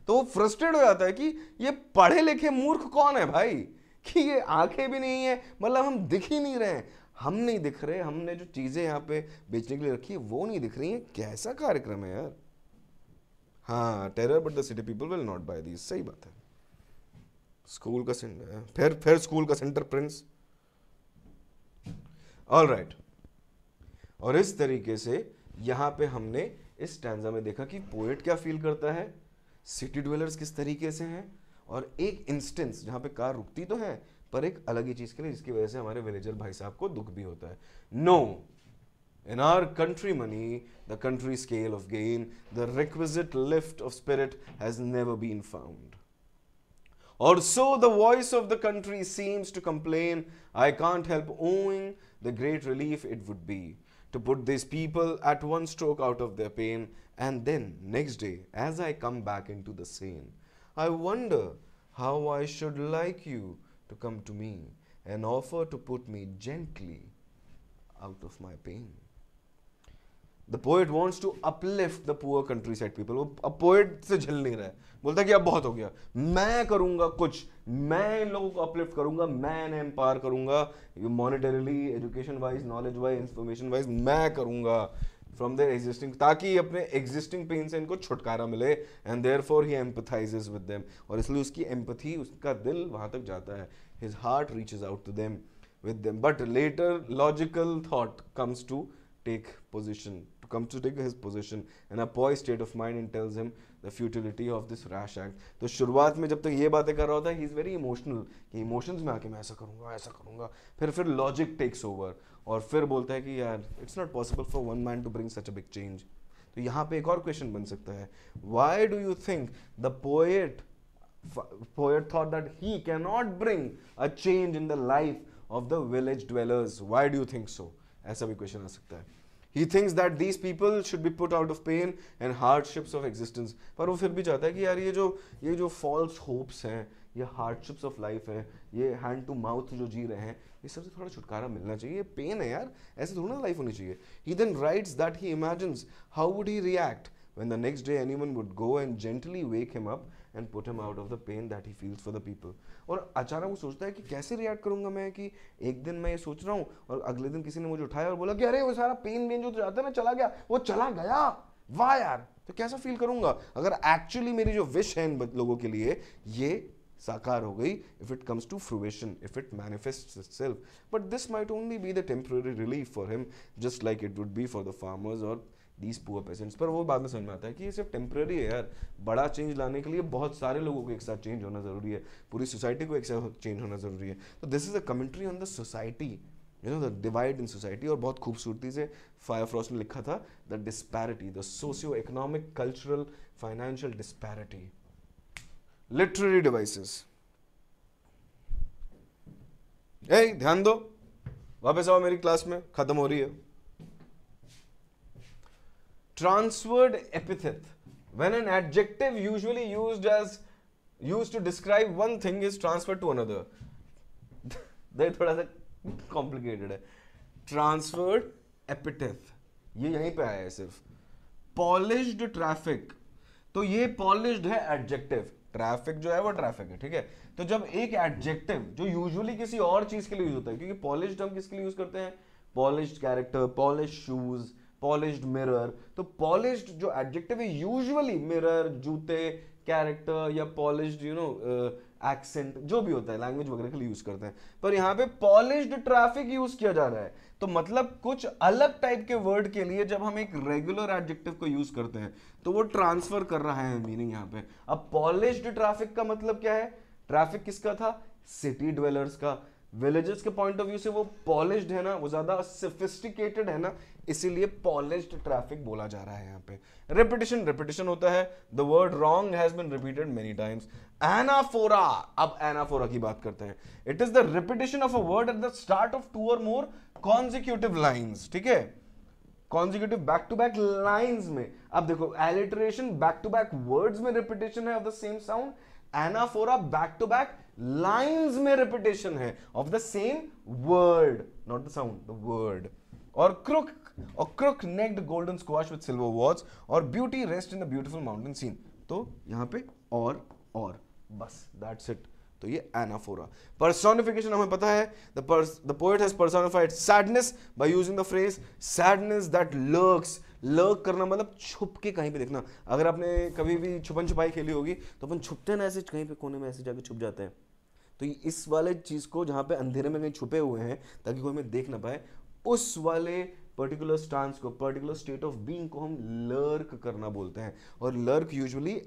तो वो फ्रस्ट्रेट हो जाता है कि ये पढ़े लिखे मूर्ख कौन है भाई कि ये आंखें भी नहीं है मतलब हम दिख ही नहीं रहे हैं हम नहीं दिख रहे हमने जो चीज़ें यहाँ पे बेचने के लिए रखी है वो नहीं दिख रही है कैसा कार्यक्रम है यार हाँ terror but the city people will not buy the सही बात है स्कूल का फिर फिर स्कूल का सेंटर प्रिंस ऑल राइट और इस तरीके से यहां पे हमने इस टैंजा में देखा कि पोएट क्या फील करता है सिटी ड्वेलर्स किस तरीके से हैं और एक इंस्टेंस जहां पे कार रुकती तो है पर एक अलग ही चीज़ के लिए जिसकी वजह से हमारे विलेजर भाई साहब को दुख भी होता है no in our country money the country scale of gain the requisite lift of spirit has never been found Or so the voice of the country seems to complain, I can't help owning the great relief it would be to put these people at one stroke out of their pain. And then next day, as I come back into the scene, I wonder how I should like you to come to me and offer to put me gently out of my pain. The poet wants to uplift the poor countryside people वो अब poet से झल नहीं रहा है बोलता कि अब बहुत हो गया मैं करूंगा कुछ मैं इन लोगों को अपलिफ्ट करूंगा मैं इन्हें एम्पावर करूंगा monetarily education wise knowledge wise information wise मैं करूंगा फ्रॉम देयर एग्जिस्टिंग ताकि अपने एग्जिस्टिंग पेन से इनको छुटकारा मिले and therefore he empathises with them और इसलिए उसकी एम्पथी उसका दिल वहाँ तक जाता है his heart reaches out to them with them but later logical thought comes to take position to take his position in a poised state of mind and tells him the futility of this rash act. तो शुरुआत में जब तक ये बातें कर रहा होता है ही इज़ वेरी इमोशनल कि इमोशंस में आके मैं ऐसा करूँगा ऐसा करूँगा फिर फिर लॉजिक टेक्स ओवर और फिर बोलता है कि यार it's not possible for one man to bring such a big change तो यहाँ पे एक और क्वेश्चन बन सकता है why do you think the poet poet thought that he cannot bring a change in the life of the village dwellers. Why do you think so? ऐसा भी क्वेश्चन आ सकता है he thinks that these people should be put out of pain and hardships of existence पर वो फिर भी चाहता है कि यार ये जो ये जो फॉल्स होप्स हैं ये हार्डशिप्स ऑफ लाइफ है ये हैंड टू माउथ जो जी रहे हैं ये सबसे थोड़ा छुटकारा मिलना चाहिए ये पेन है यार ऐसे थोड़ा ना लाइफ होनी चाहिए he then writes that he imagines how would he react when the next day anyone would go and gently wake him up and put him out of the pain that he feels for the people और अचानक वो सोचता है कि कैसे react करूंगा मैं कि एक दिन मैं ये सोच रहा हूँ और अगले दिन किसी ने मुझे उठाया और बोला कि अरे वो सारा पेन वेन जो जाता है ना चला गया वो चला गया वाह यार तो कैसा फील करूंगा अगर एक्चुअली मेरी जो विश है इन लोगों के लिए ये साकार हो गई if it comes to fruition if it manifest self but this might only be the temporary relief for him just like it would be for the farmers और दीज पुअर पेशेंट्स पर वो बाद में समझ में आता है कि ये सिर्फ टेम्प्रेरी है यार बड़ा चेंज लाने के लिए बहुत सारे लोगों को एक साथ चेंज होना ज़रूरी है पूरी सोसाइटी को एक साथ चेंज होना ज़रूरी है तो this is a commentary on the society you know the divide in society और बहुत खूबसूरती से फायर फ्रॉस्ट ने लिखा था the disparity the socio economic cultural financial disparity literary devices ए ध्यान दो वापस आओ मेरी क्लास में ख़त्म हो रही है transferred epithet. When an adjective usually used as used to describe one thing is transferred to another. थोड़ा सा कॉम्प्लिकेटेड है ट्रांसफर्ड एपिटेथ ये यहीं पे आया है सिर्फ पॉलिश ट्रैफिक तो ये पॉलिश है एडजेक्टिव ट्रैफिक जो है वो ट्रैफिक है ठीक है तो जब एक एडजेक्टिव जो यूजुअली किसी और चीज के लिए यूज होता है क्योंकि पॉलिश हम किसके लिए यूज करते हैं polish character polish shoes polished mirror तो पॉलिश्ड जो एडजेक्टिव है यूजुअली मिरर जूते कैरेक्टर या पॉलिश्ड यू नो एक्सेंट जो भी होता है लैंग्वेज वगैरह के लिए यूज करते हैं पर यहाँ पे पॉलिश्ड ट्रैफिक यूज किया जा रहा है तो मतलब कुछ अलग टाइप के वर्ड के लिए जब हम एक रेगुलर एडजेक्टिव को यूज करते हैं तो वो ट्रांसफर कर रहा है मीनिंग यहाँ पे अब पॉलिश्ड ट्रैफिक का मतलब क्या है ट्रैफिक किसका था सिटी ड्वेलर्स का विलेजेस के पॉइंट ऑफ व्यू से वो पॉलिश है ना वो ज़्यादा सिफिस्टिकेटेड है ना इसीलिए पॉलिश ट्रैफिक बोला जा रहा है यहाँ पे रिपीटेशन रिपीटेशन होता है the word wrong has been repeated many times anaphora अब एनाफोरा की बात करते हैं it is the repetition of a word at the start of two or more consecutive lines ठीक है consecutive back to back lines में अब देखो alliteration back to back words में रिपीटेशन है of the same sound anaphora back to back lines में repetition है of the same word not the sound the word और क्रुक और crook necked golden squash with silver watch और beauty rest in the beautiful mountain scene तो यहां पे और और बस दैट्स इट तो ये एनाफोरा पर्सोनिफिकेशन हमें पता है the poet has personified sadness by using the phrase sadness that lurks lurk करना मतलब छुप के कहीं पे देखना अगर आपने कभी भी छुपन छुपाई खेली होगी तो अपन छुपते ना ऐसे कहीं पे कोने में ऐसे जाके छुप जाते हैं तो इस वाले चीज़ को जहाँ पे अंधेरे में कहीं छुपे हुए हैं ताकि कोई हमें देख ना पाए उस वाले पर्टिकुलर स्टांस को पर्टिकुलर स्टेट ऑफ बींग को हम लर्क करना बोलते हैं और लर्क यूजली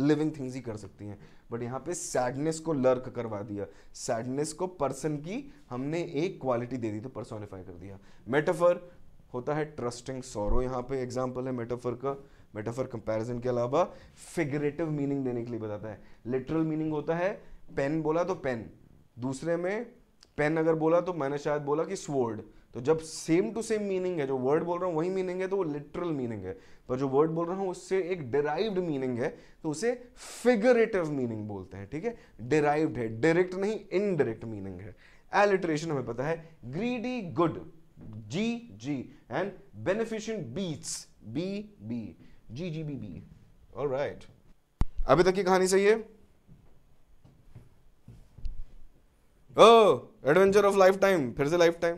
लिविंग थिंग्स ही कर सकती हैं बट यहाँ पे सैडनेस को लर्क करवा दिया सैडनेस को पर्सन की हमने एक क्वालिटी दे दी तो पर्सोनिफाई कर दिया मेटाफर होता है ट्रस्टिंग सोरो यहाँ पे एग्जाम्पल है मेटाफर का मेटाफर कंपैरिजन के अलावा फिगरेटिव मीनिंग देने के लिए बताता है लिटरल मीनिंग होता है पेन बोला तो पेन दूसरे में पेन अगर बोला तो मैंने शायद बोला कि स्वर्ड तो जब सेम टू सेम मीनिंग है जो वर्ड बोल रहा हूँ वही मीनिंग है तो वो लिटरल मीनिंग है पर जो वर्ड बोल रहा हूँ उससे एक डिराइव्ड मीनिंग है तो उसे फिगरेटिव मीनिंग बोलते हैं ठीक है डिराइव्ड है डायरेक्ट नहीं इनडायरेक्ट मीनिंग है एलिट्रेशन हमें पता है greedy good G G and beats b b g g b b all right अभी तक की कहानी सही है एडवेंचर ऑफ लाइफ टाइम फिर से लाइफ टाइम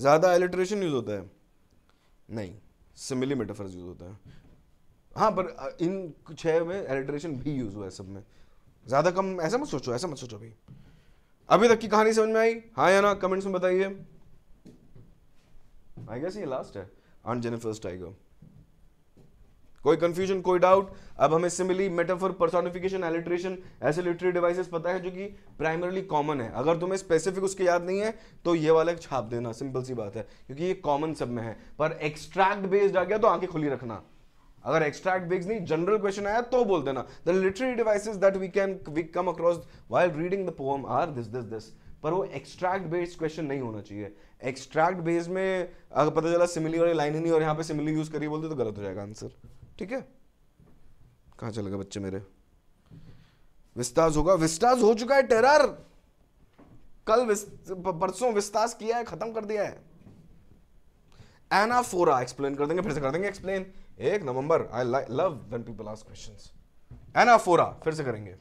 ज़्यादा एलिट्रेशन यूज़ होता है नहीं सिमिली मेटाफर्स यूज़ होता है हाँ पर इन छः में एलिट्रेशन भी यूज़ हुआ है सब में ज़्यादा कम ऐसा मत सोचो ऐसा मत सोचो भाई अभी तक की कहानी समझ में आई हाँ या ना कमेंट्स में बताइए आई गेस ये लास्ट है आंट जेनिफर्स टाइगर कोई कंफ्यूजन कोई डाउट अब हमें सिमिली मेटाफर पर्सोनिफिकेशन एलिट्रेशन ऐसे लिटरेरी डिवाइसेस पता है जो कि प्राइमरली कॉमन है अगर तुम्हें स्पेसिफिक उसके याद नहीं है तो ये वाला छाप देना सिंपल सी बात है क्योंकि ये कॉमन सब में है पर एक्सट्रैक्ट बेस्ड आ गया तो आंखें खुली रखना अगर एक्सट्रैक्ट बेस्ड नहीं जनरल क्वेश्चन आया तो बोल देना the literary devices that we can we come across while reading the poem are this this this पर वो एक्सट्रैक्ट बेस्ड क्वेश्चन नहीं होना चाहिए एक्सट्रैक्ट बेस में अगर पता चला सिमिली वाली लाइन ही नहीं और यहाँ पे सिमिली यूज़ करिए बोलते तो गलत हो जाएगा आंसर ठीक है कहाँ चलेगा बच्चे मेरे विस्ताज होगा विस्ताज हो चुका है टेरर कल परसों विस्ताज किया है खत्म कर दिया है एना फोरा एक्सप्लेन कर देंगे फिर से कर देंगे एक्सप्लेन एक नवंबर I love when people ask questions anaphora फिर से करेंगे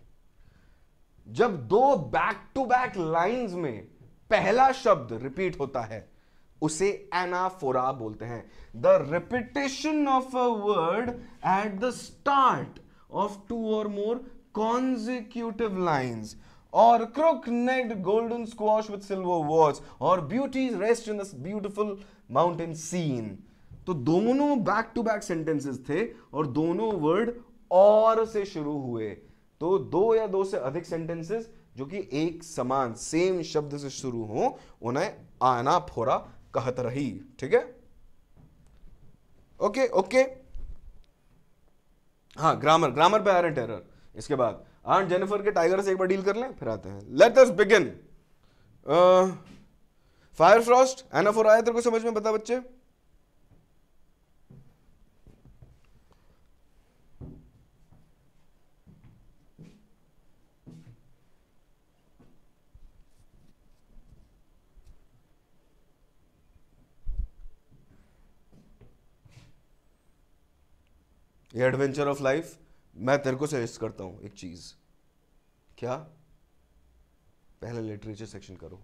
जब दो बैक टू बैक लाइंस में पहला शब्द रिपीट होता है उसे एनाफोरा बोलते हैं the repetition of a word at the start of two or more consecutive lines और crook necked golden squash with silver watch और beauty rest in this beautiful mountain scene तो दोनों बैक टू बैक सेंटेंसेस थे और दोनों word और से शुरू हुए तो दो या दो से अधिक सेंटेंसेस जो कि एक समान सेम शब्द से शुरू हो उन्हें आना फोरा कहत रही ठीक है ओके ओके हाँ ग्रामर ग्रामर पे आर टेरर इसके बाद आंट जेनिफर के टाइगर से एक बार डील कर लें फिर आते हैं let us begin fire Frost anaphora आया तेरे को समझ में बता बच्चे ये एडवेंचर ऑफ लाइफ मैं तेरे को सजेस्ट करता हूँ एक चीज़ क्या पहले लिटरेचर सेक्शन करो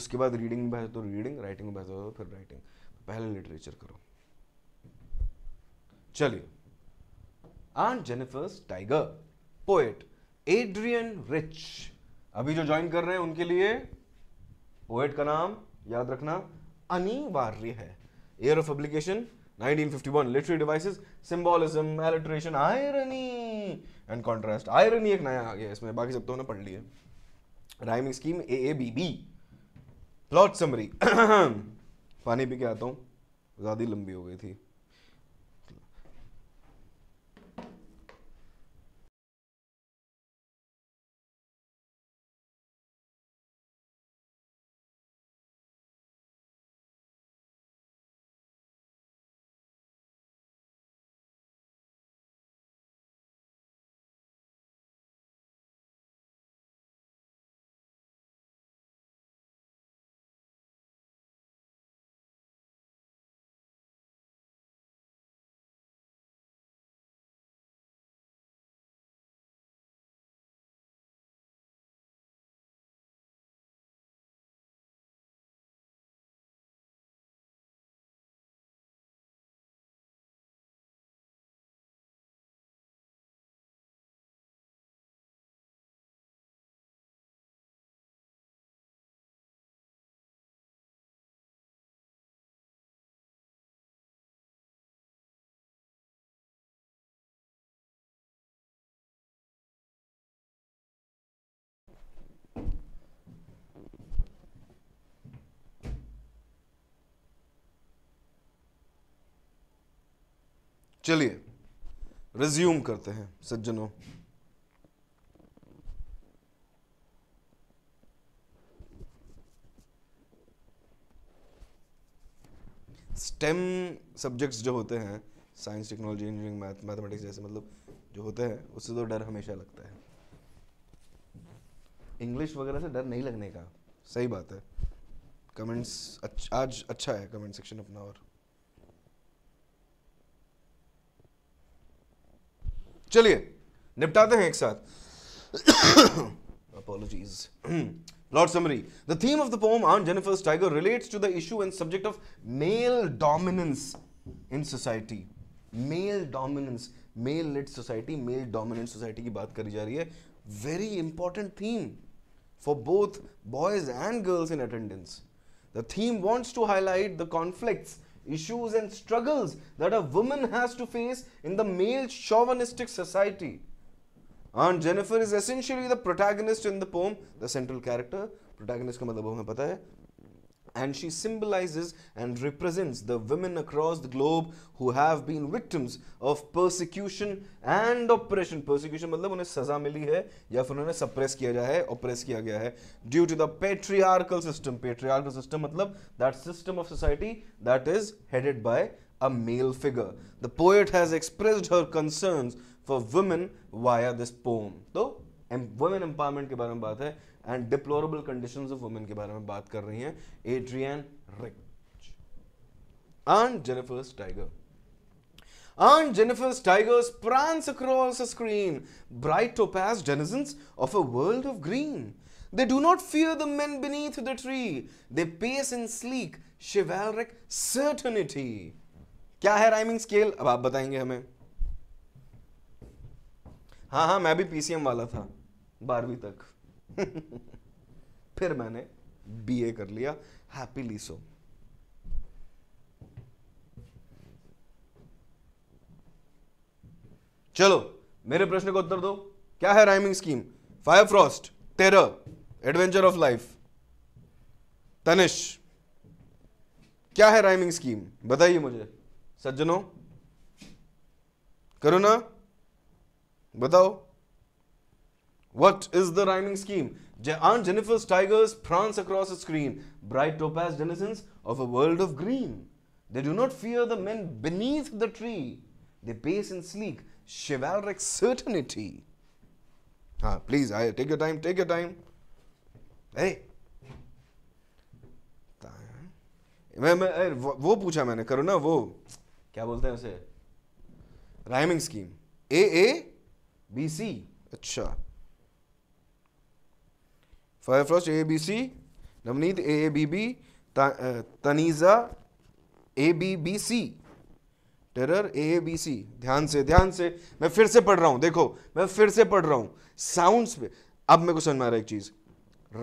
उसके बाद रीडिंग में तो रीडिंग राइटिंग में तो फिर राइटिंग पहले लिटरेचर करो चलिए aunt Jennifer's tiger poet Adrian Rich अभी जो ज्वाइन कर रहे हैं उनके लिए पोएट का नाम याद रखना अनिवार्य है year of publication 1951 literary devices symbolism alliteration irony and contrast irony ek naya aa gaya isme baaki sab to हमने pad liye rhyming scheme a a b b plot summary पानी पी के आता हूँ ज़्यादा लंबी हो गई थी चलिए रिज्यूम करते हैं सज्जनों स्टेम सब्जेक्ट्स जो होते हैं science technology engineering math mathematics जैसे मतलब जो होते हैं उससे तो डर हमेशा लगता है इंग्लिश वगैरह से डर नहीं लगने का सही बात है कमेंट्स अच्छा, आज अच्छा है कमेंट सेक्शन अपना और चलिए निपटाते हैं एक साथ apologies Lord summary. The theme of the poem Aunt Jennifer's Tiger relates to the issue and subject of male dominance in society. Male dominance, male led society, male dominant society की बात करी जा रही है. Very important theme for both boys and girls in attendance. The theme wants to highlight the conflicts issues and struggles that a woman has to face in the male chauvinistic society. Aunt Jennifer is essentially the protagonist in the poem, the central character. Protagonist का मतलब हमें पता है and she symbolizes and represents the women across the globe who have been victims of persecution and oppression persecution मतलब उन्हें सजा मिली है या फिर उन्हें suppress किया गया है oppress किया गया है due to the patriarchal system patriarchal system मतलब that system of society that is headed by a male figure the poet has expressed her concerns for women via this poem तो women empowerment के बारे में बात है and deplorable conditions of women के बारे में बात कर रही हैं Adrian Rich and Jennifer tiger Aunt Jennifer's tiger sprants across a screen, bright topaz denizens of a world of green. They do not fear the men beneath the tree. They pace in sleek, chivalric certainty. क्या है rhyming scale अब आप बताएंगे हमें हाँ हाँ मैं भी पीसीएम वाला था बारहवीं तक फिर मैंने बीए कर लिया हैप्पीली सो चलो मेरे प्रश्न को उत्तर दो क्या है राइमिंग स्कीम फायर फ्रॉस्ट टेर एडवेंचर ऑफ लाइफ तनिश क्या है राइमिंग स्कीम बताइए मुझे सज्जनों करो ना बताओ What is the rhyming scheme? Aunt Jennifer's tigers prance across a screen, bright topaz denizens of a world of green. They do not fear the men beneath the tree. They pace in sleek, chivalric certainty. Ah, please, I, take your time, take your time. Hey, मैं मैं वो पूछा मैंने करो ना वो क्या बोलते हैं उसे rhyming scheme A A B C अच्छा फरफ्रोश A B C Navneet A A B B Taniza A B B C टेरर ए ए बी सी ध्यान से ध्यान से मैं फिर से पढ़ रहा हूं देखो मैं फिर से पढ़ रहा हूं साउंड्स पे अब मेरे को समझ में आ रहा है एक चीज़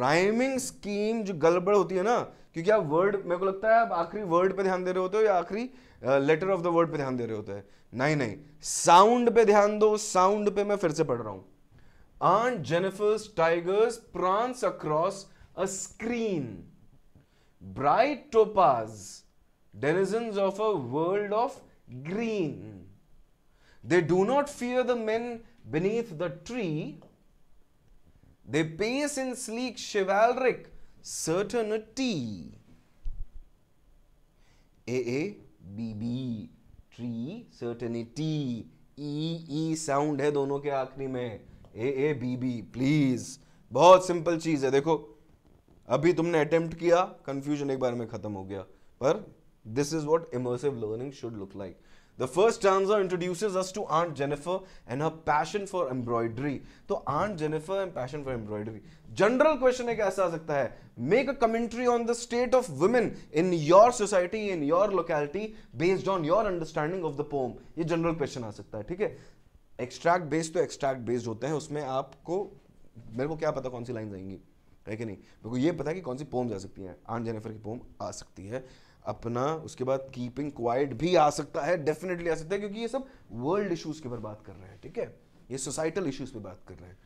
राइमिंग स्कीम जो गड़बड़ होती है ना क्योंकि आप वर्ड मेरे को लगता है आप आखिरी वर्ड पे ध्यान दे रहे होते हो या आखिरी लेटर ऑफ द वर्ड पे ध्यान दे रहे होते हैं नहीं नहीं साउंड पे ध्यान दो साउंड पे मैं फिर से पढ़ रहा हूं Aunt Jennifer's tigers prance across a screen. Bright topaz, denizens of a world of green. They do not fear the men beneath the tree. They pace in sleek chivalric certainty. A A B B tree certainty E E sound hai dono ke आखिरी mein. A A B B please बहुत simple चीज है देखो अभी तुमने attempt किया confusion एक बार में खत्म हो गया पर this is what immersive learning should look like The first stanza introduces us to Aunt Jennifer and her passion for embroidery. तो Aunt Jennifer and passion for embroidery. General question एक ऐसा आ सकता है Make a commentary on the state of women in your society, in your locality, based on your understanding of the poem. ये general question आ सकता है ठीक है extract based तो एक्सट्रैक्ट बेस्ड होते हैं उसमें आपको मेरे को क्या पता कौन सी लाइन आएंगी है कि नहीं मेरे को ये पता है कि कौन सी पोम जा सकती है आन जेनेफर की पोम आ सकती है अपना उसके बाद कीपिंग क्वाइट भी आ सकता है डेफिनेटली आ सकता है क्योंकि ये सब वर्ल्ड इशूज के ऊपर बात कर रहे हैं ठीक है ये सोसाइटल इशूज पर बात कर रहे हैं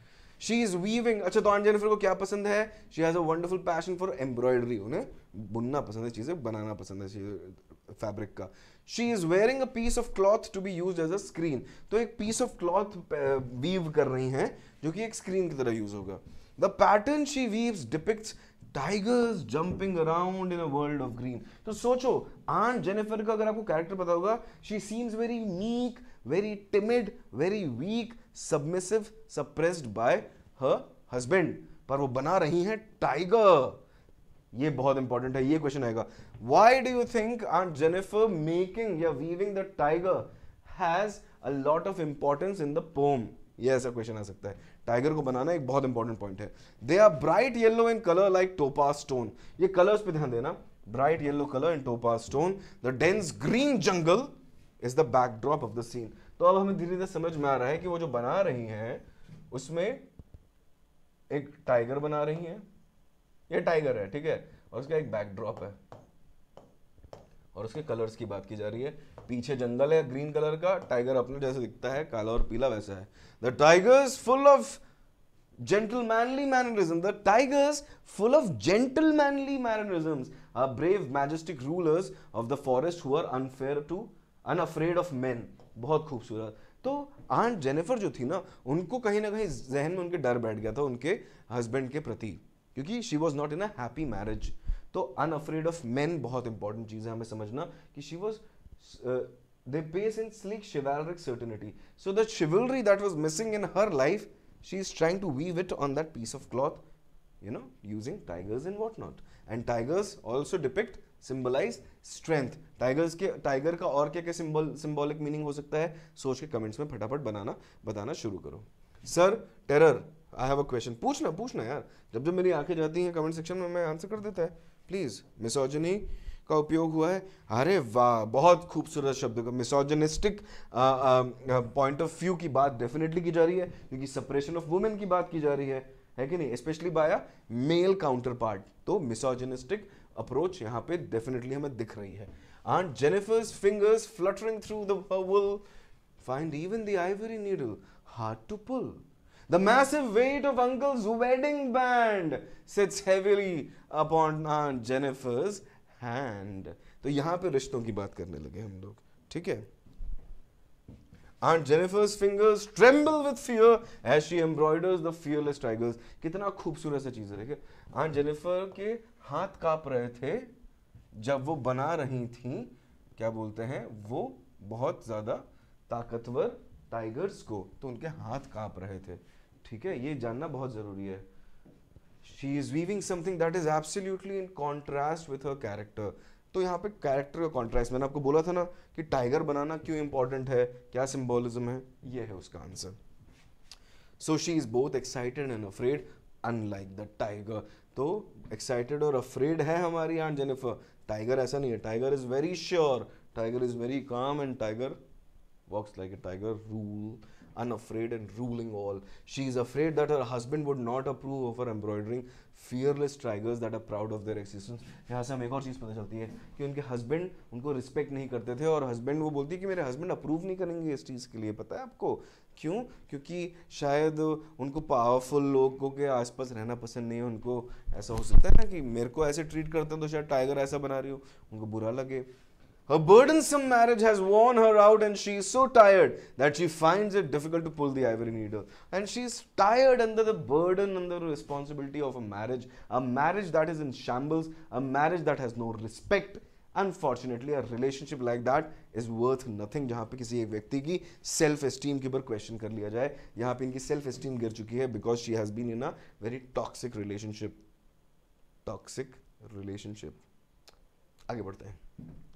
शी इज वीविंग अच्छा तो आन जेनेफर को क्या पसंद है she has a wonderful passion for embroidery उन्हें बुनना पसंद है चीज़ें बनाना पसंद है चीज़ें फैब्रिक का she is wearing a piece of cloth to be use as a screen तो एक पीस ऑफ क्लॉथ वीव कर रही हैं जो कि एक स्क्रीन की तरह यूज होगा the pattern she weaves depicts tigers jumping around in a world of green तो सोचो आंट जेनिफर का अगर आपको कैरेक्टर पता होगा she seems very meek very timid very weak submissive suppressed by her husband पर वो बना रही हैं टाइगर ये बहुत इंपॉर्टेंट है ये क्वेश्चन आएगा वाई डू यू थिंक आर जेनिफर मेकिंग या weaving the tiger has a lot of importance in the poem ये ऐसा क्वेश्चन आ सकता है टाइगर को बनाना एक बहुत इंपॉर्टेंट पॉइंट है they are bright yellow in colour like topaz stone ये कलर्स पे ध्यान देना bright yellow colour in topaz stone the dense green jungle is the backdrop of the scene तो अब हमें धीरे धीरे समझ में आ रहा है कि वो जो बना रही हैं उसमें एक टाइगर बना रही हैं ये टाइगर है ठीक है और उसका एक बैकड्रॉप है और उसके कलर्स की बात की जा रही है पीछे जंगल है ग्रीन कलर का टाइगर अपने जैसे दिखता है काला और पीला वैसा है the tigers full of gentlemanly mannerism the tigers full of gentlemanly mannerisms brave majestic rulers of the forest who are unfair to unafraid of man बहुत खूबसूरत तो आंट जेनेफर जो थी ना उनको कहीं ना कहीं जहन में उनके डर बैठ गया था उनके हस्बैंड के प्रति क्योंकि she was not in a happy marriage तो अनअफ्रेड ऑफ मैन बहुत इंपॉर्टेंट चीज़ है हमें समझना कि she was they pace in sleek chivalric certainty so the chivalry that was missing in her life she is trying to weave it on that piece of cloth you know using tigers in what not and tigers also depict symbolise strength tigers के tiger का और क्या क्या symbol symbolic meaning हो सकता है सोच के कमेंट्स में फटाफट बनाना बताना शुरू करो सर टेरर आई हैव अ क्वेश्चन पूछना पूछना यार जब जब मेरी आंखें जाती हैं कमेंट सेक्शन में मैं आंसर कर देता है प्लीज़ मिसोजनी का उपयोग हुआ है अरे वाह बहुत खूबसूरत शब्द का मिसोजनिस्टिक पॉइंट ऑफ व्यू की बात डेफिनेटली की जा रही है क्योंकि सेपरेशन ऑफ वुमेन की बात की जा रही है है कि नहीं specially by male counterpart तो मिसोजनिस्टिक अप्रोच यहाँ पे डेफिनेटली हमें दिख रही है aunt Jennifer's fingers fluttering through the find even the ivory needle hard to pull The massive weight of uncle's wedding band sits heavily upon Aunt Jennifer's hand. तो यहाँ पे रिश्तों की बात करने लगे हम लोग ठीक है Aunt Jennifer's fingers tremble with fear as she embroiders the fearless tigers. कितना खूबसूरत सा चीज है देखिए Aunt Jennifer के हाथ कांप रहे थे जब वो बना रही थी क्या बोलते हैं वो बहुत ज़्यादा ताकतवर टाइगर्स को तो उनके हाथ कांप रहे थे ठीक है ये जानना बहुत ज़रूरी है she is weaving something that is absolutely in contrast with her character तो यहाँ पे कैरेक्टर का कॉन्ट्रास्ट मैंने आपको बोला था ना कि टाइगर बनाना क्यों इंपॉर्टेंट है क्या सिम्बोलिज्म है ये है उसका answer so she is both excited and afraid unlike the tiger तो एक्साइटेड और अफ्रेड है हमारी आंट जेनिफर टाइगर ऐसा नहीं है tiger is very sure tiger is very calm and tiger walks like a tiger rule unafraid and ruling all. She is afraid that her husband would not approve of her embroidering fearless tigers that are proud of their existence. यहाँ से हमें एक और चीज़ पता चलती है कि उनके हस्बैंड उनको रिस्पेक्ट नहीं करते थे और हस्बैंड वो बोलती कि मेरे हस्बैंड अप्रूव नहीं करेंगे इस चीज़ के लिए पता है आपको क्यों क्योंकि शायद उनको पावरफुल लोगों के आसपास रहना पसंद नहीं है उनको ऐसा हो सकता है ना कि मेरे को ऐसे ट्रीट करते हैं तो शायद टाइगर ऐसा बना रही हो उनको बुरा लगे Her burdensome marriage has worn her out and she is so tired that she finds it difficult to pull the ivory needle. And she is tired under the burden and the responsibility of a marriage, a marriage that is in shambles, a marriage that has no respect. Unfortunately, a relationship like that is worth nothing. जहाँ पे किसी एक व्यक्ति की self-esteem के ऊपर question कर लिया जाए यहाँ पे इनकी self-esteem गिर चुकी है because she has been in a very toxic relationship. Toxic relationship. आगे बढ़ते हैं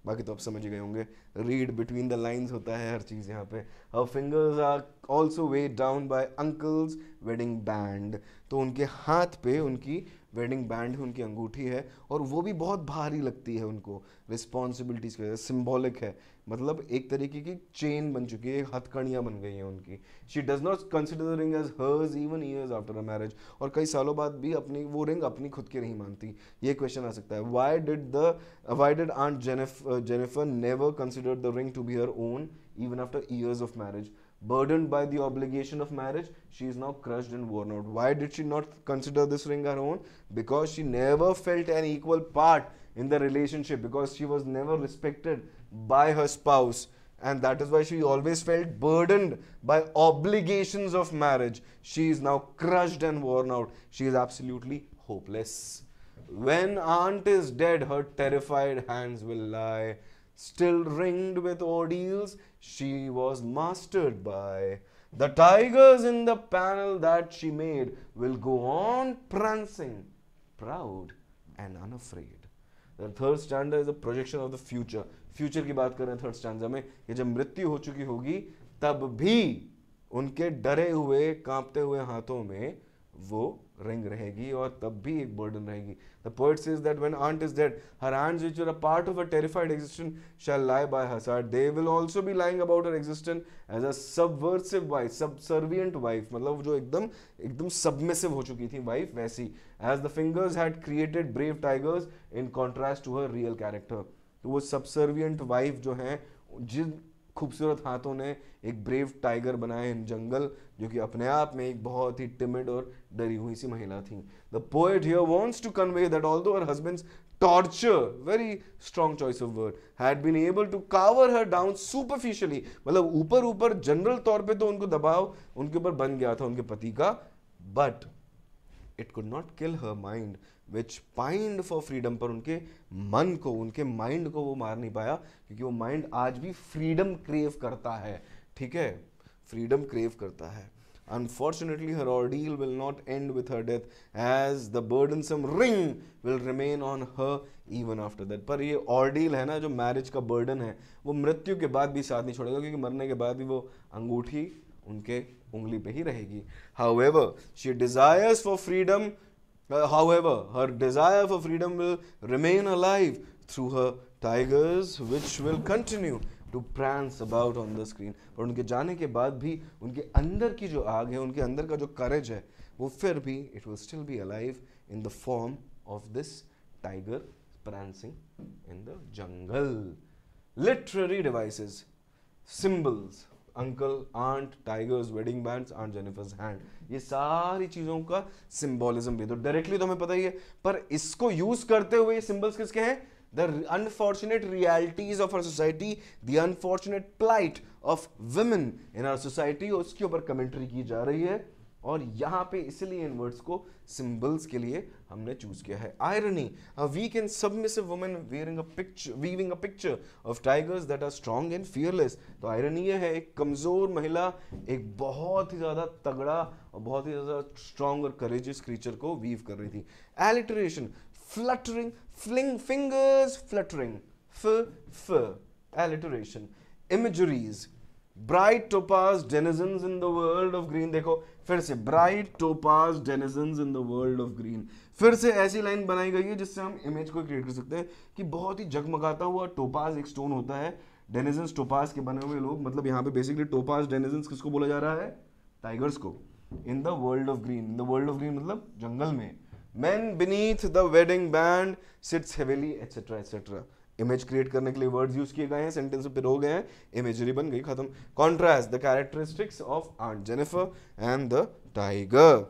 बाकी तो आप समझ ही गए होंगे रीड बिटवीन द लाइंस होता है हर चीज़ यहाँ पे her fingers are also weighed down by uncle's wedding band तो उनके हाथ पे उनकी वेडिंग बैंड है उनकी अंगूठी है और वो भी बहुत भारी लगती है उनको रिस्पॉन्सिबिलिटीज़ की वजह सिम्बॉलिक है मतलब एक तरीके की चेन बन चुकी है हथकड़ियाँ बन गई हैं उनकी she does not consider ring as hers even years after a marriage और कई सालों बाद भी अपनी वो रिंग अपनी खुद की नहीं मानती ये क्वेश्चन आ सकता है why did the why did aunt Jennifer never consider the ring to be her own even after years of marriage burden by the obligation of marriage she is now crushed and worn out why did she not consider this ring her own because she never felt an equal part in the relationship because she was never respected by her spouse and that is why she always felt burdened by obligations of marriage. She is now crushed and worn out. She is absolutely hopeless. When aunt is dead, her terrified hands will lie. Still ringed with ordeals, she was mastered by. The tigers in the panel that she made will go on prancing, proud and unafraid. The third standard is a projection of the future. Future की बात कर रहे हैं third stanza में ये जब मृत्यु हो चुकी होगी तब भी उनके डरे हुए कांपते हुए हाथों में वो रिंग रहेगी और तब भी एक बर्डन रहेगी the poet is that when aunt is dead her aunt which are a part of a terrified existent shall lie by her side they will also be lying about her existent as a subversive wife subservient wife मतलब जो एकदम एकदम submissive हो चुकी थी wife वैसी as the fingers had created brave tigers in contrast to her real character तो वो सबसर्वियंट वाइफ जो है जिन खूबसूरत हाथों ने एक ब्रेव टाइगर बनाए इन जंगल जो कि अपने आप में एक बहुत ही टिमिड और डरी हुई सी महिला थी the poet here wants to convey that although her husband's torture very strong choice of word had been able to cover her down superficially मतलब ऊपर ऊपर जनरल तौर पे तो उनको दबाव उनके ऊपर बन गया था उनके पति का but it could not kill her mind which pined for freedom पर उनके मन को उनके माइंड को वो मार नहीं पाया क्योंकि वो माइंड आज भी फ्रीडम क्रेव करता है ठीक है फ्रीडम क्रेव करता है unfortunately her ordeal will not end with her death as the burden some ring will remain on her even after that पर ये ऑर्डील है ना जो मैरिज का बर्डन है वो मृत्यु के बाद भी साथ नहीं छोड़ेगा क्योंकि मरने के बाद भी वो अंगूठी उनके उंगली पे ही रहेगी however she desires for freedom Uh, however, her desire for freedom will remain alive through her tigers, which will continue to prance about on the screen. But unke jaane ke baad bhi it will still be alive in the form of this tiger prancing in the jungle. Literary devices, symbols. Uncle aunt tigers wedding bands aunt Jennifer's hand ये सारी चीजों का symbolism भी तो directly तो हमें पता ही है पर इसको यूज करते हुए ये सिंबल्स किसके हैं the unfortunate realities of our society the unfortunate plight of women in our society उसके ऊपर कमेंट्री की जा रही है और यहाँ पे इसलिए इन वर्ड्स को सिंबल्स के लिए हमने चूज किया है irony a weak and submissive women wearing a picture weaving a picture of tigers that are strong and fearless तो आयरनी ये है एक कमज़ोर महिला एक बहुत ही ज़्यादा तगड़ा और बहुत ही ज़्यादा स्ट्रांग और करेजियस क्रीचर को वीव कर रही थी alliteration fluttering flinging fingers fluttering फ फ alliteration imageries bright topaz denizen in the world of green देखो फिर से bright topaz denizen in the world of green फिर से ऐसी लाइन बनाई गई है जिससे हम इमेज को क्रिएट कर सकते हैं कि बहुत ही जगमगाता हुआ टोपाज एक स्टोन होता है डेनिजन टोपाज के बने हुए लोग मतलब यहाँ पे बेसिकली टोपाज डेनिजन किसको बोला जा रहा है टाइगर्स को in the world of green in the world of green मतलब जंगल में men beneath the wedding band sits heavily etcetera etcetera image create करने के लिए वर्ड्स यूज किए गए हैं सेंटेंस में पिरो गए हैं इमेजरी बन गई खत्म contrast the characteristics of aunt Jennifer and the tiger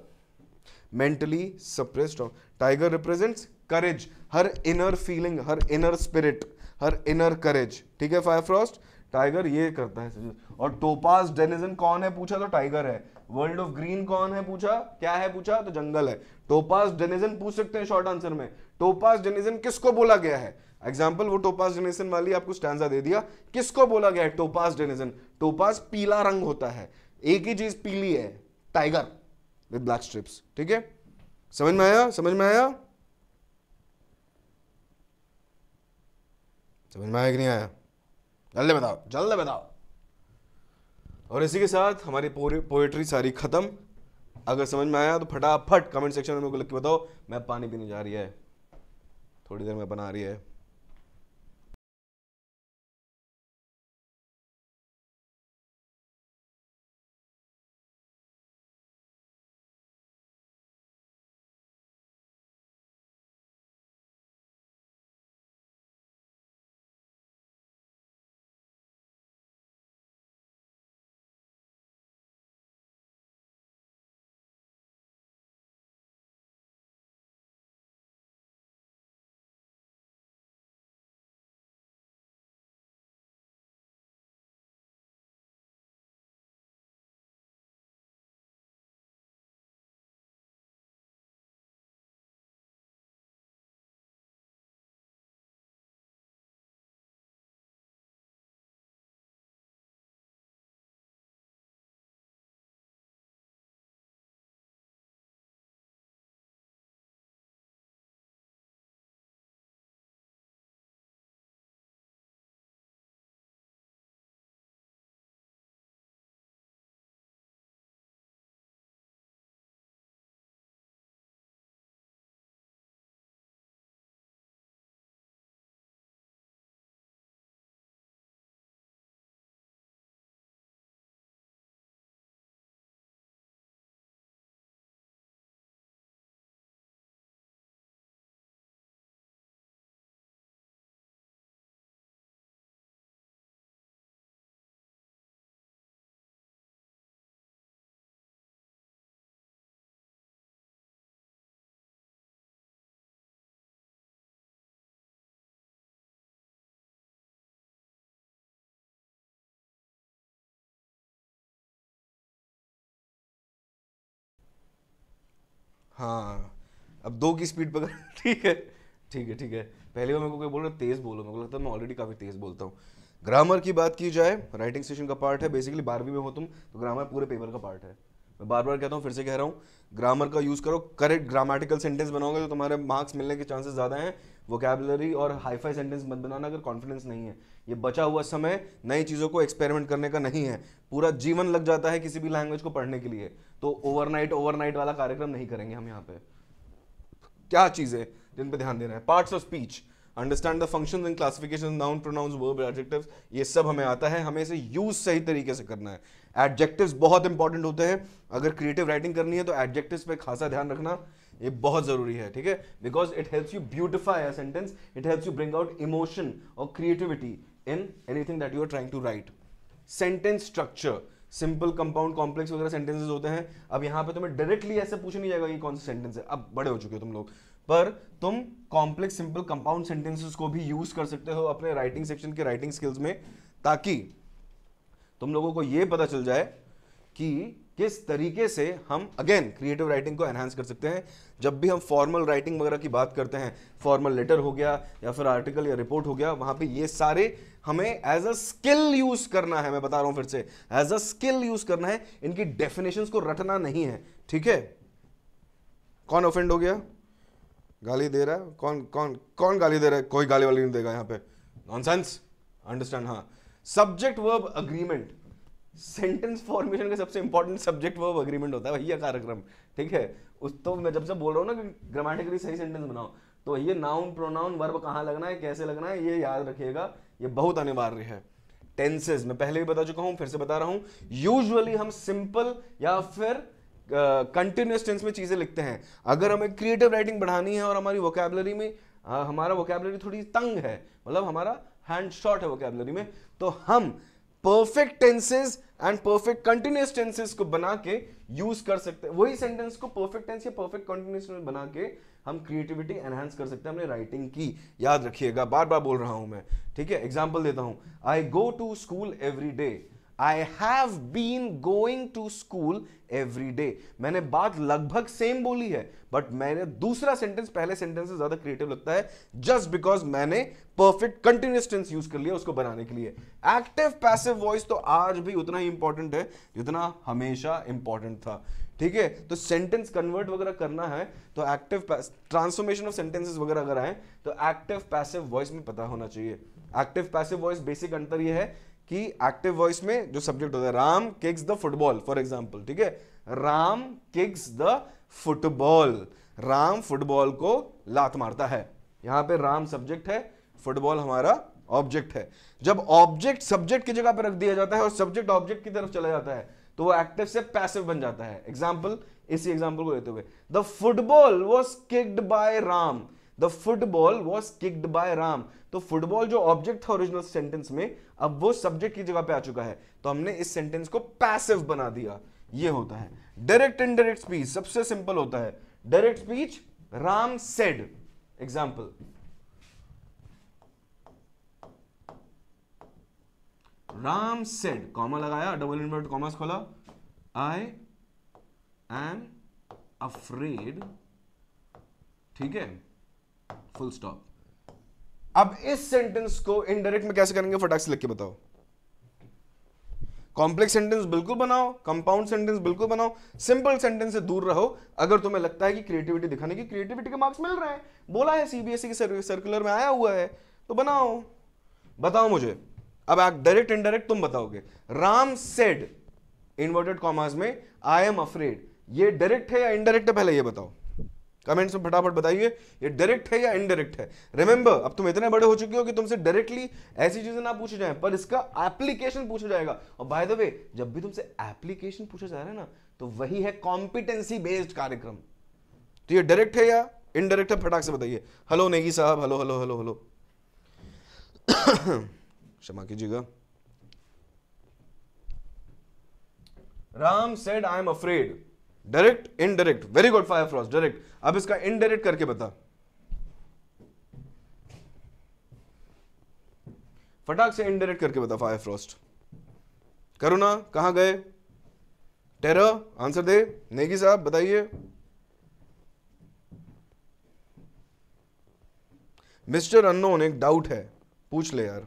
mentally suppressed tiger represents courage her inner feeling her inner spirit her inner courage ठीक है फायर फ्रॉस्ट टाइगर ये करता है और टोपास डेनिजन कौन है पूछा तो टाइगर है वर्ल्ड ऑफ ग्रीन कौन है पूछा क्या है पूछा तो जंगल है टोपास डेनिजन पूछ सकते हैं शॉर्ट आंसर में टोपास डेनिजन किसको बोला गया है एग्जाम्पल वो टोपास डेनेसन वाली आपको स्टैंडा दे दिया किसको बोला गया है टोपास डेनेसन टोपास पीला रंग होता है एक ही चीज पीली है टाइगर विद ब्लैक स्ट्रिप्स ठीक है समझ में आया समझ में आया समझ में आया कि नहीं आया जल्दी बताओ जल्दी बताओ और इसी के साथ हमारी पोएट्री सारी खत्म अगर समझ में आया तो फटाफट कमेंट सेक्शन में मेरे को लिख के बताओ मैं पानी पीने जा रही है थोड़ी देर में बना रही है हाँ अब दो की स्पीड पकड़ ठीक है ठीक है ठीक है पहले बार मेरे को कोई बोल रहा तेज़ बोलो मेरे को लगता है मैं ऑलरेडी काफ़ी तेज़ बोलता हूँ ग्रामर की बात की जाए राइटिंग सेशन का पार्ट है बेसिकली बारहवीं में हो तुम तो ग्रामर पूरे पेपर का पार्ट है मैं बार बार कहता हूँ फिर से कह रहा हूँ ग्रामर का यूज़ करो करेक्ट ग्रामेटिकल सेंटेंस बनाओगे तो तुम्हारे मार्क्स मिलने के चांसेस ज़्यादा हैं वोकेबलरी और हाईफाई सेंटेंस मत बनाना अगर कॉन्फिडेंस नहीं है ये बचा हुआ समय नई चीज़ों को एक्सपेरिमेंट करने का नहीं है पूरा जीवन लग जाता है किसी भी लैंग्वेज को पढ़ने के लिए तो ओवरनाइट ओवरनाइट वाला कार्यक्रम नहीं करेंगे हम यहाँ पे क्या चीज़ें जिन पर ध्यान देना है parts of speech understand the function and classification noun pronouns verb adjective ये सब हमें आता है हमें इसे यूज सही तरीके से करना है एडजेक्टिव्स बहुत इंपॉर्टेंट होते हैं अगर क्रिएटिव राइटिंग करनी है तो एडजेक्टिव्स पे खासा ध्यान रखना ये बहुत ज़रूरी है ठीक है because it helps you beautify a sentence it helps you bring out emotion और creativity in anything that you are trying to write sentence structure simple compound complex वगैरह सेंटेंसेस होते हैं अब यहाँ पे तुम्हें डायरेक्टली ऐसे पूछ नहीं जाएगा कि कौन सा सेंटेंस है अब बड़े हो चुके हो तुम लोग पर तुम कॉम्प्लेक्स सिंपल कंपाउंड सेंटेंसेस को भी यूज कर सकते हो अपने राइटिंग सेक्शन के राइटिंग स्किल्स में ताकि तुम लोगों को यह पता चल जाए कि किस तरीके से हम अगेन क्रिएटिव राइटिंग को एनहांस कर सकते हैं जब भी हम फॉर्मल राइटिंग वगैरह की बात करते हैं फॉर्मल लेटर हो गया या फिर आर्टिकल या रिपोर्ट हो गया वहां पे ये सारे हमें एज अ स्किल यूज करना है मैं बता रहा हूं फिर से एज अ स्किल यूज करना है इनकी डेफिनेशन को रटना नहीं है ठीक है कौन ऑफेंड हो गया गाली दे रहा है कौन कौन कौन गाली दे रहा है कोई गाली वाली नहीं देगा पर पे नॉनसेंस अंडरस्टैंड हाँ subject verb agreement sentence formation का सबसे इंपॉर्टेंट सब्जेक्ट वर्ब अग्रीमेंट होता है भैया कार्यक्रम ठीक है उस तो मैं जब से बोल रहा हूँ ना कि ग्रामेटिकली सही सेंटेंस बनाओ तो ये नाउन प्रोनाउन वर्ब कहाँ लगना है कैसे लगना है ये याद रखिएगा ये बहुत अनिवार्य है टेंसेज मैं पहले भी बता चुका हूँ फिर से बता रहा हूँ यूजली हम सिंपल या फिर कंटिन्यूस uh, टेंस में चीज़ें लिखते हैं अगर हमें क्रिएटिव राइटिंग बढ़ानी है और हमारी वोकेबलरी में आ, हमारा वोकेबलरी थोड़ी तंग है मतलब हमारा हैंड शॉर्ट है वोकेबलरी में तो हम perfect tenses and perfect continuous tenses को बना के यूज कर सकते हैं वही सेंटेंस को परफेक्ट टेंस या परफेक्ट कंटिन्यूस में बना के हम क्रिएटिविटी एनहांस कर सकते हैं अपने राइटिंग की याद रखिएगा बार बार बोल रहा हूं मैं ठीक है एग्जाम्पल देता हूं I go to school every day I have been going to school every day मैंने बात लगभग सेम बोली है बट मैंने दूसरा सेंटेंस पहले सेंटेंस से ज्यादा क्रिएटिव लगता है जस्ट बिकॉज मैंने परफेक्ट कंटिन्यूस टेंस यूज कर लिया उसको बनाने के लिए एक्टिव पैसिव वॉइस तो आज भी उतना ही इंपॉर्टेंट है जितना हमेशा इंपॉर्टेंट था ठीक है तो सेंटेंस कन्वर्ट वगैरह करना है तो एक्टिव ट्रांसफॉर्मेशन ऑफ सेंटेंसेस वगैरह अगर आए तो एक्टिव पैसिव वॉइस में पता होना चाहिए एक्टिव पैसिव वॉइस बेसिक अंतर यह है कि एक्टिव वॉइस में जो सब्जेक्ट होता है Ram kicks the football for example ठीक है Ram kicks the football Ram football को लात मारता है यहां पे राम सब्जेक्ट है फुटबॉल हमारा ऑब्जेक्ट है जब ऑब्जेक्ट सब्जेक्ट की जगह पर रख दिया जाता है और सब्जेक्ट ऑब्जेक्ट की तरफ चला जाता है तो वो एक्टिव से पैसिव बन जाता है एग्जाम्पल इसी एग्जाम्पल को लेते हुए the football was kicked by Ram the football was kicked by Ram तो फुटबॉल जो ऑब्जेक्ट था ओरिजिनल सेंटेंस में अब वो सब्जेक्ट की जगह पे आ चुका है तो हमने इस सेंटेंस को पैसिव बना दिया ये होता है डायरेक्ट डायरेक्ट स्पीच सबसे सिंपल होता है direct speech Ram said example Ram said comma लगाया डबल इनवर्ट कॉमर्स खोला आई एम अफ्रेड ठीक है फुल स्टॉप अब इस सेंटेंस को इनडायरेक्ट में कैसे करेंगे फटाक से लिख के बताओ कॉम्प्लेक्स सेंटेंस बिल्कुल बनाओ कंपाउंड सेंटेंस बिल्कुल बनाओ सिंपल सेंटेंस से दूर रहो अगर तुम्हें लगता है कि क्रिएटिविटी दिखाने की क्रिएटिविटी के मार्क्स मिल रहे हैं बोला है सीबीएसई e के सर्कुलर में आया हुआ है तो बनाओ बताओ मुझे अब डायरेक्ट इनडायरेक्ट तुम बताओगे राम सेड इन्वर्टेड कॉमर्स में आई एम अफ्रेड ये डायरेक्ट है या इनडायरेक्ट है पहले ये बताओ कमेंट्स में फटाफट बताइए ये डायरेक्ट है या इनडायरेक्ट है रिमेंबर अब तुम इतने बड़े हो चुके हो कि तुमसे डायरेक्टली ऐसी चीजें ना पूछी जाए पर इसका एप्लीकेशन पूछा जाएगा और बाय द वे जब भी तुमसे एप्लीकेशन पूछा जा रहा है ना तो वही है कॉम्पिटेंसी बेस्ड कार्यक्रम तो ये डायरेक्ट है या इनडायरेक्ट है फटाक से बताइए हेलो नेगी साहब हेलो हेलो हेलो हेलो क्षमा कीजिएगा Ram said I am afraid direct indirect very good fire frost direct अब इसका इनडायरेक्ट करके बता फटाक से इनडायरेक्ट करके बता फायर फ्रॉस्ट करुणा कहां गए टेरा आंसर दे नेगी साहब बताइए मिस्टर अनोन एक डाउट है पूछ ले यार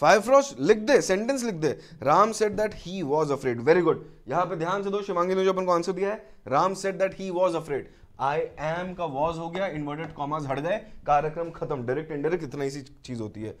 फाइव फायफ्रोश लिख दे सेंटेंस लिख दे Ram said that he was afraid very good यहां पे ध्यान से दो शिवांगी ने जो अपन को आंसर दिया है Ram said that he was afraid I am का वॉज हो गया इन्वर्टेड कॉमर्स हट गए कार्यक्रम खत्म डायरेक्ट इनडायरेक्ट इतना ही सी चीज होती है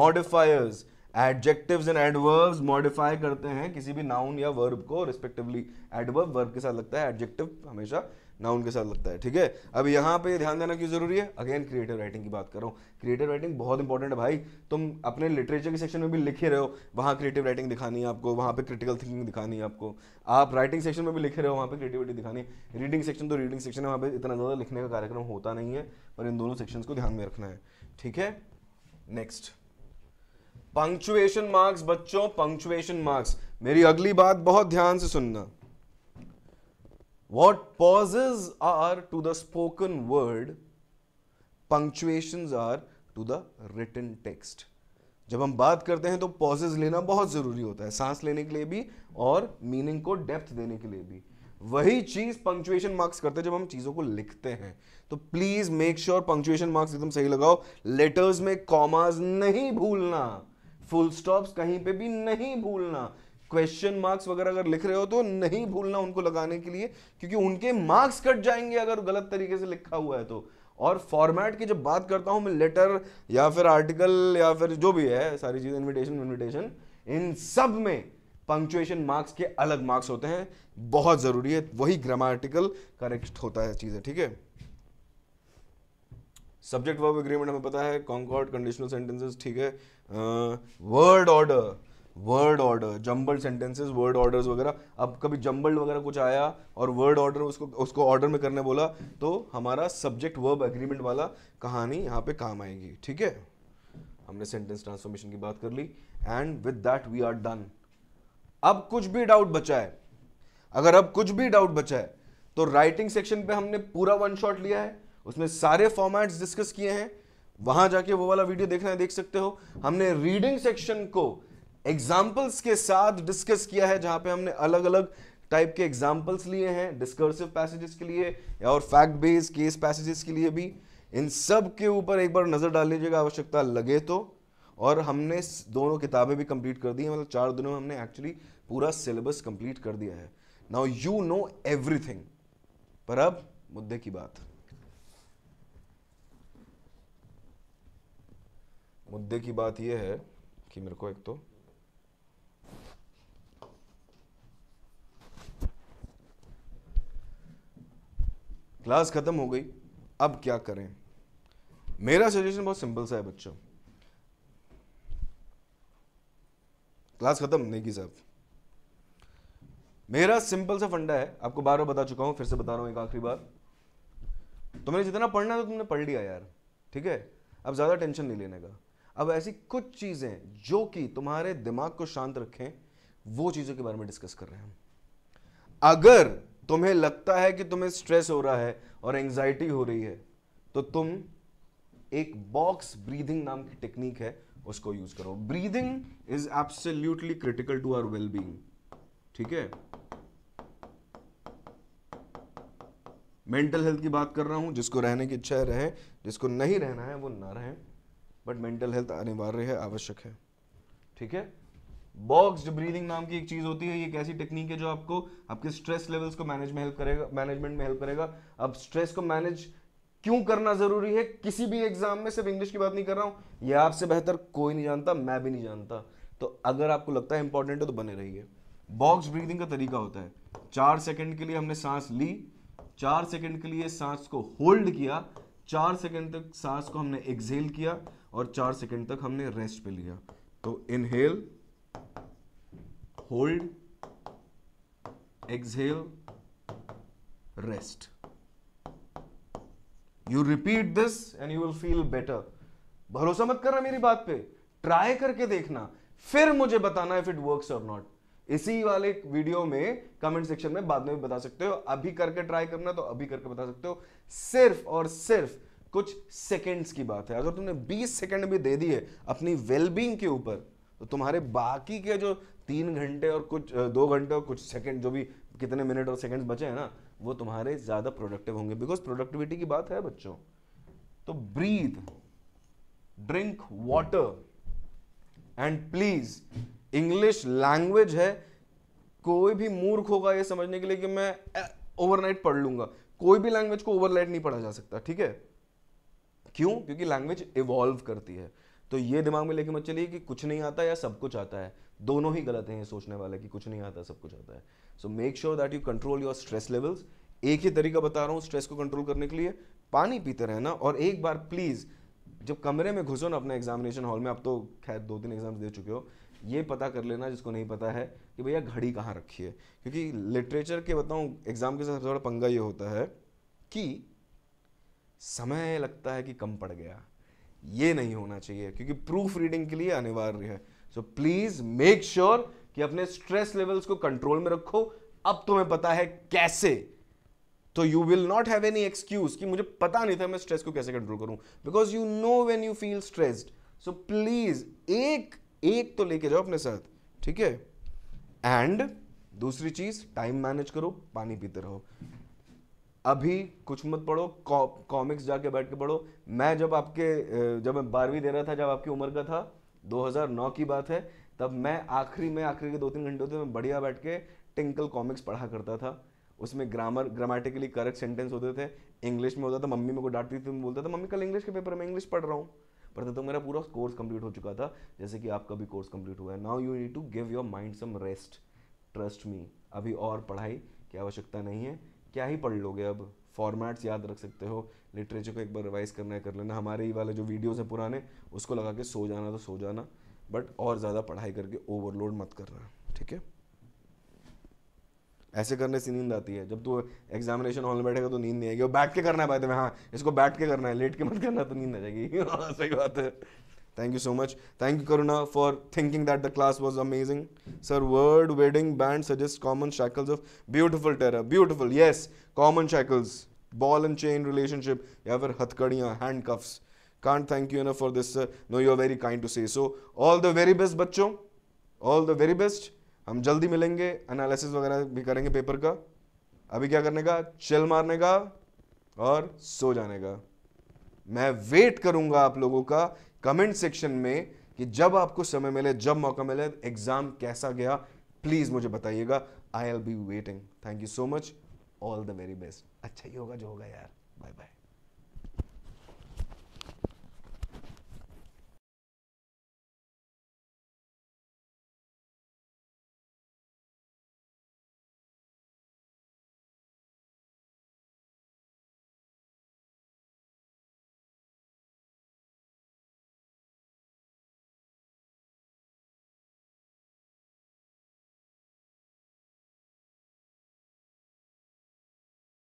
modifiers adjectives and adverbs modify करते हैं किसी भी नाउन या वर्ब को रिस्पेक्टिवली एडवर्ब वर्ब के साथ लगता है एडजेक्टिव हमेशा नाउन के साथ लगता है ठीक है अब यहाँ पे ध्यान देना क्यों जरूरी है अगेन क्रिएटिव राइटिंग की बात करो क्रिएटिव राइटिंग बहुत इंपॉर्टेंट है भाई तुम अपने लिटरेचर के सेक्शन में भी लिखे रहो रहे हो वहाँ क्रिएटिव राइटिंग दिखानी है आपको वहाँ पे क्रिटिकल थिंकिंग दिखानी है आपको आप राइटिंग सेक्शन में भी लिखे रहे हो वहाँ पे क्रिएटिविटी दिखानी है रीडिंग सेक्शन तो रीडिंग सेक्शन है वहाँ पर इतना ज़्यादा लिखने का कार्यक्रम होता नहीं है पर इन दोनों सेक्शन को ध्यान में रखना है ठीक है नेक्स्ट पंक्चुएशन मार्क्स बच्चों पंक्चुएशन मार्क्स मेरी अगली बात बहुत ध्यान से सुनना What pauses are to the spoken word, punctuations are to the written text. जब हम बात करते हैं तो पॉजेज लेना बहुत ज़रूरी होता है सांस लेने के लिए भी और मीनिंग को डेप्थ देने के लिए भी वही चीज़ पंक्चुएशन मार्क्स करते हैं जब हम चीज़ों को लिखते हैं तो please make sure punctuation marks एकदम सही लगाओ लेटर्स में कॉमास नहीं भूलना फुल स्टॉप्स कहीं पे भी नहीं भूलना क्वेश्चन मार्क्स वगैरह अगर लिख रहे हो तो नहीं भूलना उनको लगाने के लिए क्योंकि उनके मार्क्स कट जाएंगे अगर गलत तरीके से लिखा हुआ है तो और फॉर्मेट की जब बात करता हूं मैं लेटर या फिर आर्टिकल या फिर जो भी है सारी चीज़ इन्विटेशन इन्विटेशन इन सब में पंक्चुएशन मार्क्स के अलग मार्क्स होते हैं बहुत ज़रूरी है वही ग्रामेटिकल करेक्ट होता है चीज़ें ठीक है सब्जेक्ट वर्ब एग्रीमेंट हमें पता है कॉन्कॉर्ड कंडीशनल सेंटेंसेस ठीक है word uh, order word order jumble sentences word order वगैरह अब कभी जम्बल्ड वगैरह कुछ आया और वर्ड ऑर्डर उसको उसको ऑर्डर में करने बोला तो हमारा सब्जेक्ट वर्ब एग्रीमेंट वाला कहानी यहाँ पे काम आएगी ठीक है हमने सेंटेंस ट्रांसफॉर्मेशन की बात कर ली and with that we are done अब कुछ भी डाउट बचा है अगर अब कुछ भी डाउट बचा है तो राइटिंग सेक्शन पे हमने पूरा वन शॉट लिया है उसमें सारे फॉर्मेट्स डिस्कस किए हैं वहां जाके वो वाला वीडियो देखना है देख सकते हो हमने रीडिंग सेक्शन को एग्जाम्पल्स के साथ डिस्कस किया है जहां पे हमने अलग अलग टाइप के एग्जाम्पल्स लिए हैं डिस्कर्सिव पैसेजेस के लिए और फैक्ट बेस्ड केस पैसेजेस के लिए भी इन सब के ऊपर एक बार नज़र डाल लीजिएगा आवश्यकता लगे तो और हमने दोनों किताबें भी कंप्लीट कर दी हैं मतलब चार दिनों में हमने एक्चुअली पूरा सिलेबस कंप्लीट कर दिया है नाउ यू नो एवरीथिंग पर अब मुद्दे की बात मुद्दे की बात यह है कि मेरे को एक तो क्लास ख़त्म हो गई अब क्या करें मेरा सजेशन बहुत सिंपल सा है बच्चों क्लास ख़त्म नहीं की साहब मेरा सिंपल सा फंडा है आपको बार बार बता चुका हूँ फिर से बता रहा हूँ एक आखिरी बार तुमने जितना पढ़ना था तो तुमने पढ़ लिया यार ठीक है अब ज़्यादा टेंशन नहीं लेने का अब ऐसी कुछ चीज़ें जो कि तुम्हारे दिमाग को शांत रखें वो चीज़ों के बारे में डिस्कस कर रहे हैं हम अगर तुम्हें लगता है कि तुम्हें स्ट्रेस हो रहा है और एंग्जाइटी हो रही है तो तुम एक बॉक्स ब्रीदिंग नाम की टेक्निक है उसको यूज करो breathing is absolutely critical to our being ठीक है मेंटल हेल्थ की बात कर रहा हूं जिसको रहने की इच्छा रहे जिसको नहीं रहना है वो ना रहे बट मेंटल हेल्थ अनिवार्य है आवश्यक है ठीक है बॉक्स्ड ब्रीदिंग नाम की एक चीज़ होती है ये कैसी टेक्निक है जो आपको आपके स्ट्रेस लेवल्स को मैनेज में हेल्प करेगा मैनेजमेंट में हेल्प करेगा अब स्ट्रेस को मैनेज क्यों करना ज़रूरी है किसी भी एग्जाम में सिर्फ इंग्लिश की बात नहीं कर रहा हूं यह आपसे बेहतर कोई नहीं जानता मैं भी नहीं जानता तो अगर आपको लगता है इंपॉर्टेंट है तो बने रहिए बॉक्स ब्रीदिंग का तरीका होता है चार सेकंड के लिए हमने सांस ली चार सेकंड के लिए सांस को होल्ड किया चार सेकंड तक सांस को हमने एक्सहेल किया और चार सेकंड तक हमने रेस्ट पे लिया तो inhale hold exhale rest you repeat this and you will feel better भरोसा मत करना मेरी बात पे ट्राई करके देखना फिर मुझे बताना इफ इट वर्क्स और नॉट इसी वाले वीडियो में कमेंट सेक्शन में बाद में भी बता सकते हो अभी करके ट्राई करना तो अभी करके बता सकते हो सिर्फ और सिर्फ कुछ सेकंड्स की बात है अगर तुमने 20 सेकंड भी दे दिए अपनी वेलबींग के ऊपर तो तुम्हारे बाकी के जो तीन घंटे और कुछ दो घंटे और कुछ सेकंड जो भी कितने मिनट और सेकंड्स बचे हैं ना वो तुम्हारे ज़्यादा प्रोडक्टिव होंगे बिकॉज प्रोडक्टिविटी की बात है बच्चों तो breathe drink water and please English language है कोई भी मूर्ख होगा ये समझने के लिए कि मैं ओवरनाइट पढ़ लूंगा कोई भी लैंग्वेज को ओवरनाइट नहीं पढ़ा जा सकता ठीक है क्यों क्योंकि लैंग्वेज इवॉल्व करती है तो ये दिमाग में लेके मत चलिए कि कुछ नहीं आता या सब कुछ आता है दोनों ही गलत हैं सोचने वाला कि कुछ नहीं आता सब कुछ आता है so make sure that you control your stress levels एक ही तरीका बता रहा हूँ स्ट्रेस को कंट्रोल करने के लिए पानी पीते रहना और एक बार प्लीज़ जब कमरे में घुसो ना अपने एग्जामिनेशन हॉल में आप तो खैर दो तीन एग्जाम्स दे चुके हो ये पता कर लेना जिसको नहीं पता है कि भैया घड़ी कहाँ रखी है क्योंकि लिटरेचर के बताऊँ एग्ज़ाम के साथ थोड़ा पंगा ये होता है कि समय लगता है कि कम पड़ गया ये नहीं होना चाहिए क्योंकि प्रूफ रीडिंग के लिए अनिवार्य है सो प्लीज मेक श्योर कि अपने स्ट्रेस लेवल्स को कंट्रोल में रखो अब तुम्हें पता है कैसे तो you will not have any excuse कि मुझे पता नहीं था मैं स्ट्रेस को कैसे कंट्रोल करूं because you know when you feel stressed so please एक एक तो लेके जाओ अपने साथ ठीक है एंड दूसरी चीज टाइम मैनेज करो पानी पीते रहो अभी कुछ मत पढ़ो कॉमिक्स जाके बैठ के पढ़ो मैं जब आपके जब मैं बारहवीं दे रहा था जब आपकी उम्र का था 2009 की बात है तब मैं आखिरी में आखिरी के दो तीन घंटे होते मैं बढ़िया बैठ के टिंकल कॉमिक्स पढ़ा करता था उसमें ग्रामर ग्रामेटिकली करेक्ट सेंटेंस होते थे इंग्लिश में होता था मम्मी मेरे को डांटती थी मैं बोलता था मम्मी कल इंग्लिश के पेपर में इंग्लिश पढ़ रहा हूँ पर तब तो मेरा पूरा कोर्स कंप्लीट हो चुका था जैसे कि आपका भी कोर्स कंप्लीट हुआ है now you need to give your mind some rest trust me अभी और पढ़ाई की आवश्यकता नहीं है क्या ही पढ़ लोगे अब फॉर्मेट्स याद रख सकते हो लिटरेचर को एक बार रिवाइज करना है कर लेना हमारे ही वाले जो वीडियोज़ हैं पुराने उसको लगा के सो जाना तो सो जाना बट और ज़्यादा पढ़ाई करके ओवरलोड मत करना ठीक है ऐसे करने से नींद आती है जब तू एग्जामिनेशन हॉल में बैठेगा तो नींद नहीं आएगी और बैठ के करना है भाई हाँ इसको बैठ के करना है लेट के मत करना तो नींद आ जाएगी हाँ, सही बात है thank you so much thank you Karuna for thinking that the class was amazing sir word wedding band suggest common shackles of beautiful terra beautiful yes common shackles ball and chain relationship या फिर हथकड़ियाँ handcuffs can't thank you for this no you are very kind to say so all the very best बच्चों all the very best हम जल्दी मिलेंगे analysis वगैरह भी करेंगे पेपर का अभी क्या करने का चिल मारने का और सो जाने का मैं वेट करूंगा आप लोगों का कमेंट सेक्शन में कि जब आपको समय मिले जब मौका मिले एग्जाम कैसा गया प्लीज मुझे बताइएगा I'll be waiting thank you so much all the very best अच्छा ही होगा जो होगा यार बाय बाय